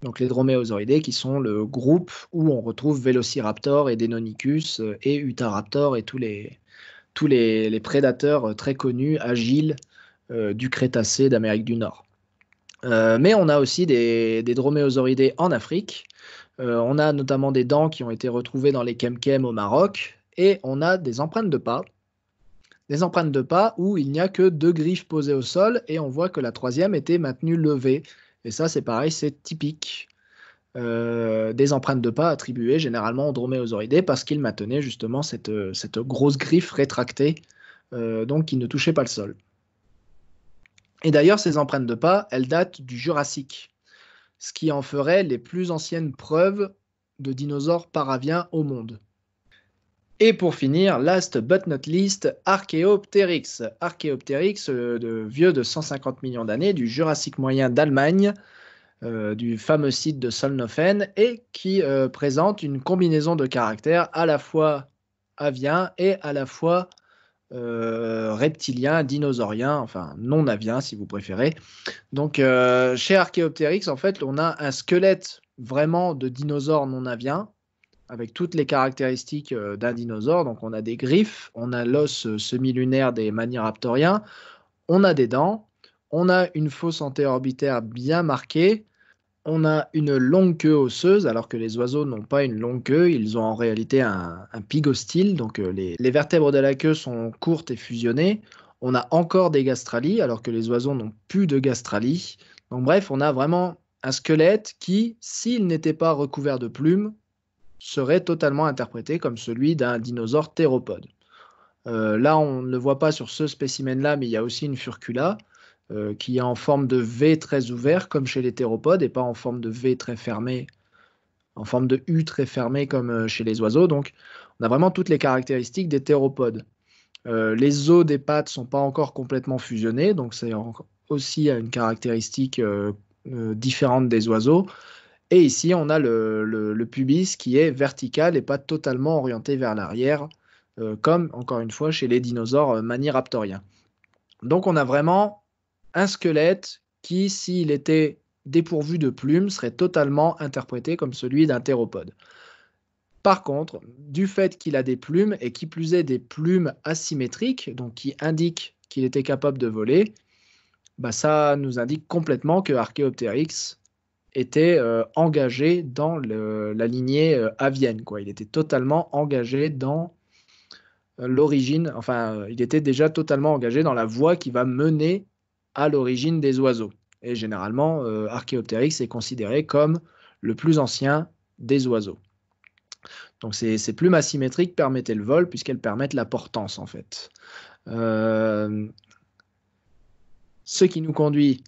Donc les droméosauridés qui sont le groupe où on retrouve Velociraptor et Deinonychus et Utahraptor et tous les, tous les prédateurs très connus, agiles, euh, du Crétacé d'Amérique du Nord. Euh, mais on a aussi des, droméosauridés en Afrique. Euh, on a notamment des dents qui ont été retrouvées dans les Kemkem au Maroc. Et on a des empreintes de pas des empreintes de pas où il n'y a que deux griffes posées au sol et on voit que la troisième était maintenue levée. Et ça, c'est pareil, c'est typique des empreintes de pas attribuées généralement aux droméosauridés parce qu'ils maintenaient justement cette, cette grosse griffe rétractée, donc qui ne touchait pas le sol. Et d'ailleurs, ces empreintes de pas, elles datent du Jurassique, ce qui en ferait les plus anciennes preuves de dinosaures paraviens au monde. Et pour finir, last but not least, Archaeopteryx. Archaeopteryx, euh, vieux de 150 millions d'années, du Jurassique moyen d'Allemagne, euh, du fameux site de Solnofen, et qui euh, présente une combinaison de caractères à la fois avien et à la fois euh, reptiliens, reptilien, dinosaurien, enfin non avien si vous préférez. Donc euh, chez Archaeopteryx, en fait, on a un squelette vraiment de dinosaure non avien avec toutes les caractéristiques euh, d'un dinosaure. Donc on a des griffes, on a l'os semi-lunaire des maniraptoriens, on a des dents, on a une fosse antéorbitaire bien marquée, on a une longue queue osseuse, alors que les oiseaux n'ont pas une longue queue, ils ont en réalité un, un pigostyle, donc euh, les, vertèbres de la queue sont courtes et fusionnées. On a encore des gastralies, alors que les oiseaux n'ont plus de gastralies. Donc bref, on a vraiment un squelette qui, s'il n'était pas recouvert de plumes, serait totalement interprété comme celui d'un dinosaure théropode. Euh, là, on ne le voit pas sur ce spécimen-là, mais il y a aussi une furcula. Euh, qui est en forme de V très ouvert comme chez les théropodes et pas en forme de V très fermé, en forme de U très fermé comme euh, chez les oiseaux. Donc on a vraiment toutes les caractéristiques des théropodes. Euh, les os des pattes ne sont pas encore complètement fusionnés, donc c'est aussi une caractéristique différente des oiseaux. Et ici, on a le, pubis qui est vertical et pas totalement orienté vers l'arrière, comme encore une fois chez les dinosaures maniraptoriens. Donc on a vraiment un squelette qui, s'il était dépourvu de plumes, serait totalement interprété comme celui d'un théropode. Par contre, du fait qu'il a des plumes, et qui plus est des plumes asymétriques, donc qui indiquent qu'il était capable de voler, bah ça nous indique complètement que Archaeopteryx était euh, engagé dans la lignée euh, avienne. Quoi. Il était totalement engagé dans euh, l'origine, enfin, il était déjà totalement engagé dans la voie qui va mener à l'origine des oiseaux. Et généralement, euh, Archaeopteryx est considéré comme le plus ancien des oiseaux. Donc ces, plumes asymétriques permettaient le vol puisqu'elles permettent la portance en fait. Euh, ce qui nous conduit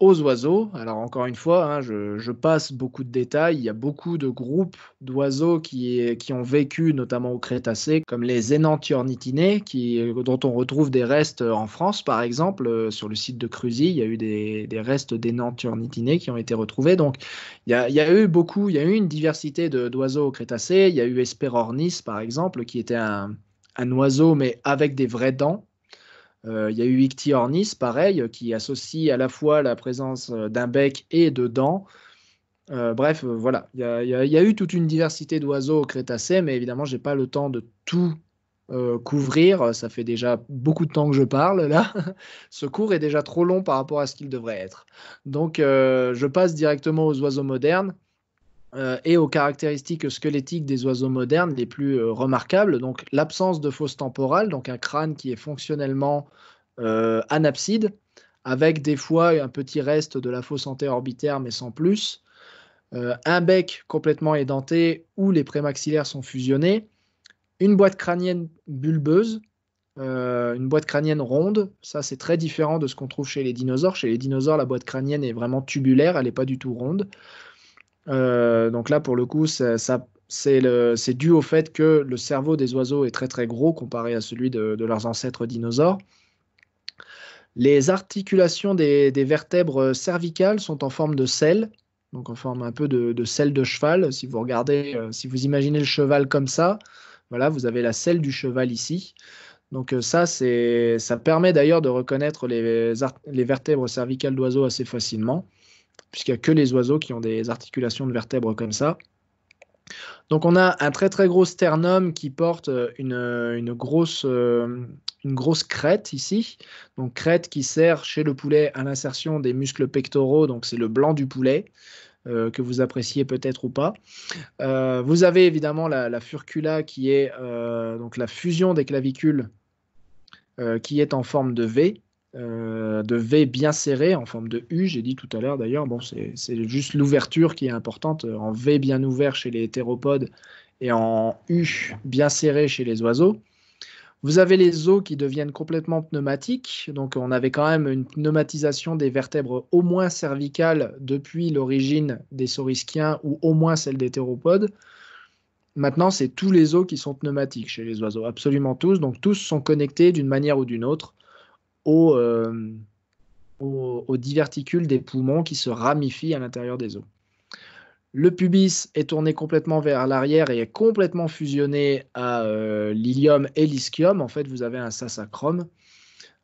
aux oiseaux. Alors encore une fois, hein, je, passe beaucoup de détails. Il y a beaucoup de groupes d'oiseaux qui, qui ont vécu, notamment au Crétacé, comme les Enantiornitinae, qui, dont on retrouve des restes en France, par exemple, euh, sur le site de Cruzy, il y a eu des, des restes d'Enantiornitinae qui ont été retrouvés. Donc il y a, eu beaucoup, il y a eu une diversité d'oiseaux au Crétacé. Il y a eu Esperornis par exemple, qui était un, un oiseau mais avec des vraies dents euh, il y a eu Ictiornis, pareil, euh, qui associe à la fois la présence euh, d'un bec et de dents. bref, voilà, il y, a eu toute une diversité d'oiseaux au Crétacé, mais évidemment, n'ai pas le temps de tout couvrir. Ça fait déjà beaucoup de temps que je parle là. ce cours est déjà trop long par rapport à ce qu'il devrait être. Donc, je passe directement aux oiseaux modernes. Euh, et aux caractéristiques squelettiques des oiseaux modernes les plus euh, remarquables, donc l'absence de fosse temporale, donc un crâne qui est fonctionnellement euh, anapside, avec des fois un petit reste de la fosse antéorbitaire, mais sans plus, un bec complètement édenté où les prémaxillaires sont fusionnés, une boîte crânienne bulbeuse, une boîte crânienne ronde. Ça, c'est très différent de ce qu'on trouve chez les dinosaures. Chez les dinosaures, la boîte crânienne est vraiment tubulaire, elle n'est pas du tout ronde. Euh, donc là, pour le coup, c'est dû au fait que le cerveau des oiseaux est très très gros comparé à celui de, leurs ancêtres dinosaures. Les articulations des, vertèbres cervicales sont en forme de selle, donc en forme un peu de, de selle de cheval. Si vous regardez, euh, si vous imaginez le cheval comme ça, voilà, vous avez la selle du cheval ici. Donc euh, ça, ça permet d'ailleurs de reconnaître les, les vertèbres cervicales d'oiseaux assez facilement puisqu'il n'y a que les oiseaux qui ont des articulations de vertèbres comme ça. Donc on a un très très gros sternum qui porte euh, euh, une, grosse, euh, une grosse crête ici, donc crête qui sert chez le poulet à l'insertion des muscles pectoraux, donc c'est le blanc du poulet. que vous appréciez peut-être ou pas. vous avez évidemment la, furcula qui est donc la fusion des clavicules qui est en forme de V. Euh, de V bien serré en forme de U. J'ai dit tout à l'heure d'ailleurs, bon, c'est juste l'ouverture qui est importante euh, en V bien ouvert chez les hétéropodes et en U bien serré chez les oiseaux. Vous avez les os qui deviennent complètement pneumatiques, donc on avait quand même une pneumatisation des vertèbres au moins cervicales depuis l'origine des saurischiens ou au moins celle des théropodes. Maintenant, c'est tous les os qui sont pneumatiques chez les oiseaux, absolument tous, donc tous sont connectés d'une manière ou d'une autre aux, euh, diverticules des poumons qui se ramifient à l'intérieur des os. Le pubis est tourné complètement vers l'arrière et est complètement fusionné à euh, l'ilium et l'ischium. En fait, vous avez un sacrum.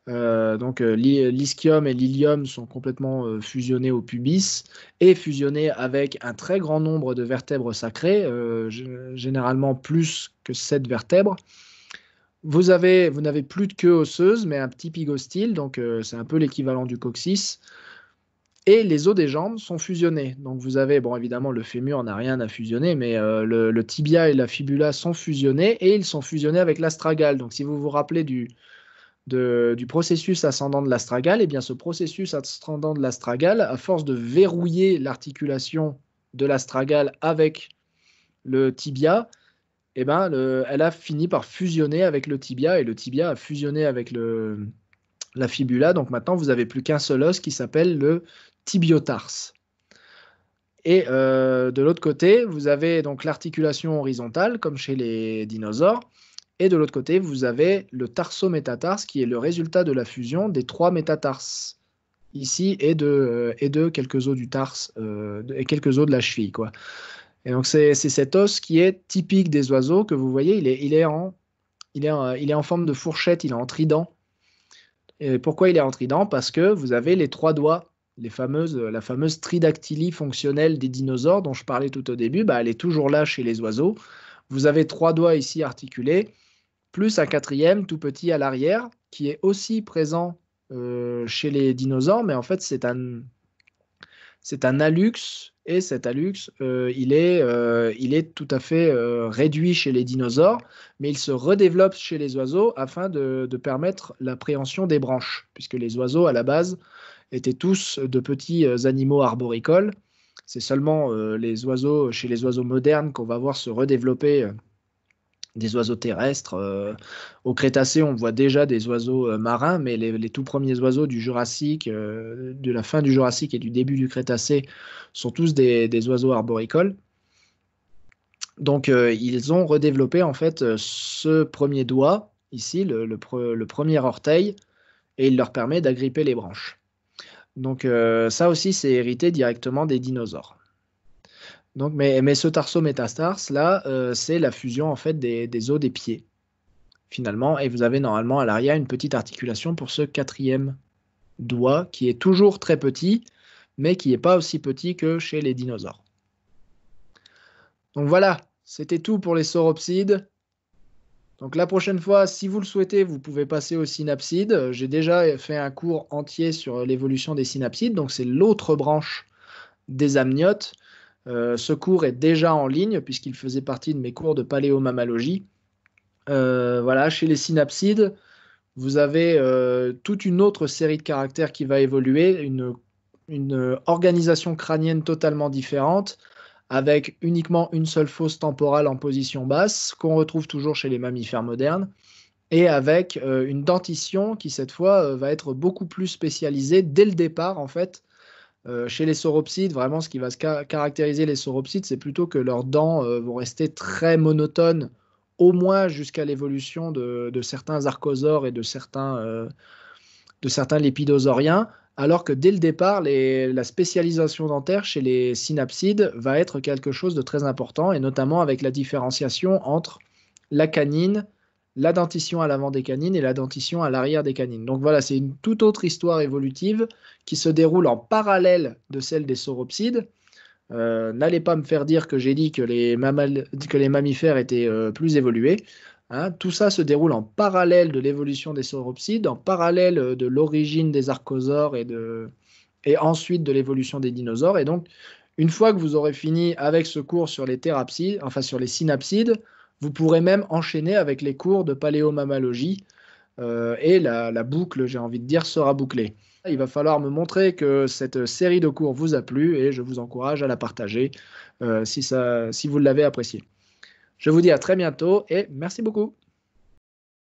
Euh, donc l'ischium et l'ilium sont complètement fusionnés au pubis et fusionnés avec un très grand nombre de vertèbres sacrées, généralement plus que 7 vertèbres. Vous n'avez plus de queue osseuse, mais un petit pigostyle, donc euh, c'est un peu l'équivalent du coccyx. Et les os des jambes sont fusionnés. Donc vous avez, bon évidemment, le fémur n'a rien à fusionner, mais euh, le, tibia et la fibula sont fusionnés et ils sont fusionnés avec l'astragale. Donc si vous vous rappelez du, processus ascendant de l'astragale, et eh bien ce processus ascendant de l'astragale, à force de verrouiller l'articulation de l'astragale avec le tibia, eh ben, elle a fini par fusionner avec le tibia et le tibia a fusionné avec la fibula. Donc maintenant, vous n'avez plus qu'un seul os qui s'appelle le tibiotarse. Et euh, de l'autre côté, vous avez donc l'articulation horizontale, comme chez les dinosaures. Et de l'autre côté, vous avez le tarso-métatarse, qui est le résultat de la fusion des trois métatarses ici et de, quelques os du tarse euh, et quelques os de la cheville. Quoi c'est cet os qui est typique des oiseaux que vous voyez, il est, en, il est en forme de fourchette, il est en trident. Et pourquoi il est en trident Parce que vous avez les trois doigts, les fameuses, la fameuse tridactylie fonctionnelle des dinosaures dont je parlais tout au début, bah, elle est toujours là chez les oiseaux. Vous avez trois doigts ici articulés, plus un quatrième tout petit à l'arrière, qui est aussi présent euh, chez les dinosaures, mais en fait c'est un, c'est un et cet alux, euh, euh, il, est, tout à fait euh, réduit chez les dinosaures, mais il se redéveloppe chez les oiseaux afin de, de permettre l'appréhension des branches, puisque les oiseaux, à la base, étaient tous de petits animaux arboricoles. C'est seulement les oiseaux, chez les oiseaux modernes qu'on va voir se redévelopper des oiseaux terrestres. Euh, au Crétacé, on voit déjà des oiseaux euh, marins, mais les, tout premiers oiseaux du Jurassique, euh, de la fin du Jurassique et du début du Crétacé, sont tous des, oiseaux arboricoles. Donc, ils ont redéveloppé en fait ce premier doigt, ici, le, le premier orteil, et il leur permet d'agripper les branches. Donc, ça aussi, c'est hérité directement des dinosaures mais, ce ce métastarse là, euh, c'est la fusion en fait des, des, os des pieds, finalement. Et vous avez normalement à l'arrière une petite articulation pour ce quatrième doigt qui est toujours très petit, mais qui n'est pas aussi petit que chez les dinosaures. Donc voilà, c'était tout pour les sauropsides. Donc la prochaine fois, si vous le souhaitez, vous pouvez passer aux synapsides. J'ai déjà fait un cours entier sur l'évolution des synapsides, donc c'est l'autre branche des amniotes. Euh, ce cours est déjà en ligne puisqu'il faisait partie de mes cours de paléomammalogie. Euh, voilà, chez les synapsides, vous avez euh, toute une autre série de caractères qui va évoluer, une, une, organisation crânienne totalement différente, avec uniquement une seule fosse temporale en position basse, qu'on retrouve toujours chez les mammifères modernes, et avec une dentition qui cette fois va être beaucoup plus spécialisée dès le départ en fait euh, chez les sauropsides, vraiment, ce qui va se caractériser les sauropsides, c'est plutôt que leurs dents euh, vont rester très monotones, au moins jusqu'à l'évolution de, certains archosaures et de certains, euh, lépidosauriens, alors que dès le départ, la spécialisation dentaire chez les synapsides va être quelque chose de très important, et notamment avec la différenciation entre la canine, la dentition à l'avant des canines et la dentition à l'arrière des canines. Donc voilà, c'est une toute autre histoire évolutive qui se déroule en parallèle de celle des sauropsides. Euh, n'allez pas me faire dire que j'ai dit que les, mammifères étaient euh, plus évolués. Hein. tout ça se déroule en parallèle de l'évolution des sauropsides, en parallèle euh, de l'origine des archosaures et, et ensuite de l'évolution des dinosaures. Et donc, une fois que vous aurez fini avec ce cours sur les enfin sur les synapsides, vous pourrez même enchaîner avec les cours de paléomammalogie euh, et la, boucle, j'ai envie de dire, sera bouclée. Il va falloir me montrer que cette série de cours vous a plu et je vous encourage à la partager euh, si, ça, si vous l'avez appréciée. Je vous dis à très bientôt et merci beaucoup.